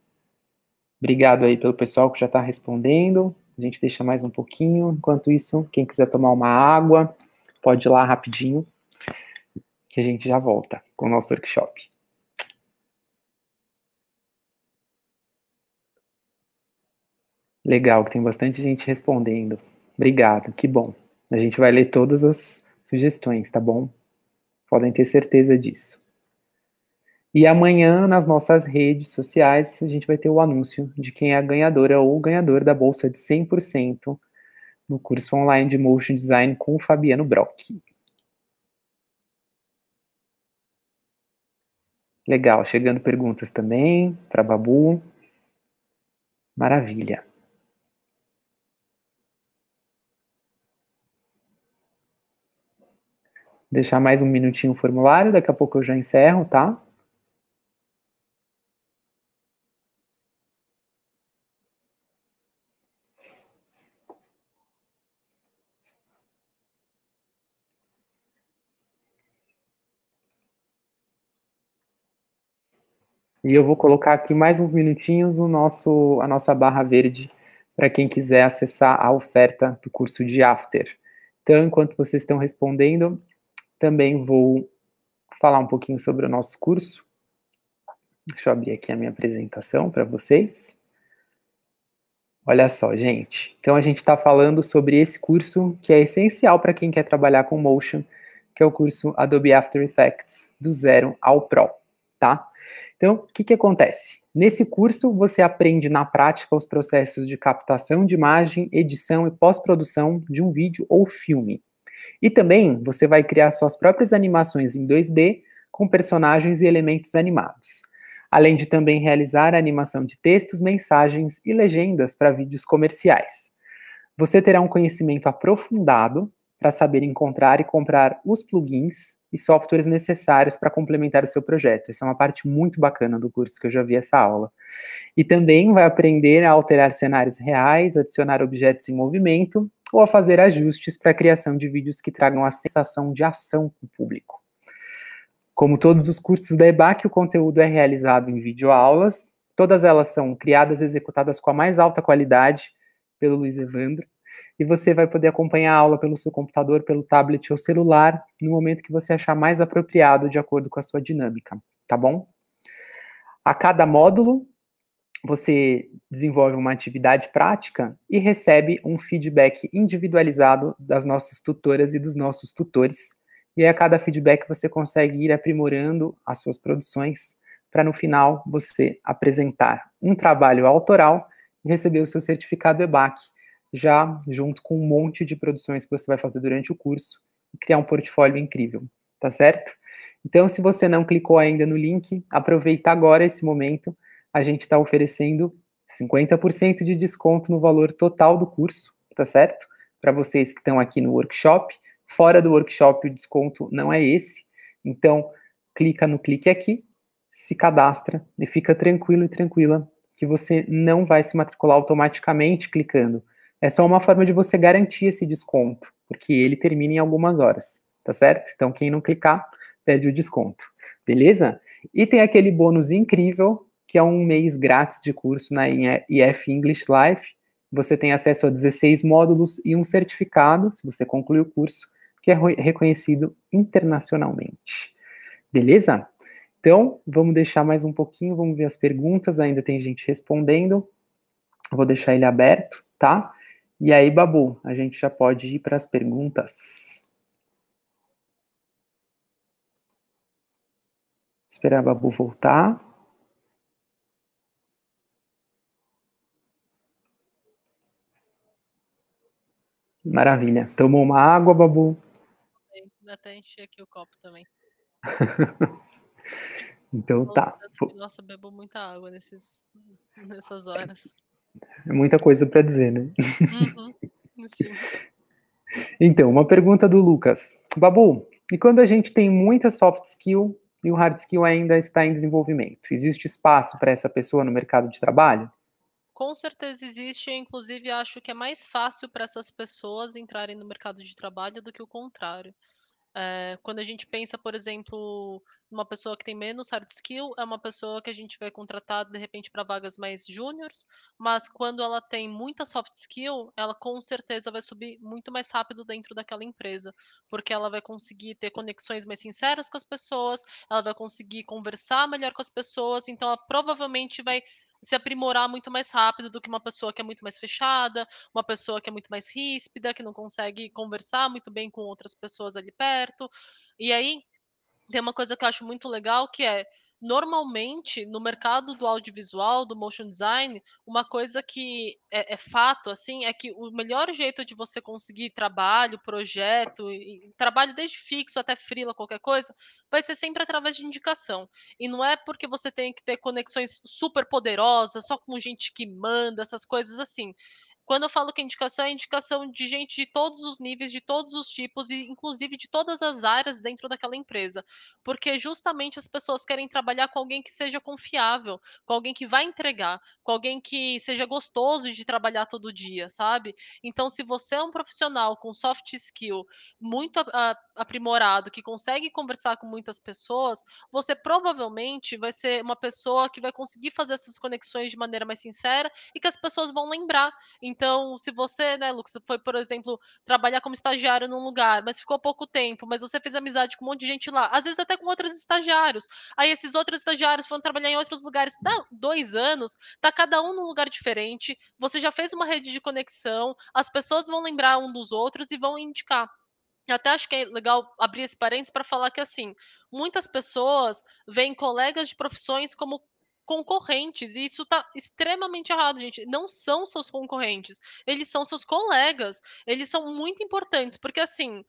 Obrigado aí pelo pessoal que já está respondendo. A gente deixa mais um pouquinho. Enquanto isso, quem quiser tomar uma água, pode ir lá rapidinho, que a gente já volta com o nosso workshop. Legal, que tem bastante gente respondendo. Obrigado, que bom. A gente vai ler todas as sugestões, tá bom? Podem ter certeza disso. E amanhã, nas nossas redes sociais, a gente vai ter o anúncio de quem é a ganhadora ou ganhador da bolsa de 100% no curso online de Motion Design com o Fabiano Brock. Legal, chegando perguntas também para Babu. Maravilha. deixar mais um minutinho o formulário, daqui a pouco eu já encerro, tá? E eu vou colocar aqui mais uns minutinhos o nosso, a nossa barra verde para quem quiser acessar a oferta do curso de After. Então, enquanto vocês estão respondendo, também vou falar um pouquinho sobre o nosso curso. Deixa eu abrir aqui a minha apresentação para vocês. Olha só, gente. Então a gente está falando sobre esse curso que é essencial para quem quer trabalhar com motion, que é o curso Adobe After Effects do zero ao pro, tá? Então o que, que acontece? Nesse curso você aprende na prática os processos de captação de imagem, edição e pós-produção de um vídeo ou filme. E também você vai criar suas próprias animações em 2D com personagens e elementos animados. Além de também realizar a animação de textos, mensagens e legendas para vídeos comerciais. Você terá um conhecimento aprofundado para saber encontrar e comprar os plugins e softwares necessários para complementar o seu projeto. Essa é uma parte muito bacana do curso que eu já vi essa aula. E também vai aprender a alterar cenários reais, adicionar objetos em movimento ou a fazer ajustes para a criação de vídeos que tragam a sensação de ação com o público. Como todos os cursos da EBAC, o conteúdo é realizado em videoaulas. Todas elas são criadas e executadas com a mais alta qualidade pelo Luiz Evandro. E você vai poder acompanhar a aula pelo seu computador, pelo tablet ou celular, no momento que você achar mais apropriado, de acordo com a sua dinâmica, tá bom? A cada módulo, você desenvolve uma atividade prática e recebe um feedback individualizado das nossas tutoras e dos nossos tutores. E aí, a cada feedback, você consegue ir aprimorando as suas produções para, no final, você apresentar um trabalho autoral e receber o seu certificado EBAC, já junto com um monte de produções que você vai fazer durante o curso e criar um portfólio incrível, tá certo? Então, se você não clicou ainda no link, aproveita agora esse momento a gente está oferecendo 50% de desconto no valor total do curso, tá certo? Para vocês que estão aqui no workshop. Fora do workshop, o desconto não é esse. Então, clica no clique aqui, se cadastra e fica tranquilo e tranquila que você não vai se matricular automaticamente clicando. É só uma forma de você garantir esse desconto, porque ele termina em algumas horas, tá certo? Então, quem não clicar, perde o desconto, beleza? E tem aquele bônus incrível que é um mês grátis de curso na IF English Life. Você tem acesso a 16 módulos e um certificado, se você concluir o curso, que é reconhecido internacionalmente. Beleza? Então, vamos deixar mais um pouquinho, vamos ver as perguntas, ainda tem gente respondendo. Vou deixar ele aberto, tá? E aí, Babu, a gente já pode ir para as perguntas. esperar a Babu voltar. Maravilha. Tomou uma água, Babu? até encher aqui o copo também. então tá. Nossa, bebo muita água nesses, nessas horas. É muita coisa para dizer, né? Uhum. então, uma pergunta do Lucas. Babu, e quando a gente tem muita soft skill e o hard skill ainda está em desenvolvimento, existe espaço para essa pessoa no mercado de trabalho? Com certeza existe, inclusive acho que é mais fácil para essas pessoas entrarem no mercado de trabalho do que o contrário. É, quando a gente pensa, por exemplo, uma pessoa que tem menos hard skill é uma pessoa que a gente vai contratar de repente para vagas mais júniores, mas quando ela tem muita soft skill, ela com certeza vai subir muito mais rápido dentro daquela empresa, porque ela vai conseguir ter conexões mais sinceras com as pessoas, ela vai conseguir conversar melhor com as pessoas, então ela provavelmente vai se aprimorar muito mais rápido do que uma pessoa que é muito mais fechada, uma pessoa que é muito mais ríspida, que não consegue conversar muito bem com outras pessoas ali perto. E aí tem uma coisa que eu acho muito legal que é normalmente no mercado do audiovisual, do motion design, uma coisa que é, é fato assim é que o melhor jeito de você conseguir trabalho, projeto, e, trabalho desde fixo até frila, qualquer coisa, vai ser sempre através de indicação. E não é porque você tem que ter conexões super poderosas, só com gente que manda, essas coisas assim. Quando eu falo que indicação, é indicação de gente de todos os níveis, de todos os tipos, e inclusive de todas as áreas dentro daquela empresa. Porque justamente as pessoas querem trabalhar com alguém que seja confiável, com alguém que vai entregar, com alguém que seja gostoso de trabalhar todo dia, sabe? Então, se você é um profissional com soft skill muito aprimorado, que consegue conversar com muitas pessoas, você provavelmente vai ser uma pessoa que vai conseguir fazer essas conexões de maneira mais sincera e que as pessoas vão lembrar. Então, então, se você, né, Lucas, foi, por exemplo, trabalhar como estagiário num lugar, mas ficou pouco tempo, mas você fez amizade com um monte de gente lá, às vezes até com outros estagiários. Aí esses outros estagiários foram trabalhar em outros lugares. Dá dois anos, tá cada um num lugar diferente, você já fez uma rede de conexão, as pessoas vão lembrar um dos outros e vão indicar. Eu até acho que é legal abrir esse parênteses para falar que, assim, muitas pessoas veem colegas de profissões como concorrentes. E isso está extremamente errado, gente. Não são seus concorrentes, eles são seus colegas. Eles são muito importantes, porque assim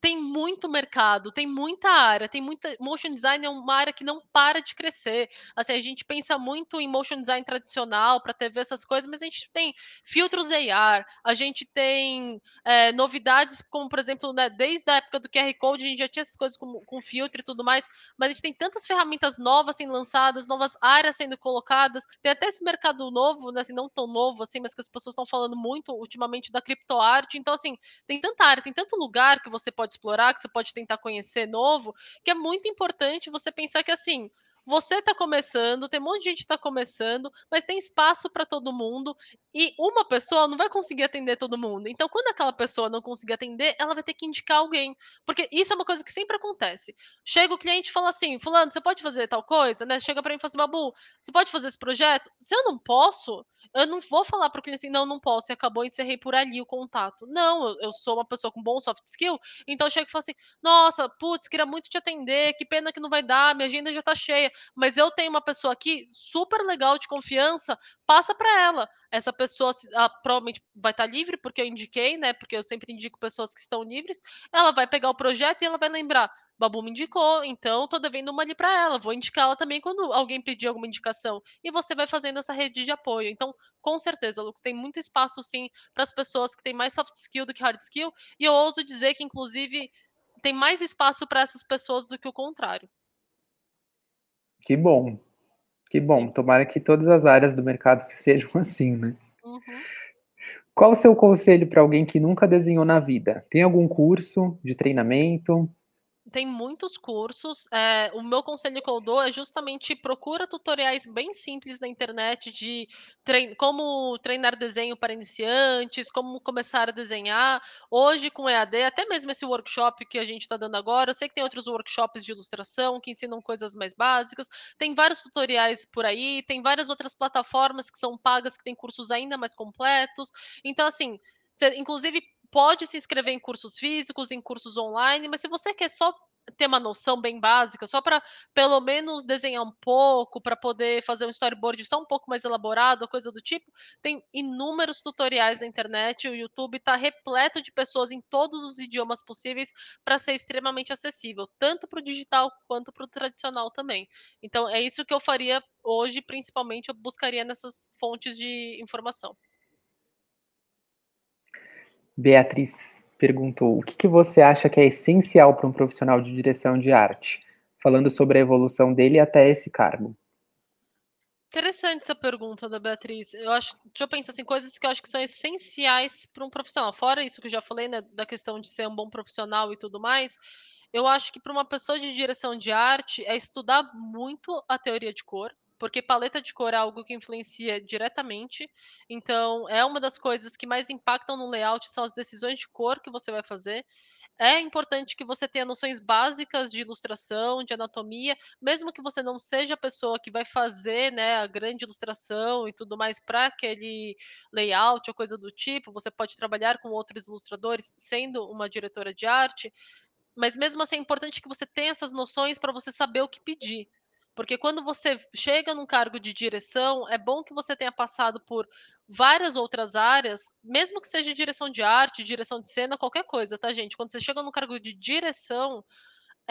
tem muito mercado, tem muita área, tem muita. Motion design é uma área que não para de crescer. Assim, a gente pensa muito em motion design tradicional para TV, essas coisas, mas a gente tem filtros AR, a gente tem é, novidades, como por exemplo, né, desde a época do QR Code, a gente já tinha essas coisas com, com filtro e tudo mais, mas a gente tem tantas ferramentas novas sendo lançadas, novas áreas sendo colocadas, tem até esse mercado novo, né, assim, não tão novo assim, mas que as pessoas estão falando muito ultimamente da criptoarte. Então, assim, tem tanta área, tem tanto lugar que você pode pode explorar, que você pode tentar conhecer novo, que é muito importante você pensar que assim, você está começando, tem um monte de gente que está começando, mas tem espaço para todo mundo e uma pessoa não vai conseguir atender todo mundo. Então, quando aquela pessoa não conseguir atender, ela vai ter que indicar alguém, porque isso é uma coisa que sempre acontece. Chega o cliente e fala assim: Fulano, você pode fazer tal coisa? Né? Chega para mim e fala assim: Babu, você pode fazer esse projeto? Se eu não posso, eu não vou falar para o cliente assim, não, não posso, e acabou, encerrei por ali o contato. Não, eu, eu sou uma pessoa com bom soft skill, então eu chego e falo assim, nossa, putz, queria muito te atender, que pena que não vai dar, minha agenda já está cheia, mas eu tenho uma pessoa aqui super legal de confiança, passa para ela. Essa pessoa ah, provavelmente vai estar tá livre, porque eu indiquei, né? Porque eu sempre indico pessoas que estão livres. Ela vai pegar o projeto e ela vai lembrar. Babu me indicou, então tô devendo uma ali para ela. Vou indicar ela também quando alguém pedir alguma indicação. E você vai fazendo essa rede de apoio. Então, com certeza, Lucas, tem muito espaço sim para as pessoas que têm mais soft skill do que hard skill. E eu ouso dizer que, inclusive, tem mais espaço para essas pessoas do que o contrário. Que bom. Que bom. Tomara que todas as áreas do mercado que sejam assim, né? Uhum. Qual o seu conselho para alguém que nunca desenhou na vida? Tem algum curso de treinamento? tem muitos cursos. É, o meu conselho que eu dou é justamente procura tutoriais bem simples na internet de trein como treinar desenho para iniciantes, como começar a desenhar. Hoje, com EAD, até mesmo esse workshop que a gente está dando agora, eu sei que tem outros workshops de ilustração que ensinam coisas mais básicas, tem vários tutoriais por aí, tem várias outras plataformas que são pagas que têm cursos ainda mais completos. Então, assim, inclusive pode se inscrever em cursos físicos, em cursos online, mas se você quer só ter uma noção bem básica, só para pelo menos desenhar um pouco, para poder fazer um storyboard só um pouco mais elaborado, coisa do tipo. Tem inúmeros tutoriais na internet, o YouTube está repleto de pessoas em todos os idiomas possíveis para ser extremamente acessível, tanto para o digital quanto para o tradicional também. Então é isso que eu faria hoje, principalmente eu buscaria nessas fontes de informação. Beatriz perguntou: o que, que você acha que é essencial para um profissional de direção de arte? Falando sobre a evolução dele até esse cargo. Interessante essa pergunta da Beatriz. Eu acho, deixa eu pensar assim, coisas que eu acho que são essenciais para um profissional. Fora isso que eu já falei, né, da questão de ser um bom profissional e tudo mais, eu acho que para uma pessoa de direção de arte é estudar muito a teoria de cor, porque paleta de cor é algo que influencia diretamente. Então, é uma das coisas que mais impactam no layout são as decisões de cor que você vai fazer. É importante que você tenha noções básicas de ilustração, de anatomia, mesmo que você não seja a pessoa que vai fazer né, a grande ilustração e tudo mais para aquele layout ou coisa do tipo. Você pode trabalhar com outros ilustradores sendo uma diretora de arte, mas mesmo assim é importante que você tenha essas noções para você saber o que pedir. Porque quando você chega num cargo de direção, é bom que você tenha passado por várias outras áreas, mesmo que seja direção de arte, direção de cena, qualquer coisa, tá, gente? Quando você chega num cargo de direção,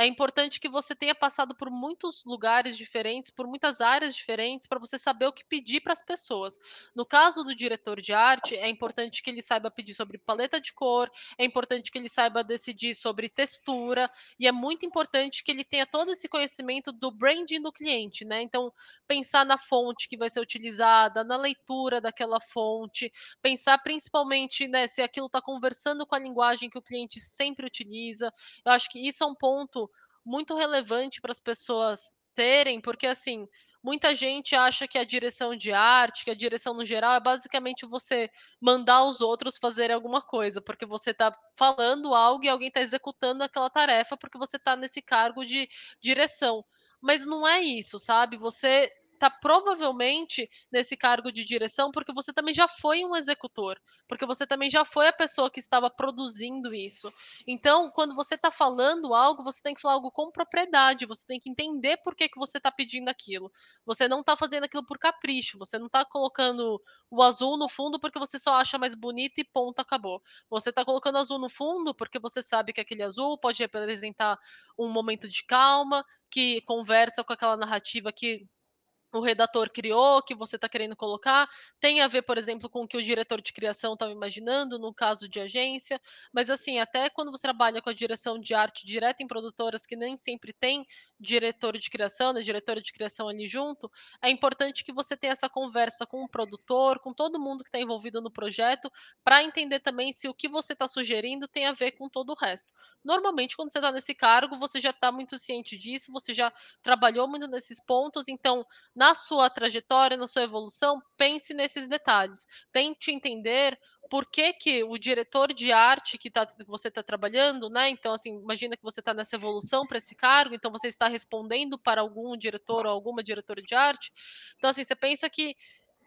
é importante que você tenha passado por muitos lugares diferentes, por muitas áreas diferentes, para você saber o que pedir para as pessoas. No caso do diretor de arte, é importante que ele saiba pedir sobre paleta de cor, é importante que ele saiba decidir sobre textura, e é muito importante que ele tenha todo esse conhecimento do branding do cliente, né? Então, pensar na fonte que vai ser utilizada, na leitura daquela fonte, pensar principalmente né, se aquilo está conversando com a linguagem que o cliente sempre utiliza. Eu acho que isso é um ponto muito relevante para as pessoas terem, porque assim, muita gente acha que a direção de arte, que a direção no geral é basicamente você mandar os outros fazerem alguma coisa, porque você está falando algo e alguém está executando aquela tarefa porque você está nesse cargo de direção. Mas não é isso, sabe? Você está provavelmente nesse cargo de direção porque você também já foi um executor, porque você também já foi a pessoa que estava produzindo isso. Então, quando você está falando algo, você tem que falar algo com propriedade, você tem que entender por que, que você está pedindo aquilo. Você não está fazendo aquilo por capricho, você não está colocando o azul no fundo porque você só acha mais bonito e ponto, acabou. Você está colocando azul no fundo porque você sabe que aquele azul pode representar um momento de calma, que conversa com aquela narrativa que o redator criou, que você está querendo colocar, tem a ver, por exemplo, com o que o diretor de criação estava imaginando, no caso de agência, mas assim, até quando você trabalha com a direção de arte direta em produtoras que nem sempre tem diretor de criação, né, diretora de criação ali junto, é importante que você tenha essa conversa com o produtor, com todo mundo que está envolvido no projeto, para entender também se o que você está sugerindo tem a ver com todo o resto. Normalmente, quando você está nesse cargo, você já está muito ciente disso, você já trabalhou muito nesses pontos, então na sua trajetória, na sua evolução, pense nesses detalhes. Tente entender por que, que o diretor de arte que tá, você está trabalhando, né? Então, assim, imagina que você está nessa evolução para esse cargo, então você está respondendo para algum diretor ou alguma diretora de arte. Então, assim, você pensa que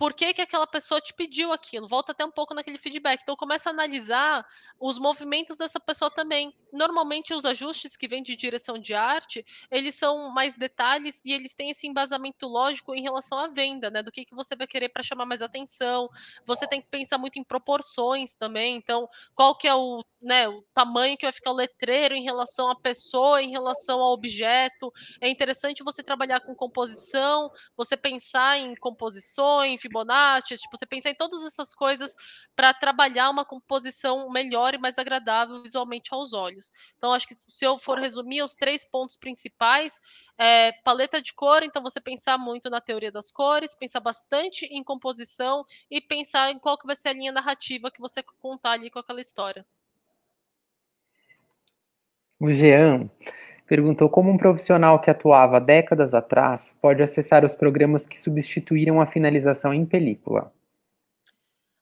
por que, que aquela pessoa te pediu aquilo. Volta até um pouco naquele feedback. Então começa a analisar os movimentos dessa pessoa também. Normalmente os ajustes que vêm de direção de arte, eles são mais detalhes e eles têm esse embasamento lógico em relação à venda, né? Do que, que você vai querer para chamar mais atenção. Você tem que pensar muito em proporções também. Então, qual que é o, né, o tamanho que vai ficar o letreiro em relação à pessoa, em relação ao objeto. É interessante você trabalhar com composição, você pensar em composições, Fibonacci, tipo, você pensar em todas essas coisas para trabalhar uma composição melhor e mais agradável visualmente aos olhos. Então, acho que se eu for resumir os três pontos principais, é, paleta de cor, então você pensar muito na teoria das cores, pensar bastante em composição e pensar em qual que vai ser a linha narrativa que você contar ali com aquela história. O Jean, perguntou como um profissional que atuava décadas atrás pode acessar os programas que substituíram a finalização em película.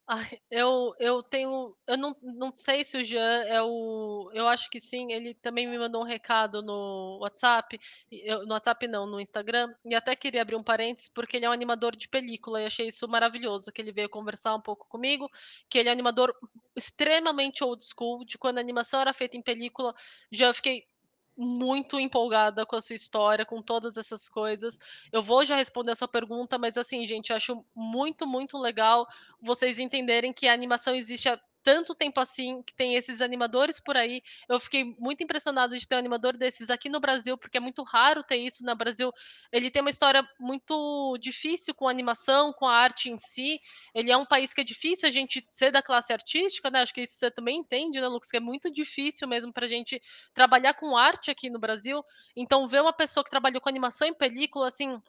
Ai, eu, eu tenho. Eu não, não sei se o Jean é o. Eu acho que sim, ele também me mandou um recado no WhatsApp. Eu, no WhatsApp não, no Instagram. E até queria abrir um parênteses, porque ele é um animador de película e achei isso maravilhoso. Que ele veio conversar um pouco comigo, que ele é animador extremamente old school, de quando a animação era feita em película. Já fiquei muito empolgada com a sua história, com todas essas coisas. Eu vou já responder a sua pergunta, mas assim, gente, acho muito, muito legal vocês entenderem que a animação existe tanto tempo assim que tem esses animadores por aí. Eu fiquei muito impressionada de ter um animador desses aqui no Brasil, porque é muito raro ter isso no Brasil. Ele tem uma história muito difícil com a animação, com a arte em si. Ele é um país que é difícil a gente ser da classe artística, né? Acho que isso você também entende, né, Lucas? Que é muito difícil mesmo para a gente trabalhar com arte aqui no Brasil. Então, ver uma pessoa que trabalhou com animação em película, assim,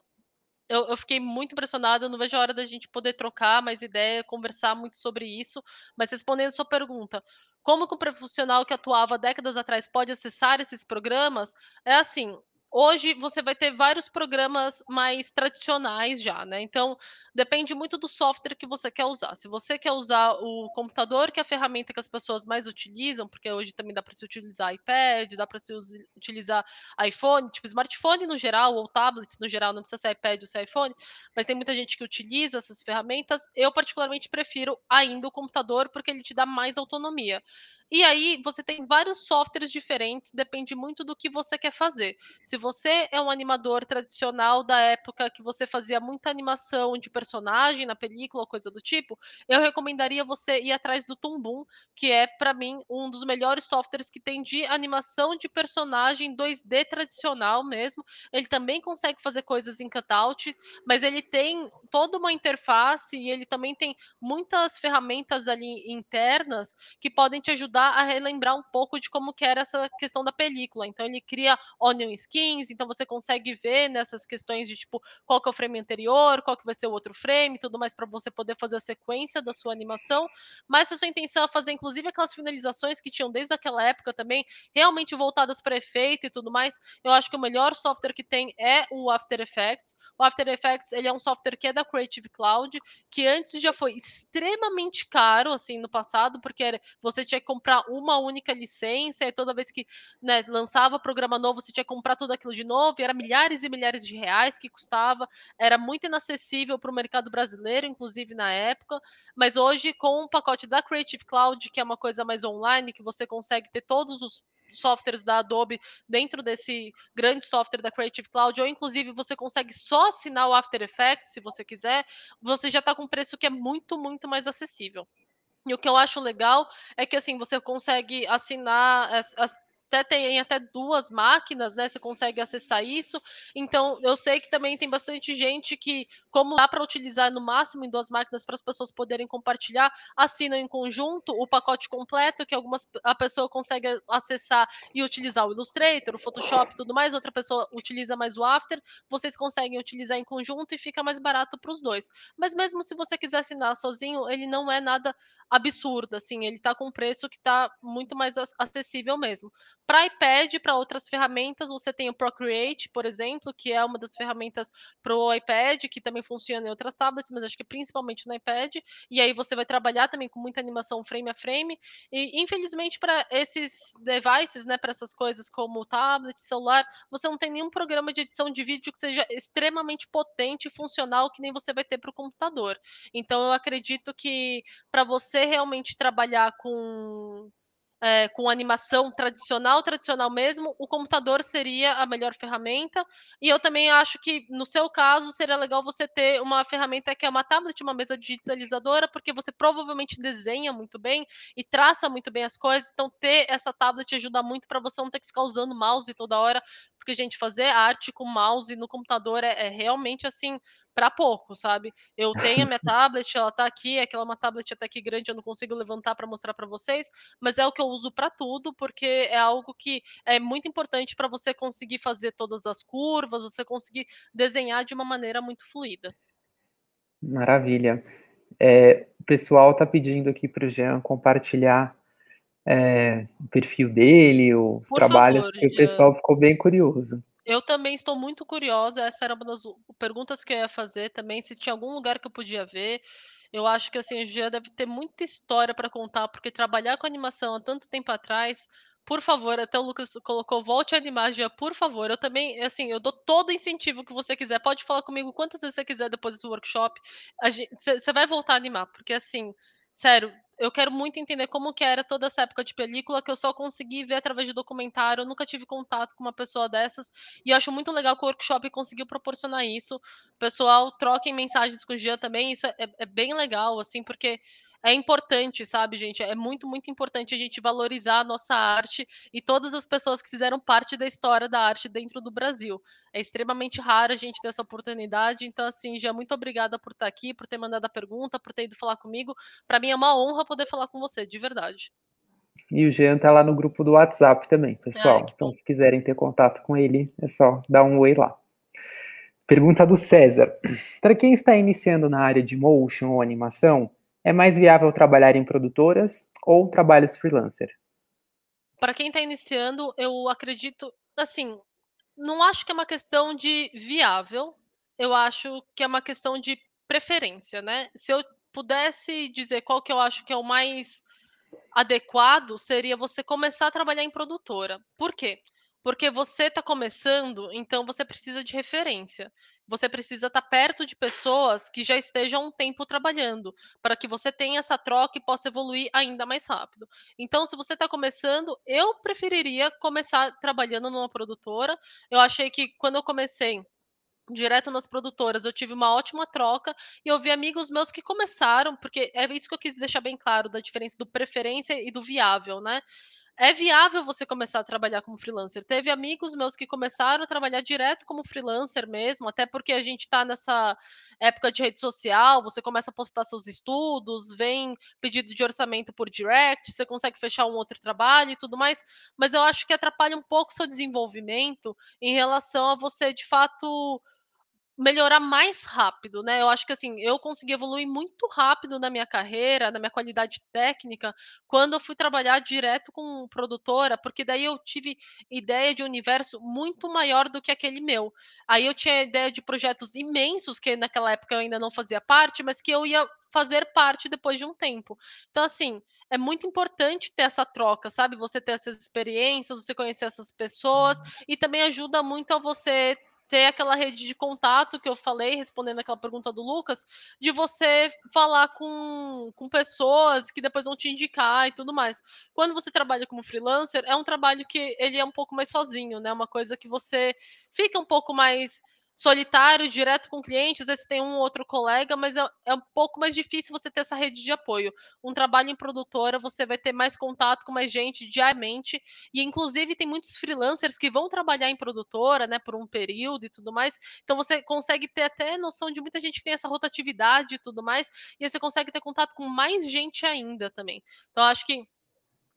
eu, eu, fiquei muito impressionada, não vejo a hora da gente poder trocar mais ideia, conversar muito sobre isso. Mas respondendo sua pergunta, como que um profissional que atuava décadas atrás pode acessar esses programas? É assim, Hoje você vai ter vários programas mais tradicionais já, né? Então, depende muito do software que você quer usar. Se você quer usar o computador, que é a ferramenta que as pessoas mais utilizam, porque hoje também dá para se utilizar iPad, dá para se utilizar iPhone, tipo smartphone no geral, ou tablets no geral, não precisa ser iPad ou ser iPhone, mas tem muita gente que utiliza essas ferramentas. Eu, particularmente, prefiro ainda o computador, porque ele te dá mais autonomia. E aí você tem vários softwares diferentes, depende muito do que você quer fazer. Se você é um animador tradicional da época que você fazia muita animação de personagem na película ou coisa do tipo, eu recomendaria você ir atrás do Tumbum, que é para mim um dos melhores softwares que tem de animação de personagem 2D tradicional mesmo. Ele também consegue fazer coisas em cutout, mas ele tem toda uma interface e ele também tem muitas ferramentas ali internas que podem te ajudar a relembrar um pouco de como que era essa questão da película. Então ele cria onion skins, então você consegue ver nessas questões de tipo qual que é o frame anterior, qual que vai ser o outro frame, tudo mais para você poder fazer a sequência da sua animação. Mas se a sua intenção é fazer inclusive aquelas finalizações que tinham desde aquela época também, realmente voltadas para efeito e tudo mais, eu acho que o melhor software que tem é o After Effects. O After Effects, ele é um software que é da Creative Cloud, que antes já foi extremamente caro assim no passado, porque você tinha que comprar comprar uma única licença, e toda vez que né, lançava programa novo, você tinha que comprar tudo aquilo de novo, e era milhares e milhares de reais que custava, era muito inacessível para o mercado brasileiro, inclusive na época, mas hoje, com o pacote da Creative Cloud, que é uma coisa mais online, que você consegue ter todos os softwares da Adobe dentro desse grande software da Creative Cloud, ou inclusive você consegue só assinar o After Effects, se você quiser, você já está com um preço que é muito, muito mais acessível. E o que eu acho legal é que assim você consegue assinar até tem até duas máquinas, né? Você consegue acessar isso. Então, eu sei que também tem bastante gente que, como dá para utilizar no máximo em duas máquinas para as pessoas poderem compartilhar, assinam em conjunto o pacote completo, que algumas a pessoa consegue acessar e utilizar o Illustrator, o Photoshop e tudo mais, outra pessoa utiliza mais o After, vocês conseguem utilizar em conjunto e fica mais barato para os dois. Mas mesmo se você quiser assinar sozinho, ele não é nada absurda, assim, ele está com um preço que está muito mais acessível mesmo. Para iPad, para outras ferramentas, você tem o Procreate, por exemplo, que é uma das ferramentas para o iPad, que também funciona em outras tablets, mas acho que principalmente no iPad, e aí você vai trabalhar também com muita animação frame a frame, e infelizmente para esses devices, né, para essas coisas como tablet, celular, você não tem nenhum programa de edição de vídeo que seja extremamente potente e funcional, que nem você vai ter para o computador. Então eu acredito que para você realmente trabalhar com, é, com animação tradicional, tradicional mesmo, o computador seria a melhor ferramenta. E eu também acho que, no seu caso, seria legal você ter uma ferramenta que é uma tablet, uma mesa digitalizadora, porque você provavelmente desenha muito bem e traça muito bem as coisas. Então, ter essa tablet ajuda muito para você não ter que ficar usando mouse toda hora, porque, gente, fazer arte com mouse no computador é, é realmente assim para pouco, sabe? Eu tenho a minha tablet, ela tá aqui, aquela é, é uma tablet até que grande, eu não consigo levantar para mostrar para vocês, mas é o que eu uso para tudo, porque é algo que é muito importante para você conseguir fazer todas as curvas, você conseguir desenhar de uma maneira muito fluida. Maravilha. É, o pessoal tá pedindo aqui para o Jean compartilhar é, o perfil dele, os Por trabalhos, favor, porque Jean. o pessoal ficou bem curioso. Eu também estou muito curiosa. Essa era uma das perguntas que eu ia fazer também, se tinha algum lugar que eu podia ver. Eu acho que assim, a Jean deve ter muita história para contar, porque trabalhar com animação há tanto tempo atrás, por favor, até o Lucas colocou, volte a animar, Jean, por favor. Eu também, assim, eu dou todo o incentivo que você quiser. Pode falar comigo quantas vezes você quiser depois do workshop. Você vai voltar a animar, porque assim, Sério, eu quero muito entender como que era toda essa época de película que eu só consegui ver através de documentário, eu nunca tive contato com uma pessoa dessas e acho muito legal que o workshop conseguiu proporcionar isso. Pessoal, troquem mensagens com o Jean também, isso é, é bem legal, assim, porque é importante, sabe, gente? É muito, muito importante a gente valorizar a nossa arte e todas as pessoas que fizeram parte da história da arte dentro do Brasil. É extremamente raro a gente ter essa oportunidade. Então, assim, já muito obrigada por estar aqui, por ter mandado a pergunta, por ter ido falar comigo. Para mim é uma honra poder falar com você, de verdade. E o Jean tá lá no grupo do WhatsApp também, pessoal. Ai, então, bom. se quiserem ter contato com ele, é só dar um oi lá. Pergunta do César. Para quem está iniciando na área de motion ou animação, é mais viável trabalhar em produtoras ou trabalhos freelancer? Para quem está iniciando, eu acredito, assim, não acho que é uma questão de viável, eu acho que é uma questão de preferência, né? Se eu pudesse dizer qual que eu acho que é o mais adequado, seria você começar a trabalhar em produtora. Por quê? Porque você está começando, então você precisa de referência você precisa estar tá perto de pessoas que já estejam um tempo trabalhando, para que você tenha essa troca e possa evoluir ainda mais rápido. Então, se você está começando, eu preferiria começar trabalhando numa produtora. Eu achei que quando eu comecei direto nas produtoras, eu tive uma ótima troca e eu vi amigos meus que começaram, porque é isso que eu quis deixar bem claro da diferença do preferência e do viável, né? é viável você começar a trabalhar como freelancer. Teve amigos meus que começaram a trabalhar direto como freelancer mesmo, até porque a gente está nessa época de rede social, você começa a postar seus estudos, vem pedido de orçamento por direct, você consegue fechar um outro trabalho e tudo mais, mas eu acho que atrapalha um pouco seu desenvolvimento em relação a você, de fato, melhorar mais rápido, né? Eu acho que assim, eu consegui evoluir muito rápido na minha carreira, na minha qualidade técnica, quando eu fui trabalhar direto com produtora, porque daí eu tive ideia de universo muito maior do que aquele meu. Aí eu tinha ideia de projetos imensos que naquela época eu ainda não fazia parte, mas que eu ia fazer parte depois de um tempo. Então assim, é muito importante ter essa troca, sabe? Você ter essas experiências, você conhecer essas pessoas uhum. e também ajuda muito a você ter aquela rede de contato que eu falei, respondendo aquela pergunta do Lucas, de você falar com, com pessoas que depois vão te indicar e tudo mais. Quando você trabalha como freelancer, é um trabalho que ele é um pouco mais sozinho, né? Uma coisa que você fica um pouco mais solitário, direto com clientes, às vezes tem um ou outro colega, mas é, é, um pouco mais difícil você ter essa rede de apoio. Um trabalho em produtora, você vai ter mais contato com mais gente diariamente, e inclusive tem muitos freelancers que vão trabalhar em produtora, né, por um período e tudo mais, então você consegue ter até noção de muita gente que tem essa rotatividade e tudo mais, e aí você consegue ter contato com mais gente ainda também. Então, acho que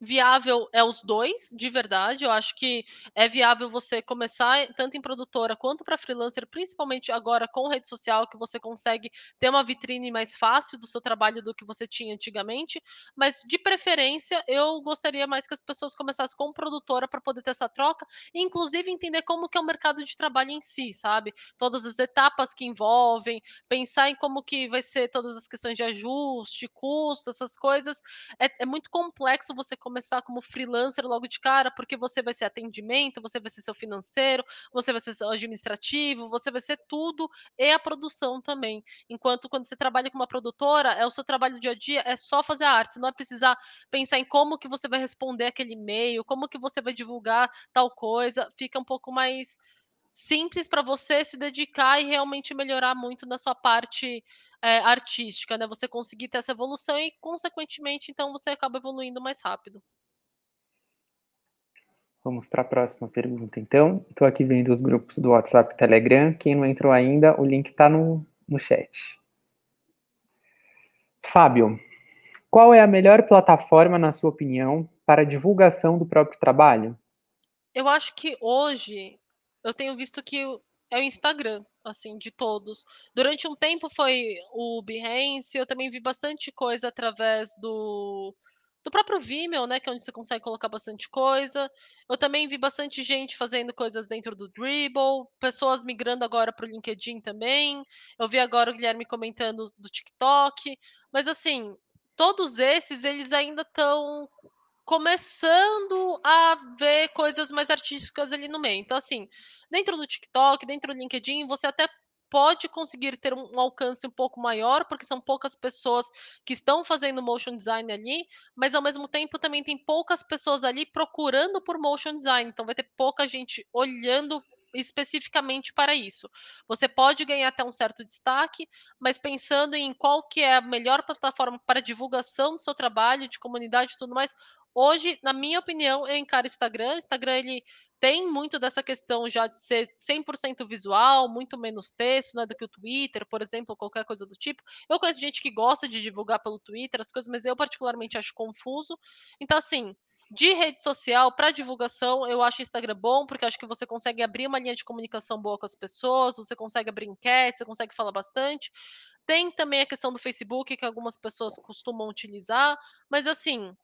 viável é os dois, de verdade. Eu acho que é viável você começar tanto em produtora quanto para freelancer, principalmente agora com rede social, que você consegue ter uma vitrine mais fácil do seu trabalho do que você tinha antigamente. Mas de preferência, eu gostaria mais que as pessoas começassem com produtora para poder ter essa troca, e inclusive entender como que é o mercado de trabalho em si, sabe? Todas as etapas que envolvem, pensar em como que vai ser todas as questões de ajuste, custo, essas coisas. É, é muito complexo você começar como freelancer logo de cara, porque você vai ser atendimento, você vai ser seu financeiro, você vai ser seu administrativo, você vai ser tudo e a produção também. Enquanto quando você trabalha com uma produtora, é o seu trabalho dia a dia, é só fazer a arte, você não vai precisar pensar em como que você vai responder aquele e-mail, como que você vai divulgar tal coisa, fica um pouco mais simples para você se dedicar e realmente melhorar muito na sua parte é, artística, né? Você conseguir ter essa evolução e, consequentemente, então você acaba evoluindo mais rápido. Vamos para a próxima pergunta, então. Estou aqui vendo os grupos do WhatsApp e Telegram. Quem não entrou ainda, o link está no, no chat. Fábio, qual é a melhor plataforma, na sua opinião, para divulgação do próprio trabalho? Eu acho que hoje eu tenho visto que é o Instagram assim, de todos. Durante um tempo foi o Behance, eu também vi bastante coisa através do do próprio Vimeo, né, que é onde você consegue colocar bastante coisa. Eu também vi bastante gente fazendo coisas dentro do Dribble, pessoas migrando agora para o LinkedIn também. Eu vi agora o Guilherme comentando do TikTok, mas assim, todos esses eles ainda estão começando a ver coisas mais artísticas ali no meio. Então assim, Dentro do TikTok, dentro do LinkedIn, você até pode conseguir ter um alcance um pouco maior, porque são poucas pessoas que estão fazendo motion design ali, mas ao mesmo tempo também tem poucas pessoas ali procurando por motion design, então vai ter pouca gente olhando especificamente para isso. Você pode ganhar até um certo destaque, mas pensando em qual que é a melhor plataforma para divulgação do seu trabalho, de comunidade e tudo mais, hoje, na minha opinião, eu encaro o Instagram. O Instagram ele tem muito dessa questão já de ser 100% visual, muito menos texto, né, do que o Twitter, por exemplo, qualquer coisa do tipo. Eu conheço gente que gosta de divulgar pelo Twitter as coisas, mas eu particularmente acho confuso. Então, assim, de rede social para divulgação, eu acho o Instagram bom, porque acho que você consegue abrir uma linha de comunicação boa com as pessoas, você consegue abrir enquete, você consegue falar bastante. Tem também a questão do Facebook, que algumas pessoas costumam utilizar, mas assim,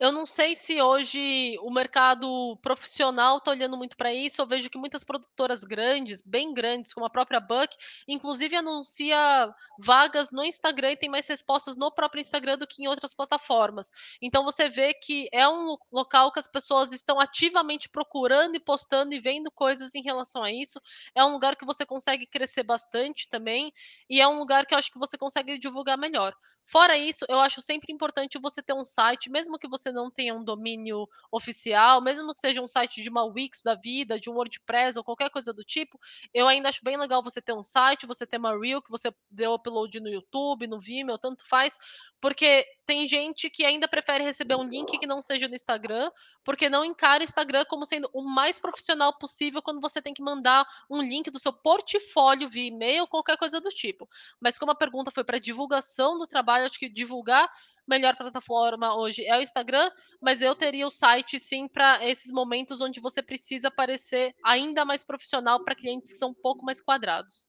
eu não sei se hoje o mercado profissional está olhando muito para isso. Eu vejo que muitas produtoras grandes, bem grandes, como a própria Buck, inclusive anuncia vagas no Instagram e tem mais respostas no próprio Instagram do que em outras plataformas. Então você vê que é um local que as pessoas estão ativamente procurando e postando e vendo coisas em relação a isso. É um lugar que você consegue crescer bastante também e é um lugar que eu acho que você consegue divulgar melhor. Fora isso, eu acho sempre importante você ter um site, mesmo que você não tenha um domínio oficial, mesmo que seja um site de uma Wix da vida, de um WordPress ou qualquer coisa do tipo, eu ainda acho bem legal você ter um site, você ter uma Reel que você deu upload no YouTube, no Vimeo, tanto faz, porque tem gente que ainda prefere receber um link que não seja no Instagram, porque não encara o Instagram como sendo o mais profissional possível quando você tem que mandar um link do seu portfólio via e-mail, qualquer coisa do tipo. Mas como a pergunta foi para divulgação do trabalho, trabalho, acho que divulgar melhor plataforma hoje é o Instagram, mas eu teria o site sim para esses momentos onde você precisa parecer ainda mais profissional para clientes que são um pouco mais quadrados.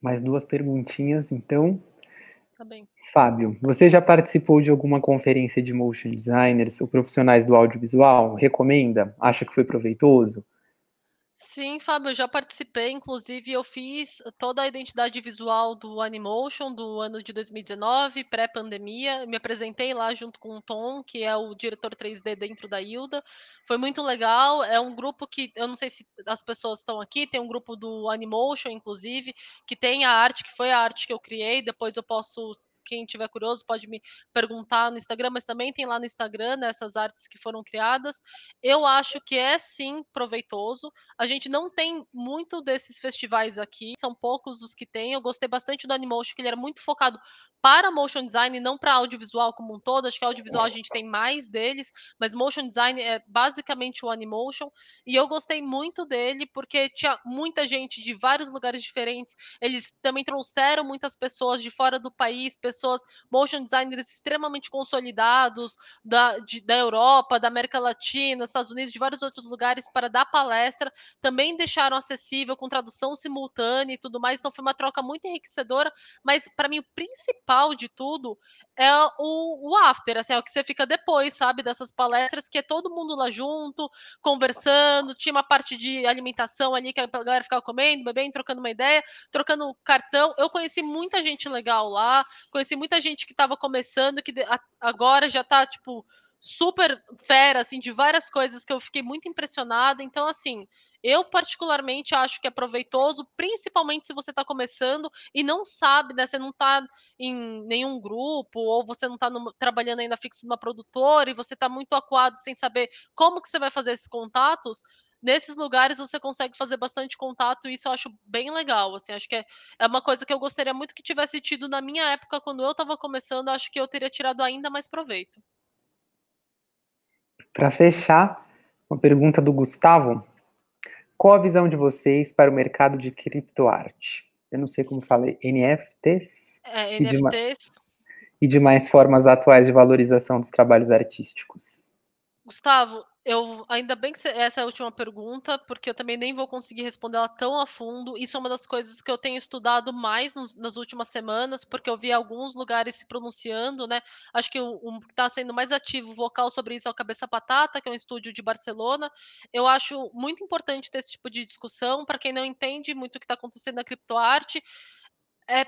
Mais duas perguntinhas, então. Tá bem. Fábio, você já participou de alguma conferência de motion designers ou profissionais do audiovisual? Recomenda? Acha que foi proveitoso? Sim, Fábio, eu já participei, inclusive eu fiz toda a identidade visual do Animotion do ano de 2019, pré-pandemia. Me apresentei lá junto com o Tom, que é o diretor 3D dentro da Ilda, Foi muito legal. É um grupo que eu não sei se as pessoas estão aqui, tem um grupo do Animotion, inclusive, que tem a arte, que foi a arte que eu criei. Depois eu posso, quem tiver curioso, pode me perguntar no Instagram, mas também tem lá no Instagram né, essas artes que foram criadas. Eu acho que é sim proveitoso. A a gente não tem muito desses festivais aqui, são poucos os que tem. Eu gostei bastante do Animotion, que ele era muito focado para motion design e não para audiovisual como um todo. Acho que audiovisual a gente tem mais deles, mas motion design é basicamente o Animotion. E eu gostei muito dele porque tinha muita gente de vários lugares diferentes. Eles também trouxeram muitas pessoas de fora do país, pessoas motion designers extremamente consolidados da, de, da Europa, da América Latina, Estados Unidos, de vários outros lugares para dar palestra também deixaram acessível com tradução simultânea e tudo mais. Então foi uma troca muito enriquecedora, mas para mim o principal de tudo é o, o after, assim, é o que você fica depois, sabe, dessas palestras, que é todo mundo lá junto, conversando, tinha uma parte de alimentação ali que a galera ficava comendo, bebendo, trocando uma ideia, trocando cartão. Eu conheci muita gente legal lá, conheci muita gente que estava começando, que agora já está tipo super fera assim de várias coisas que eu fiquei muito impressionada. Então assim, eu, particularmente, acho que é proveitoso, principalmente se você está começando e não sabe, né? Você não está em nenhum grupo, ou você não está trabalhando ainda fixo numa produtora e você está muito acuado sem saber como que você vai fazer esses contatos. Nesses lugares você consegue fazer bastante contato e isso eu acho bem legal. Assim, acho que é, é uma coisa que eu gostaria muito que tivesse tido na minha época, quando eu estava começando, acho que eu teria tirado ainda mais proveito. Para fechar, uma pergunta do Gustavo. Qual a visão de vocês para o mercado de criptoarte? Eu não sei como falei, NFTs? É, NFTs. E demais, e demais formas atuais de valorização dos trabalhos artísticos. Gustavo, eu ainda bem que essa é a última pergunta, porque eu também nem vou conseguir responder ela tão a fundo. Isso é uma das coisas que eu tenho estudado mais nos, nas últimas semanas, porque eu vi alguns lugares se pronunciando, né? Acho que o que está sendo mais ativo vocal sobre isso é o Cabeça Patata, que é um estúdio de Barcelona. Eu acho muito importante ter esse tipo de discussão para quem não entende muito o que está acontecendo na criptoarte. É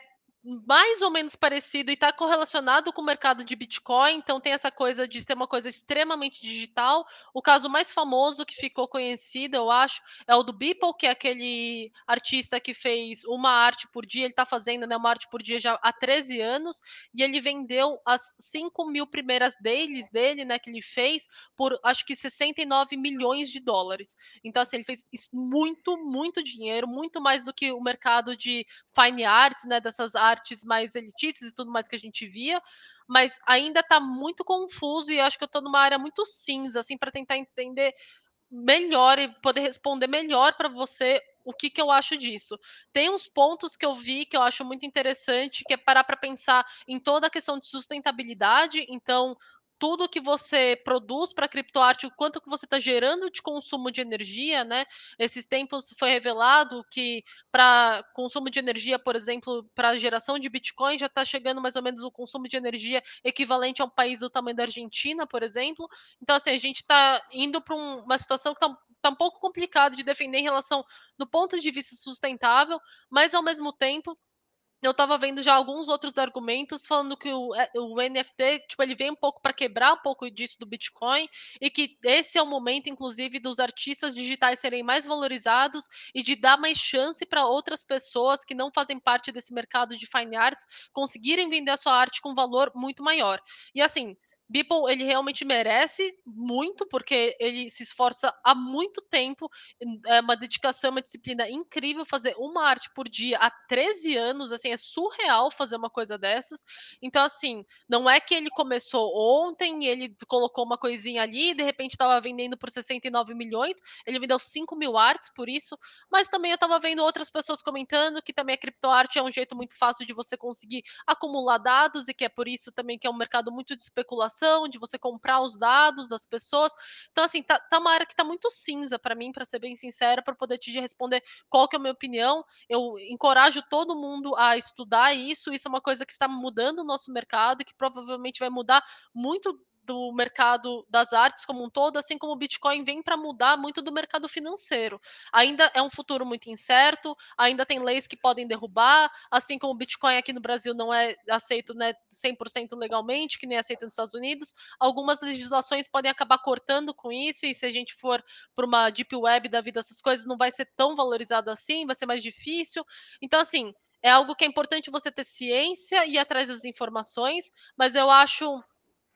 mais ou menos parecido e está correlacionado com o mercado de Bitcoin, então tem essa coisa de ser uma coisa extremamente digital. O caso mais famoso que ficou conhecido, eu acho, é o do Beeple, que é aquele artista que fez uma arte por dia, ele está fazendo né, uma arte por dia já há 13 anos, e ele vendeu as 5 mil primeiras dailies dele, né, que ele fez, por acho que 69 milhões de dólares. Então, assim, ele fez muito, muito dinheiro, muito mais do que o mercado de fine arts, né, dessas artes partes mais elitistas e tudo mais que a gente via, mas ainda está muito confuso e acho que eu estou numa área muito cinza, assim, para tentar entender melhor e poder responder melhor para você o que, que eu acho disso. Tem uns pontos que eu vi que eu acho muito interessante, que é parar para pensar em toda a questão de sustentabilidade. Então, tudo que você produz para criptoarte, o quanto que você está gerando de consumo de energia, né? Esses tempos foi revelado que para consumo de energia, por exemplo, para geração de Bitcoin já está chegando mais ou menos o consumo de energia equivalente a um país do tamanho da Argentina, por exemplo. Então, assim, a gente está indo para um, uma situação que está tá um pouco complicado de defender em relação do ponto de vista sustentável, mas ao mesmo tempo eu estava vendo já alguns outros argumentos falando que o, é, o NFT, tipo, ele vem um pouco para quebrar um pouco disso do Bitcoin e que esse é o momento, inclusive, dos artistas digitais serem mais valorizados e de dar mais chance para outras pessoas que não fazem parte desse mercado de fine arts conseguirem vender a sua arte com valor muito maior. E assim, Beeple, ele realmente merece muito, porque ele se esforça há muito tempo, é uma dedicação, uma disciplina incrível, fazer uma arte por dia há 13 anos, assim, é surreal fazer uma coisa dessas. Então, assim, não é que ele começou ontem, ele colocou uma coisinha ali, e de repente estava vendendo por 69 milhões, ele vendeu 5 mil artes por isso, mas também eu estava vendo outras pessoas comentando que também a criptoarte é um jeito muito fácil de você conseguir acumular dados, e que é por isso também que é um mercado muito de especulação, informação, de você comprar os dados das pessoas. Então, assim, tá, tá uma área que tá muito cinza para mim, para ser bem sincera, para poder te responder qual que é a minha opinião. Eu encorajo todo mundo a estudar isso. Isso é uma coisa que está mudando o nosso mercado e que provavelmente vai mudar muito do mercado das artes como um todo, assim como o Bitcoin vem para mudar muito do mercado financeiro. Ainda é um futuro muito incerto, ainda tem leis que podem derrubar, assim como o Bitcoin aqui no Brasil não é aceito né, 100% legalmente, que nem é aceito nos Estados Unidos, algumas legislações podem acabar cortando com isso, e se a gente for para uma deep web da vida, essas coisas não vai ser tão valorizado assim, vai ser mais difícil. Então, assim, é algo que é importante você ter ciência e ir atrás das informações, mas eu acho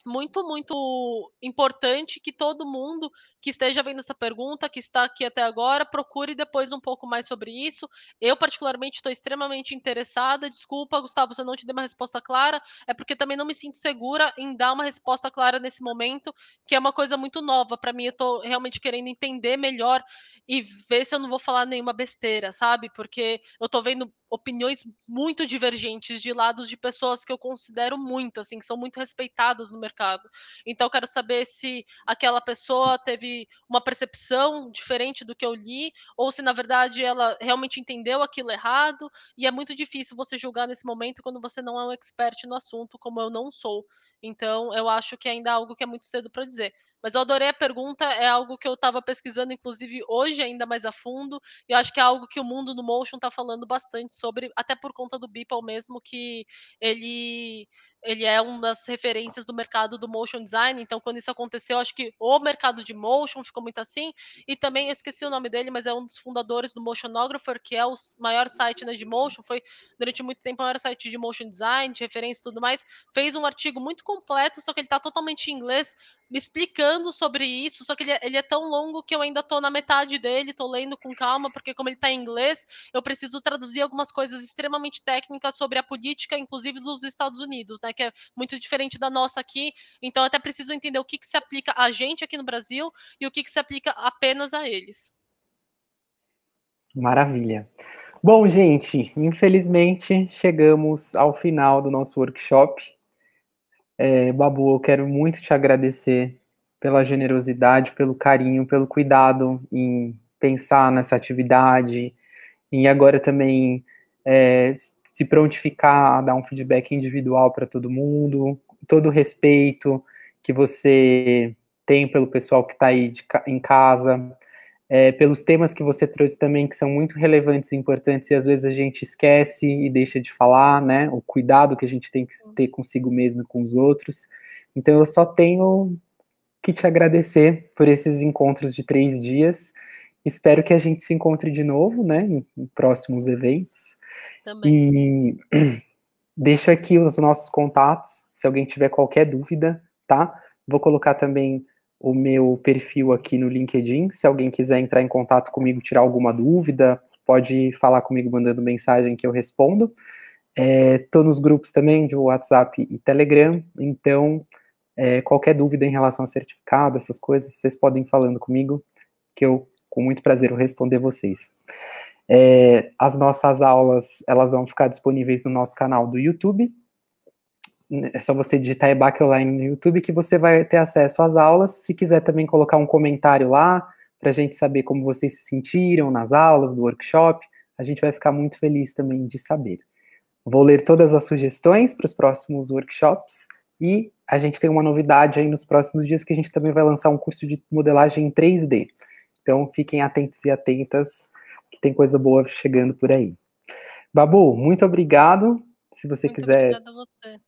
muito, muito importante que todo mundo que esteja vendo essa pergunta, que está aqui até agora, procure depois um pouco mais sobre isso. Eu, particularmente, estou extremamente interessada. Desculpa, Gustavo, se eu não te dei uma resposta clara, é porque também não me sinto segura em dar uma resposta clara nesse momento, que é uma coisa muito nova para mim. Eu estou realmente querendo entender melhor e ver se eu não vou falar nenhuma besteira, sabe? Porque eu estou vendo opiniões muito divergentes de lados de pessoas que eu considero muito, assim, que são muito respeitadas no mercado. Então, eu quero saber se aquela pessoa teve uma percepção diferente do que eu li, ou se na verdade ela realmente entendeu aquilo errado, e é muito difícil você julgar nesse momento quando você não é um expert no assunto, como eu não sou. Então, eu acho que ainda é algo que é muito cedo para dizer. Mas eu adorei a pergunta, é algo que eu estava pesquisando, inclusive, hoje ainda mais a fundo, e eu acho que é algo que o mundo do motion está falando bastante sobre, até por conta do Beeple mesmo, que ele ele é uma das referências do mercado do motion design. Então, quando isso aconteceu, acho que o mercado de motion ficou muito assim. E também, eu esqueci o nome dele, mas é um dos fundadores do Motionographer, que é o maior site né, de motion. Foi, durante muito tempo, o maior site de motion design, de referência e tudo mais. Fez um artigo muito completo, só que ele está totalmente em inglês, me explicando sobre isso, só que ele, é, ele é tão longo que eu ainda estou na metade dele, estou lendo com calma, porque como ele está em inglês, eu preciso traduzir algumas coisas extremamente técnicas sobre a política, inclusive dos Estados Unidos, né, que é muito diferente da nossa aqui, então até preciso entender o que, que se aplica a gente aqui no Brasil e o que, que se aplica apenas a eles. Maravilha. Bom, gente, infelizmente chegamos ao final do nosso workshop. É, Babu, eu quero muito te agradecer pela generosidade, pelo carinho, pelo cuidado em pensar nessa atividade e agora também é, se prontificar a dar um feedback individual para todo mundo, todo o respeito que você tem pelo pessoal que está aí de, em casa, é, pelos temas que você trouxe também, que são muito relevantes e importantes, e às vezes a gente esquece e deixa de falar, né? O cuidado que a gente tem que ter consigo mesmo e com os outros. Então, eu só tenho que te agradecer por esses encontros de três dias. Espero que a gente se encontre de novo, né? Em, em próximos eventos. Também. E deixo aqui os nossos contatos, se alguém tiver qualquer dúvida, tá? Vou colocar também o meu perfil aqui no LinkedIn. Se alguém quiser entrar em contato comigo, tirar alguma dúvida, pode falar comigo mandando mensagem que eu respondo. Estou é, nos grupos também de WhatsApp e Telegram, então é, qualquer dúvida em relação a certificado, essas coisas, vocês podem ir falando comigo, que eu, com muito prazer, vou responder vocês. É, as nossas aulas, elas vão ficar disponíveis no nosso canal do YouTube, é só você digitar EBAC Online no YouTube que você vai ter acesso às aulas. Se quiser também colocar um comentário lá, para a gente saber como vocês se sentiram nas aulas, do workshop, a gente vai ficar muito feliz também de saber. Vou ler todas as sugestões para os próximos workshops e a gente tem uma novidade aí nos próximos dias que a gente também vai lançar um curso de modelagem em 3D. Então fiquem atentos e atentas que tem coisa boa chegando por aí. Babu, muito obrigado. Se você muito quiser. Obrigada a você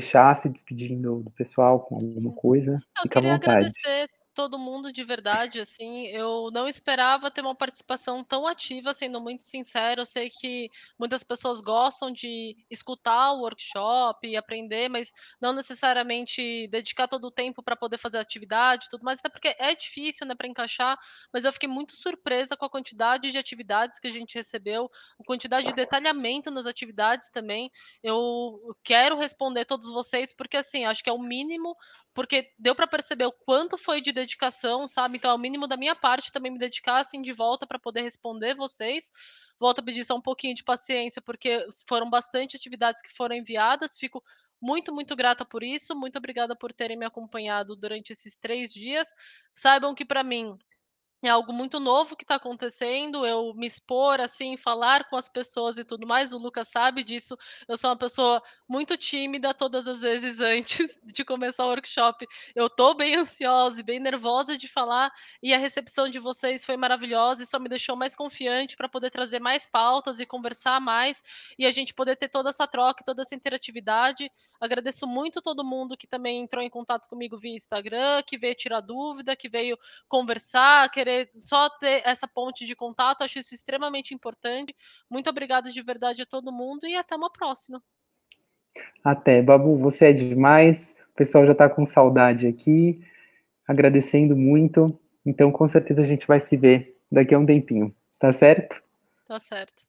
fechar se despedindo do pessoal com alguma coisa. Eu fica à vontade. agradecer todo mundo de verdade, assim, eu não esperava ter uma participação tão ativa, sendo muito sincero, eu sei que muitas pessoas gostam de escutar o workshop e aprender, mas não necessariamente dedicar todo o tempo para poder fazer atividade, tudo mais, até porque é difícil, né, para encaixar, mas eu fiquei muito surpresa com a quantidade de atividades que a gente recebeu, a quantidade de detalhamento nas atividades também. Eu quero responder todos vocês porque assim, acho que é o mínimo porque deu para perceber o quanto foi de dedicação, sabe? Então, ao mínimo da minha parte também me dedicar assim de volta para poder responder vocês. Volto a pedir só um pouquinho de paciência, porque foram bastante atividades que foram enviadas. Fico muito, muito grata por isso. Muito obrigada por terem me acompanhado durante esses três dias. Saibam que, para mim, é algo muito novo que está acontecendo, eu me expor, assim, falar com as pessoas e tudo mais, o Lucas sabe disso, eu sou uma pessoa muito tímida todas as vezes antes de começar o workshop, eu estou bem ansiosa e bem nervosa de falar, e a recepção de vocês foi maravilhosa e só me deixou mais confiante para poder trazer mais pautas e conversar mais, e a gente poder ter toda essa troca, toda essa interatividade, Agradeço muito todo mundo que também entrou em contato comigo via Instagram, que veio tirar dúvida, que veio conversar, querer só ter essa ponte de contato. Acho isso extremamente importante. Muito obrigada de verdade a todo mundo e até uma próxima. Até, Babu, você é demais. O pessoal já está com saudade aqui, agradecendo muito. Então, com certeza a gente vai se ver daqui a um tempinho, tá certo? Tá certo.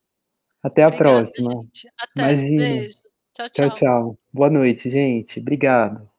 Até Obrigada, a próxima. Gente. Até. Imagina. Beijo. Tchau, tchau. Tchau, tchau. Boa noite, gente. Obrigado.